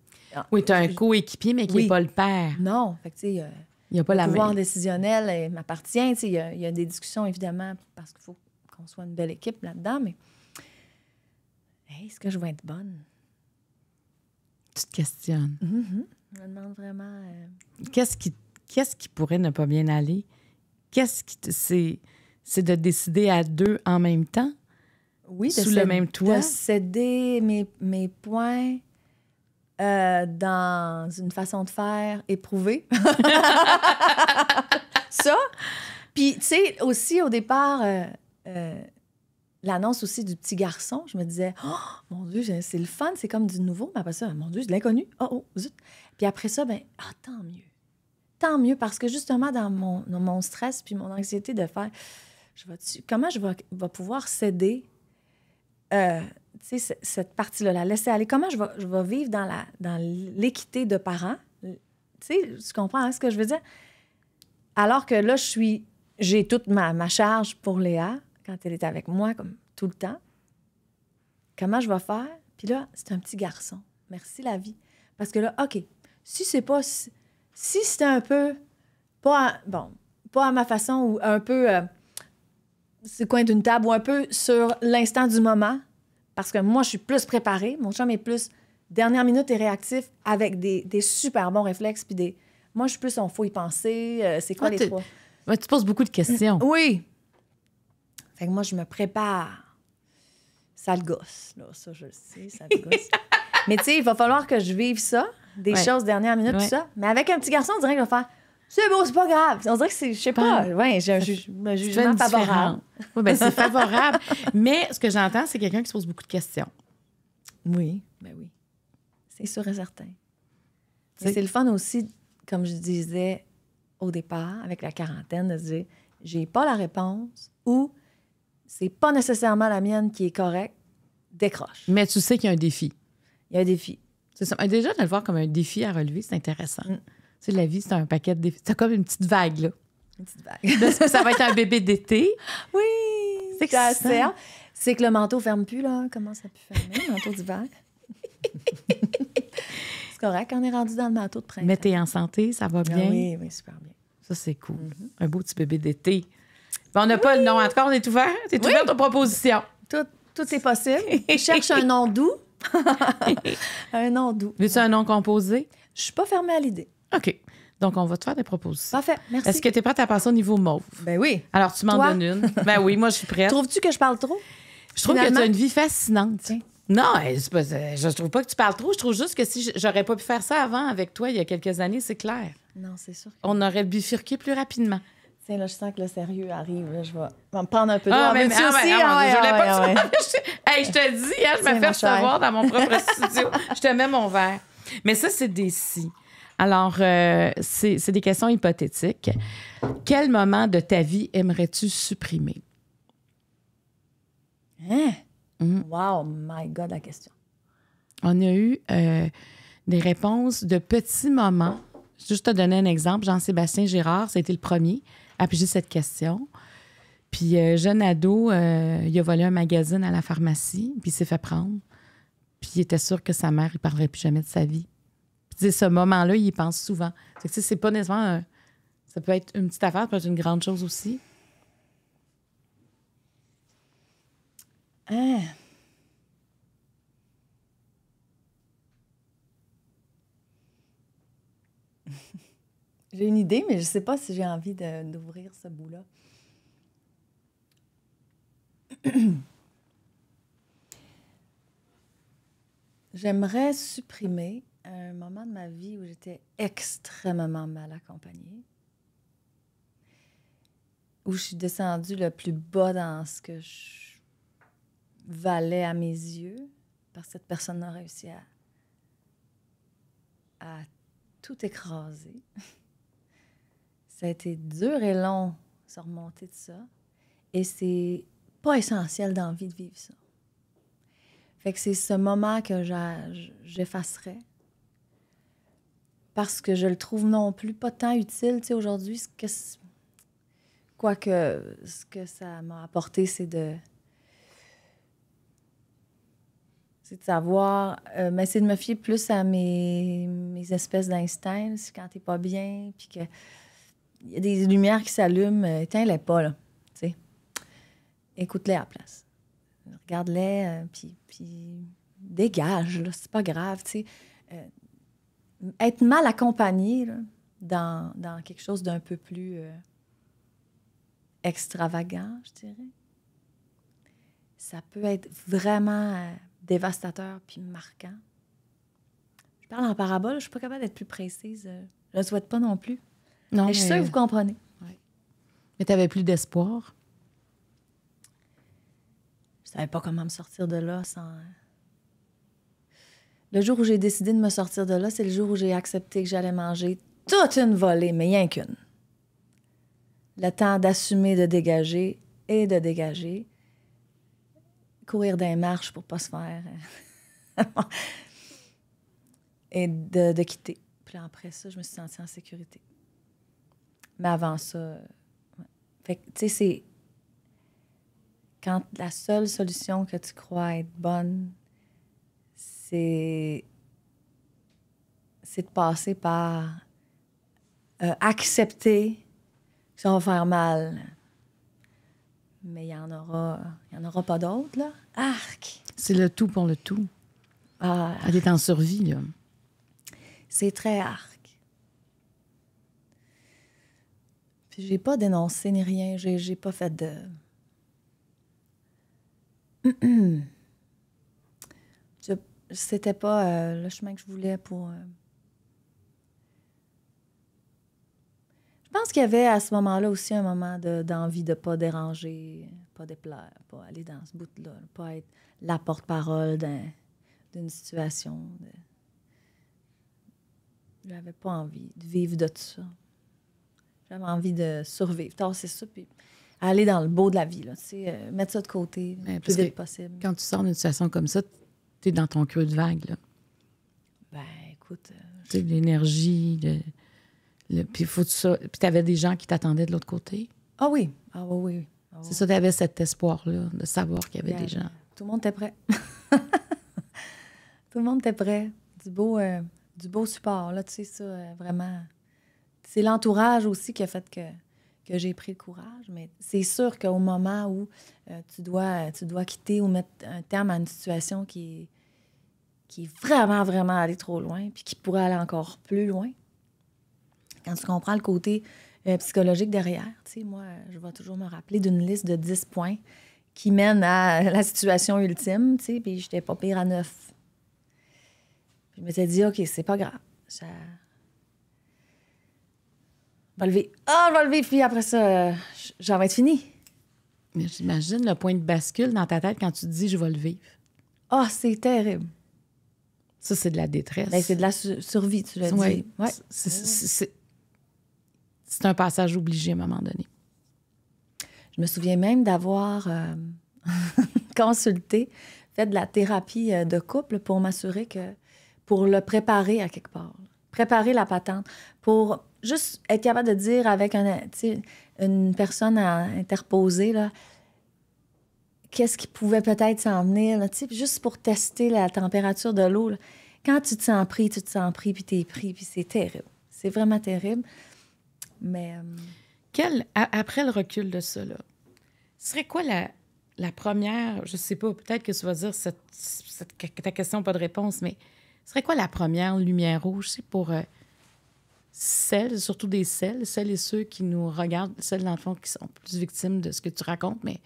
Oui, tu as un coéquipier, mais qui n'est pas le père. Non. Euh, il n'y a pas le la pouvoir décisionnel euh, m'appartient. Il, il y, a des discussions, évidemment, parce qu'il faut qu'on soit une belle équipe là-dedans, mais est-ce que je vais être bonne? tu te questionnes. Mm-hmm. Je me demande vraiment. Euh, qu'est-ce qui, qu'est-ce qui pourrait ne pas bien aller? Qu'est-ce qui. C'est, c'est de décider à deux en même temps? Oui, sous le même toit. céder mes, mes points euh, dans une façon de faire éprouvée. Ça. Puis, tu sais, aussi au départ, euh, l'annonce aussi du petit garçon, je me disais, oh, mon Dieu, c'est le fun, c'est comme du nouveau. Mais après ça, mon Dieu, de l'inconnu. Oh, oh, zut. Puis après ça, ben, ah, tant mieux. Tant mieux, parce que justement, dans mon, mon stress puis mon anxiété de faire, je comment je vais, va pouvoir céder euh, cette partie-là, la laisser aller? Comment je vais, je vivre dans, la, dans l'équité de parents? sais tu comprends hein, ce que je veux dire? Alors que là, je suis, j'ai toute ma, ma charge pour Léa quand elle est avec moi, comme tout le temps. Comment je vais faire? Puis là, c'est un petit garçon. Merci la vie. Parce que là, OK, si c'est pas. Si, un peu. Pas bon, pas à ma façon ou un peu. c'est euh, coin d'une table ou un peu sur l'instant du moment, parce que moi, je suis plus préparée. Mon chum est plus dernière minute et réactif avec des, super bons réflexes. Puis des. Moi, je suis plus, on faut y penser. Euh, c'est quoi ah, les trois? tu poses beaucoup de questions. Oui. Fait que moi, je me prépare. Ça le gosse, là. Ça, je le sais, ça le gosse. mais tu sais, il va falloir que je vive ça, des choses dernière minute, tout ça. Mais avec un petit garçon, on dirait qu'il va faire c'est beau, c'est pas grave. On dirait que c'est, je sais pas, ouais, j'ai un, jugement favorable. Oui, bien, c'est favorable. mais ce que j'entends, c'est quelqu'un qui se pose beaucoup de questions. Oui, ben oui. C'est sûr et certain. C'est le fun aussi, comme je disais au départ, avec la quarantaine, de dire j'ai pas la réponse ou c'est pas nécessairement la mienne qui est correcte, décroche. Mais tu sais qu'il y a un défi. Il y a un défi. C'est Déjà, de le voir comme un défi à relever, c'est intéressant. Mm. Tu sais, la vie, c'est un paquet de défis. C'est comme une petite vague, là. Une petite vague. ça va être un bébé d'été. Oui! C'est que C'est que le manteau ferme plus, là. Comment ça peut fermer, le manteau d'hiver? c'est correct, on est rendu dans le manteau de printemps. Mais t'es en santé, ça va ah bien? oui, oui, super bien. Ça, c'est cool. Mm-hmm. Un beau petit bébé d'été. Ben, on n'a pas le nom. En tout cas, on est ouvert. C'est ouvert aux propositions. Tout, tout est possible. Je cherche un nom doux. un nom doux. Mais tu un nom composé? Je suis pas fermée à l'idée. OK. Donc, on va te faire des propositions. Parfait, merci. Est-ce que tu es prête à passer au niveau mauve? Ben oui. Alors, tu m'en donnes une. Ben oui, moi, je suis prête. Trouves-tu que je parle trop? Je trouve que tu as une vie fascinante. Non, eh, pas, je trouve pas que tu parles trop. Je trouve juste que si j'aurais pas pu faire ça avant avec toi il y a quelques années, c'est clair. Non, c'est sûr. On aurait bifurqué plus rapidement là, je sens que le sérieux arrive. je vais me prendre un peu de je pas je te dis, je me fais recevoir dans mon propre studio. Je te mets mon verre. Mais ça, c'est des si. Alors, euh, c'est des questions hypothétiques. Quel moment de ta vie aimerais-tu supprimer? Hein? Mhm. Wow, my God, la question. On a eu euh, des réponses de petits moments. Je vais juste te donner un exemple. Jean-Sébastien Girard, c'était le premier après cette question. Puis, euh, jeune ado, euh, il a volé un magazine à la pharmacie, puis il s'est fait prendre. Puis, il était sûr que sa mère, il parlerait plus jamais de sa vie. Puis, ce moment-là, il y pense souvent. C'est sais, c'est pas nécessairement. Ça peut être une petite affaire, ça peut être une grande chose aussi. Hein? J'ai une idée, mais je ne sais pas si j'ai envie d'ouvrir ce bout-là. J'aimerais supprimer un moment de ma vie où j'étais extrêmement mal accompagnée, où je suis descendue le plus bas dans ce que je valais à mes yeux, parce que cette personne a réussi à tout écraser. ça a été dur et long se remonter de ça. Et c'est pas essentiel d'envie de vivre ça. Fait que c'est ce moment que j'effacerais. Parce que je le trouve non plus pas tant utile. Tu sais, aujourd'hui, ce que. Quoique, ce que ça m'a apporté, c'est de. C'est de savoir. Euh, mais c'est de me fier plus à mes, mes espèces d'instincts, quand t'es pas bien, puis que il y a des lumières qui s'allument, euh, éteins-les pas, là. sais. Écoute-les à place. Regarde-les, euh, puis, dégage, là, c'est pas grave, tu sais. Euh, être mal accompagné dans, quelque chose d'un peu plus extravagant, je dirais, ça peut être vraiment dévastateur puis marquant. Je parle en parabole, je suis pas capable d'être plus précise. Je ne souhaite pas non plus je suis sûre que vous euh, comprenez. Mais tu n'avais plus d'espoir? Je savais pas comment me sortir de là sans. Le jour où j'ai décidé de me sortir de là, c'est le jour où j'ai accepté que j'allais manger toute une volée, mais rien qu'une. Le temps d'assumer, de dégager et de dégager. Courir d'un marche pour pas se faire. Euh, et de, de quitter. Puis après ça, je me suis sentie en sécurité. Mais avant ça. Euh, fait tu sais, c'est. Quand la seule solution que tu crois être bonne, c'est. C'est de passer par. Euh, accepter que ça va faire mal. Mais il n'y en aura, y en aura pas d'autres, là. Arc! C'est le tout pour le tout. Ah, Elle est en survie, C'est très arc. Je j'ai pas dénoncé ni rien. J'ai, j'ai pas fait de. c'était pas euh, le chemin que je voulais pour. Euh, je pense qu'il y avait à ce moment-là aussi un moment de, d'envie de pas déranger, pas déplaire, pas aller dans ce bout-là, pas être la porte-parole d'une situation. Je J'avais pas envie de vivre de tout ça. J'avais envie de survivre. c'est ça, puis aller dans le beau de la vie, là, euh, mettre ça de côté le plus vite possible. Quand tu sors d'une situation comme ça, tu es dans ton creux de vague. Là. Ben, écoute. Euh, tu l'énergie, le, puis faut ça. Puis avais des gens qui t'attendaient de l'autre côté. Ah oui, ah oui, oui. Ah c'est ça, tu avais cet espoir-là, de savoir qu'il y avait des gens. Tout le monde était prêt. tout le monde était prêt. Du beau, euh, du beau support, là, tu sais, ça, vraiment c'est l'entourage aussi qui a fait que, que j'ai pris le courage. Mais c'est sûr qu'au moment où euh, tu, dois, tu dois quitter ou mettre un terme à une situation qui est, qui est vraiment, vraiment allée trop loin, puis qui pourrait aller encore plus loin, quand tu comprends le côté euh, psychologique derrière, moi, je vais toujours me rappeler d'une liste de 10 points qui mène à la situation ultime, tu sais, puis j'étais pas pire à 9. je me suis dit, OK, c'est pas grave. Je lever. Ah, je vais lever. Puis après ça, j'en vais être fini. Mais j'imagine le point de bascule dans ta tête quand tu te dis je vais le vivre. Ah, oh, c'est terrible. Ça, c'est de la détresse. Ben, c'est de la survie, tu l'as ouais. dit. Ouais. Ah. C'est un passage obligé à un moment donné. Je me souviens même d'avoir euh, consulté, fait de la thérapie euh, de couple pour m'assurer que, pour le préparer à quelque part, préparer la patente, pour juste être capable de dire avec un, une personne à interposer, là, qu'est-ce qui pouvait peut-être s'en venir, juste pour tester la température de l'eau. Quand tu te sens pris, tu te sens pris, puis es pris, puis c'est terrible. C'est vraiment terrible. Mais... Euh, après le recul de ça, là, serait quoi la, la première, je sais pas, peut-être que tu vas dire cette, ta question, pas de réponse, mais serait quoi la première lumière rouge, pour... Euh, celles, surtout des celles, celles et ceux qui nous regardent, celles dans le fond qui sont plus victimes de ce que tu racontes, mais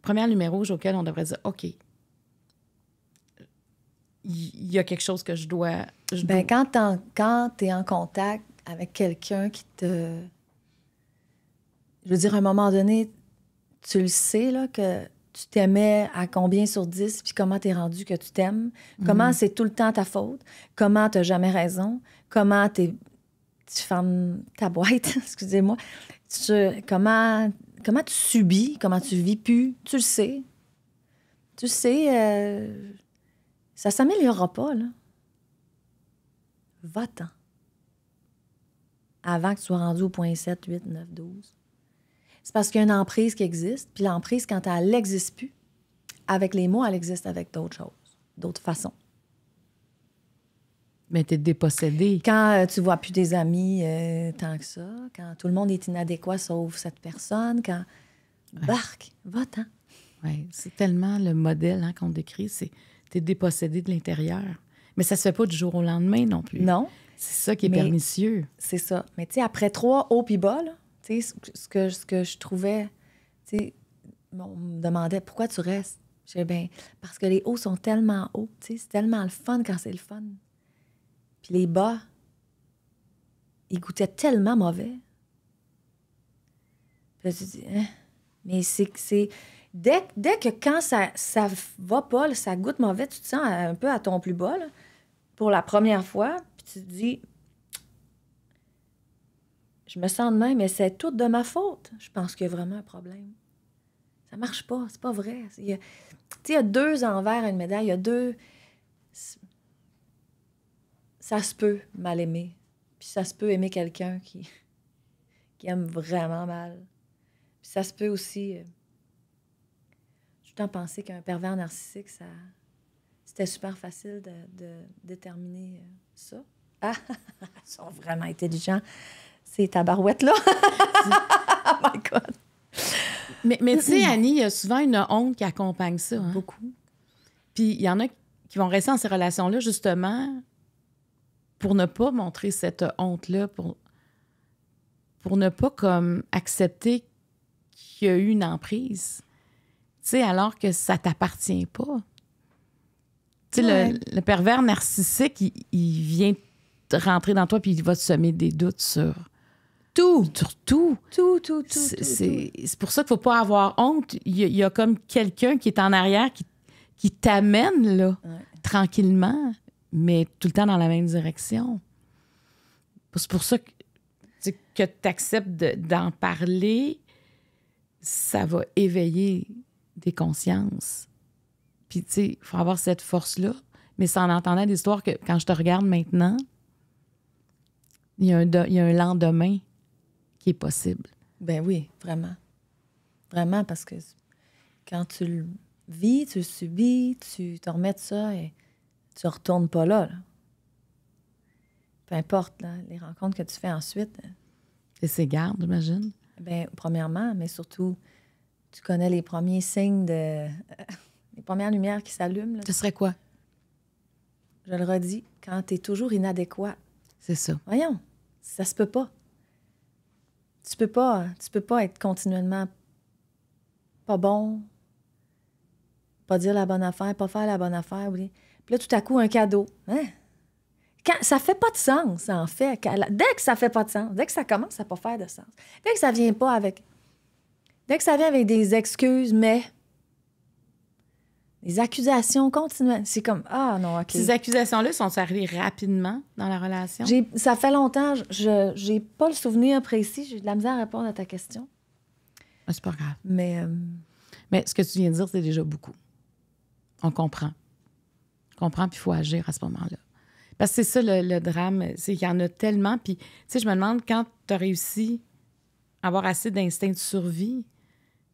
premier numéro auquel on devrait dire OK, il y a quelque chose que je dois. Je ben, Quand tu es en contact avec quelqu'un qui te. Je veux dire, à un moment donné, tu le sais, là, que tu t'aimais à combien sur 10, puis comment tu es rendu que tu t'aimes, mhm. comment c'est tout le temps ta faute, comment t'as jamais raison, comment tu es tu fermes ta boîte, excusez-moi. Comment, comment tu subis, comment tu vis plus, tu le sais. Tu sais, ça euh, ça s'améliorera pas, Va-t'en. Avant que tu sois rendu au point 7, 8, 9, 12. C'est parce qu'il y a une emprise qui existe, puis l'emprise, quand elle n'existe plus, avec les mots, elle existe avec d'autres choses, d'autres façons. Mais t'es dépossédé. Quand euh, tu vois plus des amis euh, tant que ça, quand tout le monde est inadéquat sauf cette personne, quand. Barque, va-t'en. Oui, c'est tellement le modèle hein, qu'on décrit, c'est t'es dépossédé de l'intérieur. Mais ça se fait pas du jour au lendemain non plus. Non. C'est ça qui est pernicieux. C'est ça. Mais tu sais, après trois hauts puis bas, tu sais, ce que, ce que je trouvais, tu sais, on me demandait pourquoi tu restes. Je disais, ben, parce que les hauts sont tellement hauts, tu sais, c'est tellement le fun quand c'est le fun. Puis les bas, ils goûtaient tellement mauvais. Puis là, tu dis, hein? Mais c'est que c'est. Dès, dès, que quand ça, ça va pas, ça goûte mauvais, tu te sens un peu à ton plus bas, là, pour la première fois, puis tu te dis, je me sens de même, mais c'est tout de ma faute. Je pense qu'il y a vraiment un problème. Ça marche pas, c'est pas vrai. Il y il y a deux envers à une médaille, il y a deux ça se peut mal aimer. Puis ça se peut aimer quelqu'un qui, aime vraiment mal. Puis ça se peut aussi. Je t'en en qu'un pervers narcissique, ça, c'était super facile de, déterminer euh, ça. Ah, ils sont vraiment intelligents, ces tabarouettes-là. oh my God! Mais, tu sais, Annie, il y a souvent une honte qui accompagne ça. Hein. Beaucoup. Puis il y en a qui vont rester dans ces relations-là, justement, pour ne pas montrer cette honte-là, pour, pour ne pas comme accepter qu'il y a eu une emprise, alors que ça t'appartient pas. le, pervers narcissique, il, vient rentrer dans toi puis il va te semer des doutes sur tout. tout. Tout, tout, C'est pour ça qu'il faut pas avoir honte. Il y, a, comme quelqu'un qui est en arrière qui, t'amène là, tranquillement mais tout le temps dans la même direction. C'est pour ça que tu acceptes d'en parler, ça va éveiller des consciences. Puis, tu sais, il faut avoir cette force-là. Mais c'est en entendant des histoires que, quand je te regarde maintenant, il y, a un y a un lendemain qui est possible. Ben oui, vraiment. Vraiment, parce que quand tu le vis, tu le subis, tu te remets de ça et tu retournes pas là. Peu importe les rencontres que tu fais ensuite. Hein. Et c'est garde, j'imagine. Bien, premièrement, mais surtout, tu connais les premiers signes de. les premières lumières qui s'allument. Ce serait quoi? Je le redis, quand tu es toujours inadéquat. C'est ça. Voyons, ça se peut pas. Tu peux pas, tu peux pas être continuellement pas bon, pas dire la bonne affaire, pas faire la bonne affaire. oui. Puis là, tout à coup, un cadeau. Hein? Quand, ça fait pas de sens, en fait. dès que ça fait pas de sens, dès que ça commence à pas faire de sens, dès que ça vient pas avec. Dès que ça vient avec des excuses, mais. les accusations continuent. C'est comme Ah non, OK. Ces accusations-là sont arrivées rapidement dans la relation? Ça fait longtemps. Je n'ai pas le souvenir précis. J'ai de la misère à répondre à ta question. Ah, c'est pas grave. Mais. Euh, mais ce que tu viens de dire, c'est déjà beaucoup. On comprend comprends, puis il faut agir à ce moment-là. Parce que c'est ça le, drame, c'est qu'il y en a tellement. Puis, tu sais, je me demande quand tu as réussi à avoir assez d'instinct de survie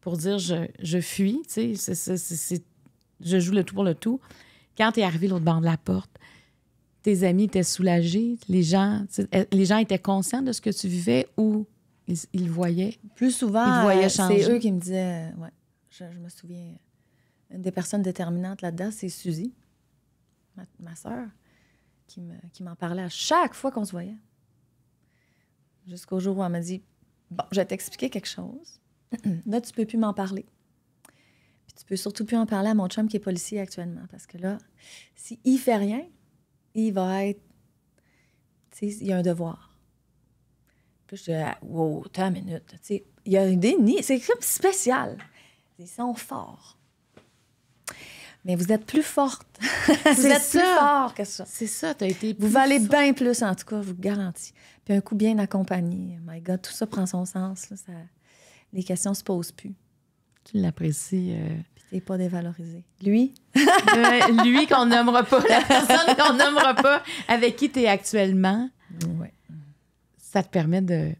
pour dire je, fuis, tu sais, je joue le tout pour le tout. Quand tu es arrivé l'autre bord de la porte, tes amis étaient soulagés, les gens, les gens étaient conscients de ce que tu vivais ou ils, voyaient. Plus souvent, euh, c'est eux qui me disaient, ouais, je, me souviens, une des personnes déterminantes là-dedans, c'est Suzy ma, sœur, qui m'en parlait à chaque fois qu'on se voyait. Jusqu'au jour où elle m'a dit Bon, je vais t'expliquer quelque chose. là, tu ne peux plus m'en parler. Puis tu peux surtout plus en parler à mon chum qui est policier actuellement. Parce que là, s'il ne fait rien, il va être. Tu sais, il y a un devoir. Puis je dis ah, Wow, t'as une minute. Tu sais, il y a un déni. C'est comme spécial. Ils sont forts mais vous êtes plus forte. vous êtes plus fort que ça. C'est ça, tu as été Vous valez bien plus, en tout cas, je vous garantis. Puis un coup bien accompagné, my God, tout ça prend son sens. Les questions se posent plus. Tu l'apprécies. Euh, Puis t'es pas dévalorisé. Lui? Euh, lui qu'on nommera pas, la personne qu'on nommera pas, avec qui tu es actuellement. Ouais. Ça te permet de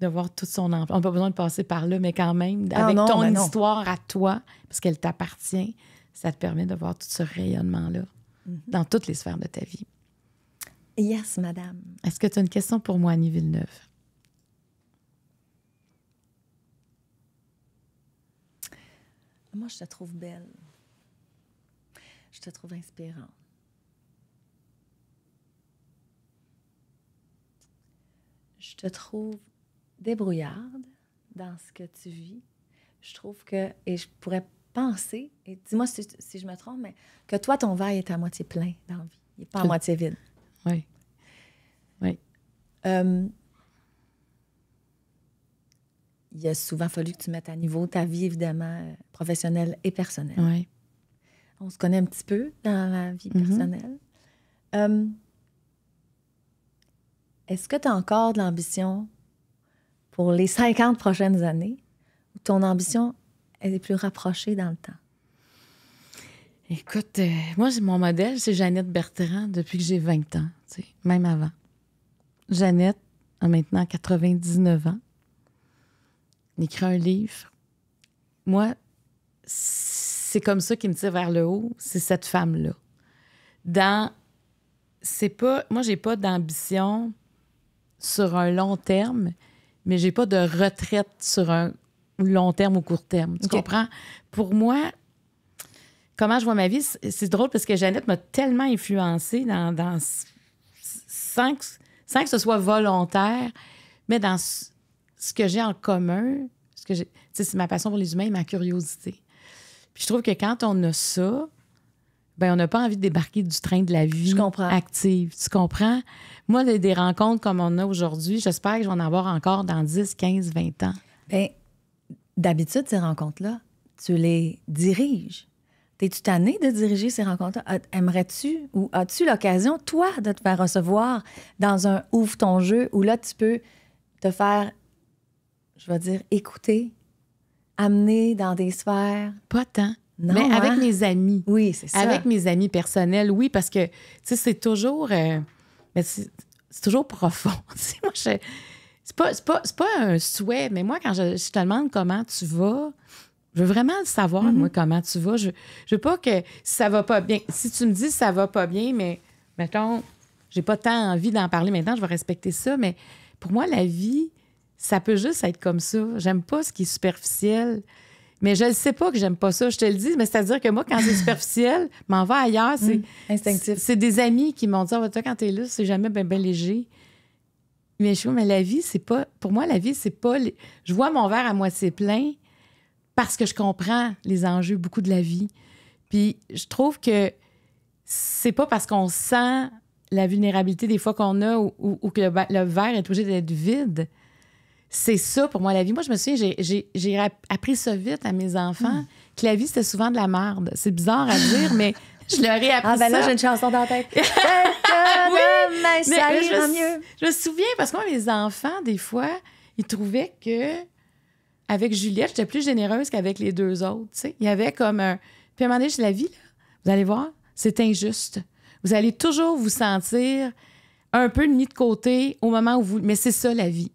de voir toute son ampleur. On n'a pas besoin de passer par là, mais quand même, ah avec ton ben histoire à toi, parce qu'elle t'appartient, ça te permet de voir tout ce rayonnement-là mhm. dans toutes les sphères de ta vie. Yes, madame. Est-ce que tu as une question pour moi, Annie Villeneuve? Moi, je te trouve belle. Je te trouve inspirante. Je te trouve débrouillarde dans ce que tu vis. Je trouve que, et je pourrais penser, et dis-moi si, je me trompe, mais que toi, ton verre est à moitié plein d'envie. Il n'est pas à moitié vide. Oui. Oui. Hum, il a souvent fallu que tu mettes à niveau ta vie, évidemment, professionnelle et personnelle. Oui. On se connaît un petit peu dans la vie mm-hmm. personnelle. Hum, est-ce que tu as encore de l'ambition pour les 50 prochaines années ou ton ambition elle est plus rapprochée dans le temps. Écoute, euh, moi, moi, mon modèle, c'est Jeannette Bertrand depuis que j'ai 20 ans, même avant. Jeannette a maintenant 99 ans. Elle écrit un livre. Moi, c'est comme ça qui me tire vers le haut, c'est cette femme-là. Dans. C'est pas. Moi, j'ai pas d'ambition sur un long terme, mais j'ai pas de retraite sur un long terme ou court terme. Tu comprends? Pour moi, comment je vois ma vie, c'est drôle parce que Jeannette m'a tellement influencée dans, sans, que, sans, que, ce soit volontaire, mais dans ce, que j'ai en commun, ce que c'est ma passion pour les humains et ma curiosité. Puis je trouve que quand on a ça, ben on n'a pas envie de débarquer du train de la vie active. Tu comprends? Moi, des, des rencontres comme on a aujourd'hui, j'espère que je vais en avoir encore dans 10, 15, 20 ans. Bien, d'habitude, ces rencontres-là, tu les diriges. T'es-tu tanné de diriger ces rencontres-là? Ah, aimerais-tu ou as-tu l'occasion, toi, de te faire recevoir dans un ouvre ton jeu où là, tu peux te faire, je vais dire, écouter, amener dans des sphères? Pas tant. Non, Mais avec hein? mes amis. Oui, c'est ça. Avec mes amis personnels, oui, parce que, tu sais, c'est toujours. Euh, mais c'est toujours profond. moi, je c'est pas, pas, un souhait, mais moi, quand je, je, te demande comment tu vas, je veux vraiment savoir, mm-hmm. moi, comment tu vas. Je, je veux pas que si ça va pas bien. Si tu me dis que ça va pas bien, mais mettons, j'ai pas tant envie d'en parler maintenant, je vais respecter ça, mais pour moi, la vie, ça peut juste être comme ça. J'aime pas ce qui est superficiel. Mais je ne sais pas que j'aime pas ça. Je te le dis, mais c'est-à-dire que moi, quand c'est superficiel, m'en va ailleurs. C'est mm, instinctif. C'est des amis qui m'ont dit Quand ah, Toi, quand t'es là, c'est jamais bien léger. Mais je mais la vie, c'est pas. Pour moi, la vie, c'est pas. Je vois mon verre à moi, c'est plein parce que je comprends les enjeux beaucoup de la vie. Puis je trouve que c'est pas parce qu'on sent la vulnérabilité des fois qu'on a ou, que le, verre est obligé d'être vide. C'est ça pour moi la vie. Moi, je me souviens, j'ai appris ça vite à mes enfants mmh. que la vie, c'était souvent de la merde. C'est bizarre à dire, mais je leur ai appris Ah, ben là, j'ai une chanson dans la tête. oui, mais je, me, mieux. je me souviens, parce que moi, les enfants, des fois, ils trouvaient que avec Juliette, j'étais plus généreuse qu'avec les deux autres. Il y avait comme un. Puis à un moment donné, la vie, là, vous allez voir, c'est injuste. Vous allez toujours vous sentir un peu mis de côté au moment où vous. Mais c'est ça, la vie.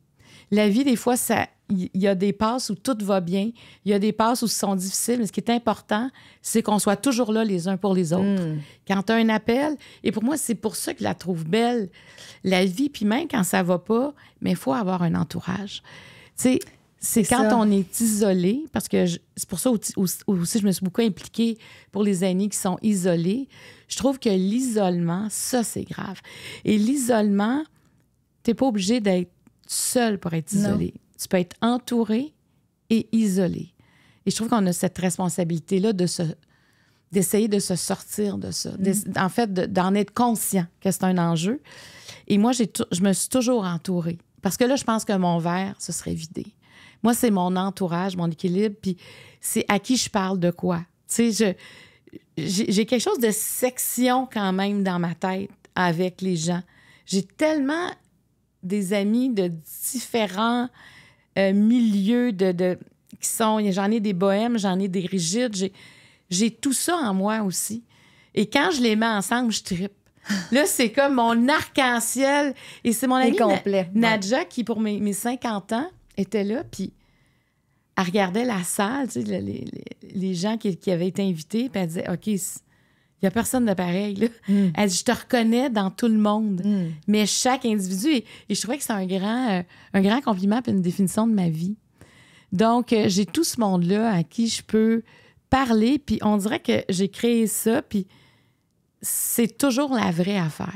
La vie, des fois, ça il y a des passes où tout va bien, il y a des passes où ce sont difficiles, mais ce qui est important, c'est qu'on soit toujours là les uns pour les autres. Mm. Quand tu as un appel, et pour moi, c'est pour ça que je la trouve belle, la vie, puis même quand ça va pas, mais il faut avoir un entourage. Tu sais, c'est quand on est isolé, parce que c'est pour ça aussi, je me suis beaucoup impliquée pour les aînés qui sont isolés. Je trouve que l'isolement, ça, c'est grave. Et l'isolement, t'es pas obligé d'être seul pour être isolé tu peux être entouré et isolé. Et je trouve qu'on a cette responsabilité-là de d'essayer de se sortir de ça, mm. en fait d'en être conscient que c'est un enjeu. Et moi, je me suis toujours entourée parce que là, je pense que mon verre ce serait vidé. Moi, c'est mon entourage, mon équilibre, puis c'est à qui je parle de quoi. Tu sais, j'ai quelque chose de section quand même dans ma tête avec les gens. J'ai tellement des amis de différents euh, milieu de, qui sont. J'en ai des bohèmes, j'en ai des rigides, j'ai, tout ça en moi aussi. Et quand je les mets ensemble, je tripe. Là, c'est comme mon arc-en-ciel. Et c'est mon amie Nadja qui, pour mes, 50 ans, était là, puis elle regardait la salle, les, gens qui, avaient été invités, puis elle disait OK, il n'y a personne de pareil. Hmm. Elle dit, je te reconnais dans tout le monde, hmm. mais chaque individu. Et, je trouvais que c'est un grand, euh, un grand compliment et une définition de ma vie. Donc, euh, j'ai tout ce monde-là à qui je peux parler, puis on dirait que j'ai créé ça, puis c'est toujours la vraie affaire.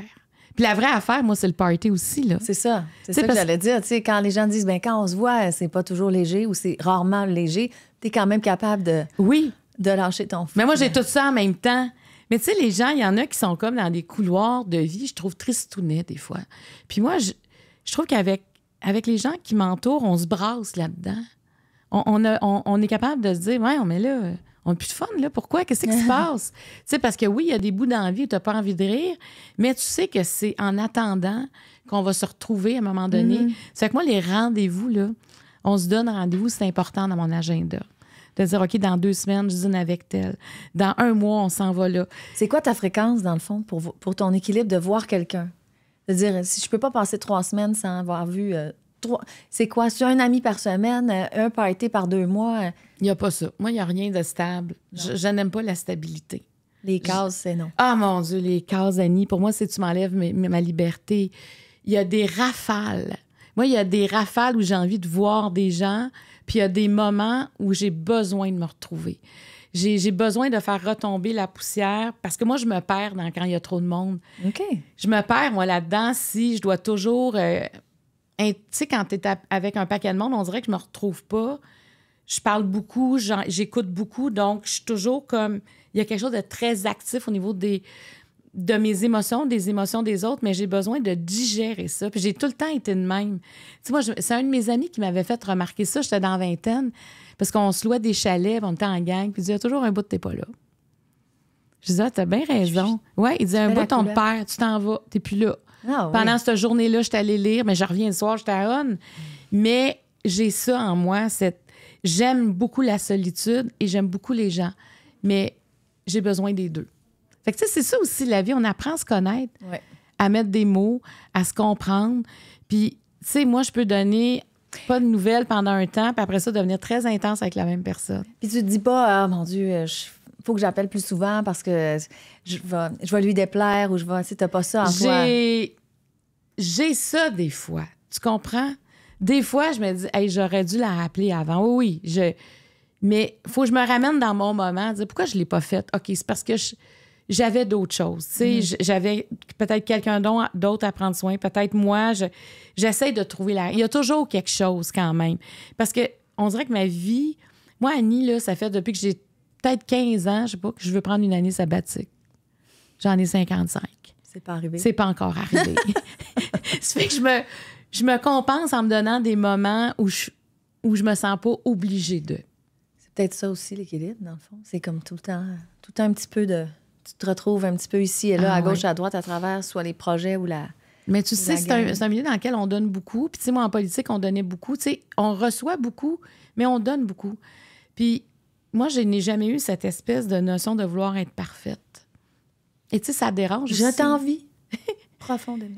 Puis la vraie affaire, moi, c'est le party aussi, là. C'est ça. C'est ça que j'allais dire. quand les gens disent, ben quand on se voit, c'est pas toujours léger ou c'est rarement léger, tu es quand même capable de... Oui. De lâcher ton fou. Mais moi, j'ai tout ça en même temps. Mais tu sais, les gens, il y en a qui sont comme dans des couloirs de vie, je trouve tristounet des fois. Puis moi, je, trouve qu'avec avec les gens qui m'entourent, on se brasse là-dedans. On, on, est capable de se dire, ouais, mais là, on n'a plus de fun, là. Pourquoi? Qu'est-ce qui se passe? Tu sais, parce que oui, il y a des bouts d'envie où tu n'as pas envie de rire, mais tu sais que c'est en attendant qu'on va se retrouver à un moment donné. C'est mm-hmm. que moi, les rendez-vous, là, on se donne rendez-vous, c'est important dans mon agenda de dire, OK, dans deux semaines, je dîne avec tel. Dans un mois, on s'en va là. C'est quoi ta fréquence, dans le fond, pour, pour ton équilibre de voir quelqu'un? C'est-à-dire, si je peux pas passer trois semaines sans avoir vu euh, trois. C'est quoi? C'est un ami par semaine, euh, un été par deux mois? Euh? Il n'y a pas ça. Moi, il n'y a rien de stable. Je, n'aime pas la stabilité. Les cases, c'est non. Ah mon Dieu, les cases, Annie. Pour moi, c'est tu m'enlèves ma liberté. Il y a des rafales. Moi, il y a des rafales où j'ai envie de voir des gens puis il y a des moments où j'ai besoin de me retrouver. J'ai besoin de faire retomber la poussière parce que moi, je me perds dans, quand il y a trop de monde. OK. Je me perds, moi, là-dedans, si je dois toujours. Euh, tu sais, quand tu es avec un paquet de monde, on dirait que je me retrouve pas. Je parle beaucoup, j'écoute beaucoup, donc je suis toujours comme. Il y a quelque chose de très actif au niveau des, de mes émotions, des émotions des autres, mais j'ai besoin de digérer ça. Puis j'ai tout le temps été de même. Tu sais, moi, c'est un de mes amis qui m'avait fait remarquer ça. J'étais dans la vingtaine, parce qu'on se louait des chalets, on était en gang, puis il disait toujours un bout, t'es pas là. Je disais, ah, t'as bien raison. Oui, il disait, un bout, on te tu t'en vas, t'es plus là. Ah Pendant cette journée-là, je allée lire, mais je reviens le soir, je t'arronne. Mais j'ai ça en moi, J'aime beaucoup la solitude et j'aime beaucoup les gens, mais j'ai besoin des deux. Fait que, tu sais, c'est ça aussi la vie. On apprend à se connaître, à mettre des mots, à se comprendre. Puis, tu sais, moi, je peux donner pas de nouvelles pendant un temps, puis après ça, devenir très intense avec la même personne. Puis tu te dis pas, ah, mon Dieu, il euh, faut que j'appelle plus souvent parce que je vais, je vais lui déplaire ou je vais. Tu t'as pas ça en toi. J'ai ça des fois. Tu comprends? Des fois, je me dis, hey, j'aurais dû la rappeler avant. Oui, oui. Je... Mais faut que je me ramène dans mon moment, pourquoi je ne l'ai pas faite. OK, c'est parce que je j'avais d'autres choses. sais. Mm. J'avais peut-être quelqu'un d'autre à prendre soin, peut-être moi. J'essaie de trouver la. Il y a toujours quelque chose quand même. Parce que on dirait que ma vie. Moi, Annie, là, ça fait depuis que j'ai peut-être 15 ans, je sais pas, que je veux prendre une année sabbatique. J'en ai 55. C'est pas arrivé. C'est pas encore arrivé. ça fait que je me, je me compense en me donnant des moments où je, où je me sens pas obligée de. C'est peut-être ça aussi l'équilibre, dans le fond. C'est comme tout le temps, tout le temps un petit peu de, tu te retrouves un petit peu ici et là, ah à gauche, à droite, à travers soit les projets ou la. Mais tu sais, c'est un, milieu dans lequel on donne beaucoup. Puis, tu sais, moi, en politique, on donnait beaucoup. Tu sais, on reçoit beaucoup, mais on donne beaucoup. Puis, moi, je n'ai jamais eu cette espèce de notion de vouloir être parfaite. Et tu sais, ça dérange. Je envie Profondément.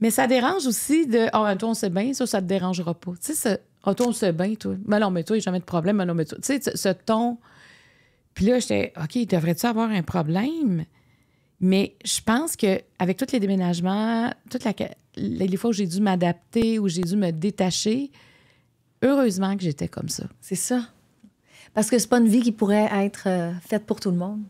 Mais ça dérange aussi de. Oh, ah, toi, on sait bien, ça, ça te dérangera pas. Tu sais, ça... Oh, toi, on sait bien, toi. Mais non, mais toi, il n'y a jamais de problème. Mais non, mais toi. Tu sais, ce ton. Puis là, j'étais, OK, devrais-tu avoir un problème? Mais je pense qu'avec tous les déménagements, toutes les fois où j'ai dû m'adapter, où j'ai dû me détacher, heureusement que j'étais comme ça. C'est ça. Parce que c'est pas une vie qui pourrait être euh, faite pour tout le monde.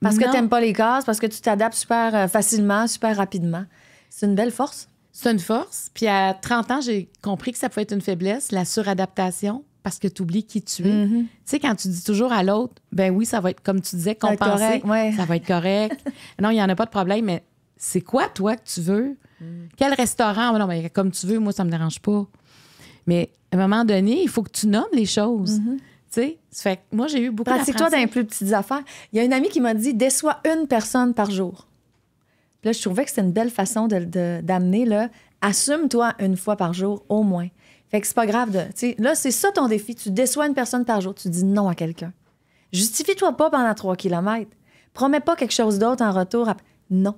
Parce que que n'aimes pas les cases, parce que tu t'adaptes super euh, facilement, super rapidement. C'est une belle force. C'est une force. Puis à 30 ans, j'ai compris que ça pouvait être une faiblesse, la suradaptation parce que tu oublies qui tu es. Mm-hmm. Tu sais, quand tu dis toujours à l'autre, ben oui, ça va être comme tu disais, compensé, ça va être correct. non, il n'y en a pas de problème, mais c'est quoi, toi, que tu veux? Mm. Quel restaurant? Oh, non, mais comme tu veux, moi, ça ne me dérange pas. Mais à un moment donné, il faut que tu nommes les choses. Mm-hmm. Tu sais, fait moi, j'ai eu beaucoup Pratique-toi dans les plus petites affaires. Il y a une amie qui m'a dit déçois une personne par jour. là, je trouvais que c'était une belle façon d'amener, de, là, assume-toi une fois par jour, au moins. Fait que c'est pas grave de. Là, c'est ça ton défi. Tu déçois une personne par jour, tu dis non à quelqu'un. Justifie-toi pas pendant trois kilomètres. Promets pas quelque chose d'autre en retour. Non.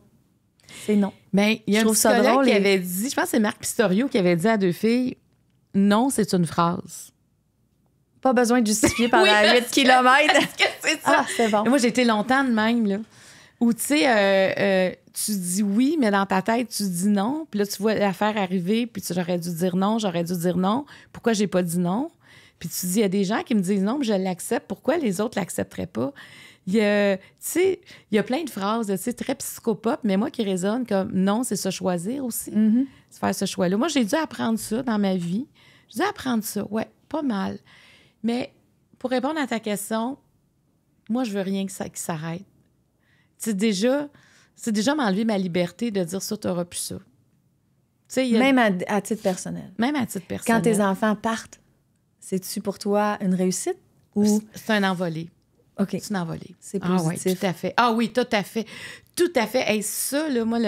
C'est non. Mais il y a un qui avait dit, je pense que c'est Marc Pistorio qui avait dit à deux filles Non, c'est une phrase. Pas besoin de justifier pendant oui, 8 km. Que, que ça. Ah, c'est bon. moi, j'ai été longtemps de même. Là. Ou tu sais, euh, euh, tu dis oui, mais dans ta tête, tu dis non. Puis là, tu vois l'affaire arriver, puis tu j'aurais dû dire non, j'aurais dû dire non. Pourquoi j'ai pas dit non? Puis tu dis, il y a des gens qui me disent non, mais je l'accepte. Pourquoi les autres l'accepteraient pas? Il y, a, il y a plein de phrases, tu sais, très psychopop, mais moi qui résonne comme non, c'est se choisir aussi, c'est mm-hmm. faire ce choix-là. Moi, j'ai dû apprendre ça dans ma vie. J'ai dû apprendre ça, ouais, pas mal. Mais pour répondre à ta question, moi, je veux rien que ça, qui s'arrête. C'est déjà, c'est déjà m'enlever ma liberté de dire ça, t'auras plus ça. Même à, titre personnel. Même à titre personnel. Quand tes enfants partent, c'est-tu pour toi une réussite ou. C'est un envolé. OK. C'est un envolé C'est ah positif. Ah oui, tout à fait. Ah oui, tout à fait. Tout à fait. et ça, moi,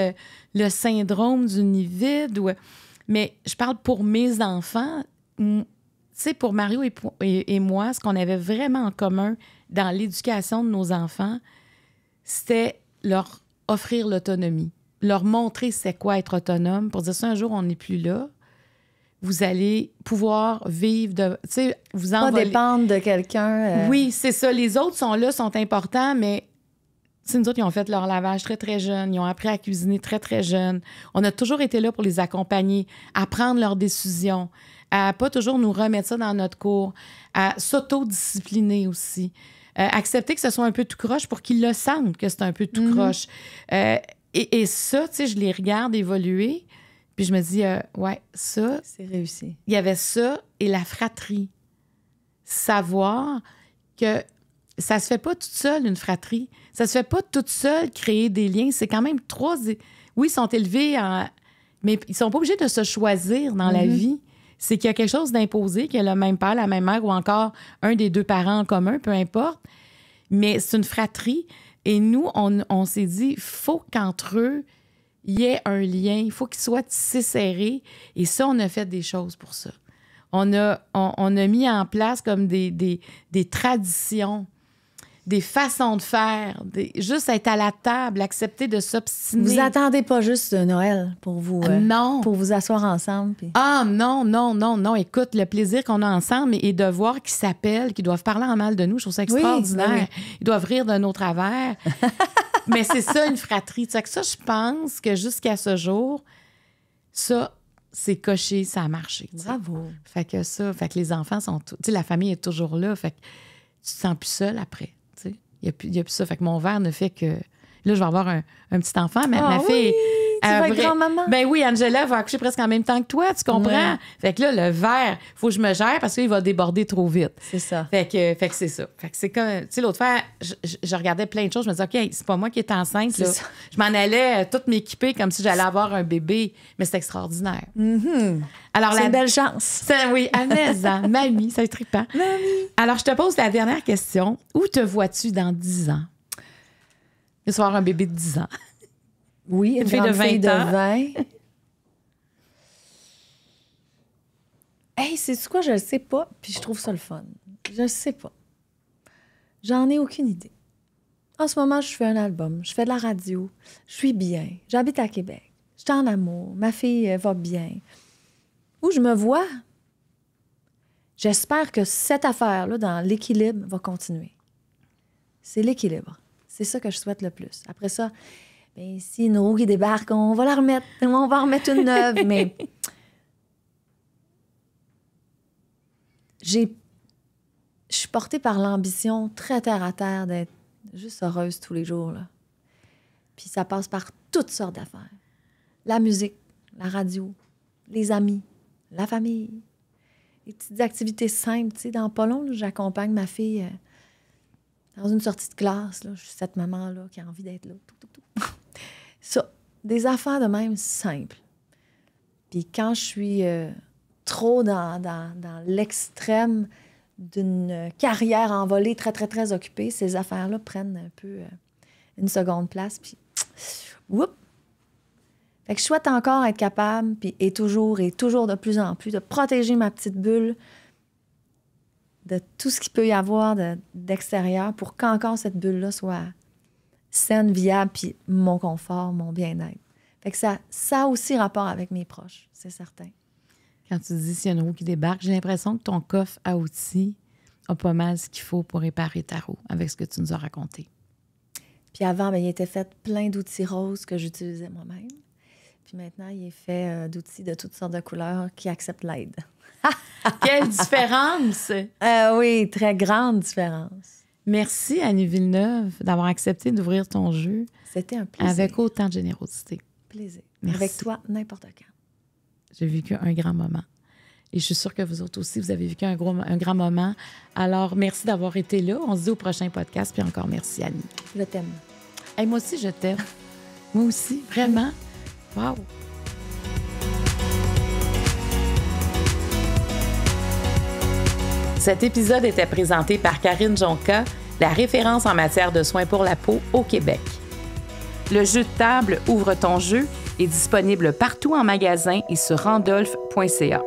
le, syndrome du nid vide, mais je parle pour mes enfants. Tu sais, pour Mario et, et moi, ce qu'on avait vraiment en commun dans l'éducation de nos enfants, c'était leur offrir l'autonomie, leur montrer c'est quoi être autonome pour dire ça, un jour on n'est plus là, vous allez pouvoir vivre de. Tu sais, vous en Pas dépendre de quelqu'un. Euh. Oui, c'est ça. Les autres sont là, sont importants, mais cest nous autres, ils ont fait leur lavage très, très jeune. Ils ont appris à cuisiner très, très jeune. On a toujours été là pour les accompagner, à prendre leurs décisions, à pas toujours nous remettre ça dans notre cours, à s'autodiscipliner aussi. Euh, accepter que ce soit un peu tout croche pour qu'ils le sentent que c'est un peu tout mhm. croche. Euh, et, ça, tu sais, je les regarde évoluer, puis je me dis, euh, ouais, ça. C'est réussi. Il y avait ça et la fratrie. Savoir que ça se fait pas toute seule, une fratrie. Ça se fait pas toute seule créer des liens. C'est quand même trois. Oui, ils sont élevés Mais ils sont pas obligés de se choisir dans la mhm. vie c'est qu'il y a quelque chose d'imposé, qu'il y a le même père, la même mère ou encore un des deux parents en commun, peu importe. Mais c'est une fratrie. Et nous, on, on s'est dit, faut qu'entre eux, il y ait un lien, il faut qu'ils soient si serrés. Et ça, on a fait des choses pour ça. On a, a mis en place comme des, des, des traditions des façons de faire, juste être à la table, accepter de s'obstiner. Vous attendez pas juste Noël pour vous euh, non. pour vous asseoir ensemble. Ah non, non, non, non. Écoute, le plaisir qu'on a ensemble et, de voir qu'ils s'appellent, qu'ils doivent parler en mal de nous, je trouve ça extraordinaire. Ils doivent rire de nos travers. Mais c'est ça, une fratrie. Tu que ça, je pense que jusqu'à ce jour, ça, c'est coché, ça a marché. Bravo. Fait que ça, fait que les enfants sont... Tu sais, la famille est toujours là. Fait que tu te sens plus seul après. Il n'y a, a, plus ça. Fait que mon verre ne fait que. Là, je vais avoir un, un petit enfant, mais elle ah ma fille tu vas grand-maman. Ben oui, Angela va accoucher presque en même temps que toi, tu comprends? Fait que là, le verre, faut que je me gère parce qu'il va déborder trop vite. C'est ça. Fait que, c'est ça. Fait que c'est comme, tu sais, l'autre fois, je, regardais plein de choses, je me disais, OK, c'est pas moi qui est enceinte, Je m'en allais euh, toute m'équiper comme si j'allais avoir un bébé, mais c'est extraordinaire. Mm-hmm. Alors, c'est une belle chance. Oui, ans, Mamie, est trippant. Mamie. Alors, je te pose la dernière question. Où te vois-tu dans 10 ans? Il va avoir un bébé de 10 ans. Oui, une, fille, de 20 ans. de hey, c'est quoi? Je ne sais pas, puis je trouve ça le fun. Je ne sais pas. J'en ai aucune idée. En ce moment, je fais un album, je fais de la radio, je suis bien, j'habite à Québec, je suis en amour, ma fille va bien. Où je me vois, j'espère que cette affaire-là, dans l'équilibre, va continuer. C'est l'équilibre. C'est ça que je souhaite le plus. Après ça, et ben, si une roue qui débarque, on va la remettre, on va en remettre une neuve, mais j'ai je suis portée par l'ambition très terre à terre d'être juste heureuse tous les jours. Là. Puis ça passe par toutes sortes d'affaires. La musique, la radio, les amis, la famille, les petites activités simples. Tu sais, dans pas j'accompagne ma fille euh, dans une sortie de classe. Je suis cette maman-là qui a envie d'être là. tout. Ça, des affaires de même simples. Puis quand je suis euh, trop dans, dans, dans l'extrême d'une carrière envolée très, très, très occupée, ces affaires-là prennent un peu euh, une seconde place. Puis, whoop! Fait que je souhaite encore être capable, puis et toujours, et toujours de plus en plus, de protéger ma petite bulle de tout ce qu'il peut y avoir d'extérieur pour qu'encore cette bulle-là soit saine, viable, puis mon confort, mon bien-être. Fait ça, ça a aussi rapport avec mes proches, c'est certain. Quand tu dis s'il y a une roue qui débarque, j'ai l'impression que ton coffre à outils a pas mal ce qu'il faut pour réparer ta roue avec ce que tu nous as raconté. Puis avant, ben, il était fait plein d'outils roses que j'utilisais moi-même. Puis maintenant, il est fait euh, d'outils de toutes sortes de couleurs qui acceptent l'aide. Quelle différence! Euh, oui, très grande différence. Merci, Annie Villeneuve, d'avoir accepté d'ouvrir ton jeu. C'était un plaisir. Avec autant de générosité. Plaisir. Avec toi, n'importe quand. J'ai vécu un grand moment. Et je suis sûre que vous autres aussi, vous avez vécu un, gros, un grand moment. Alors, merci d'avoir été là. On se dit au prochain podcast. Puis encore merci, Annie. Je t'aime. moi aussi, je t'aime. moi aussi, vraiment. Wow. Cet épisode était présenté par Karine Jonca la référence en matière de soins pour la peau au Québec. Le jeu de table Ouvre ton jeu est disponible partout en magasin et sur randolph.ca.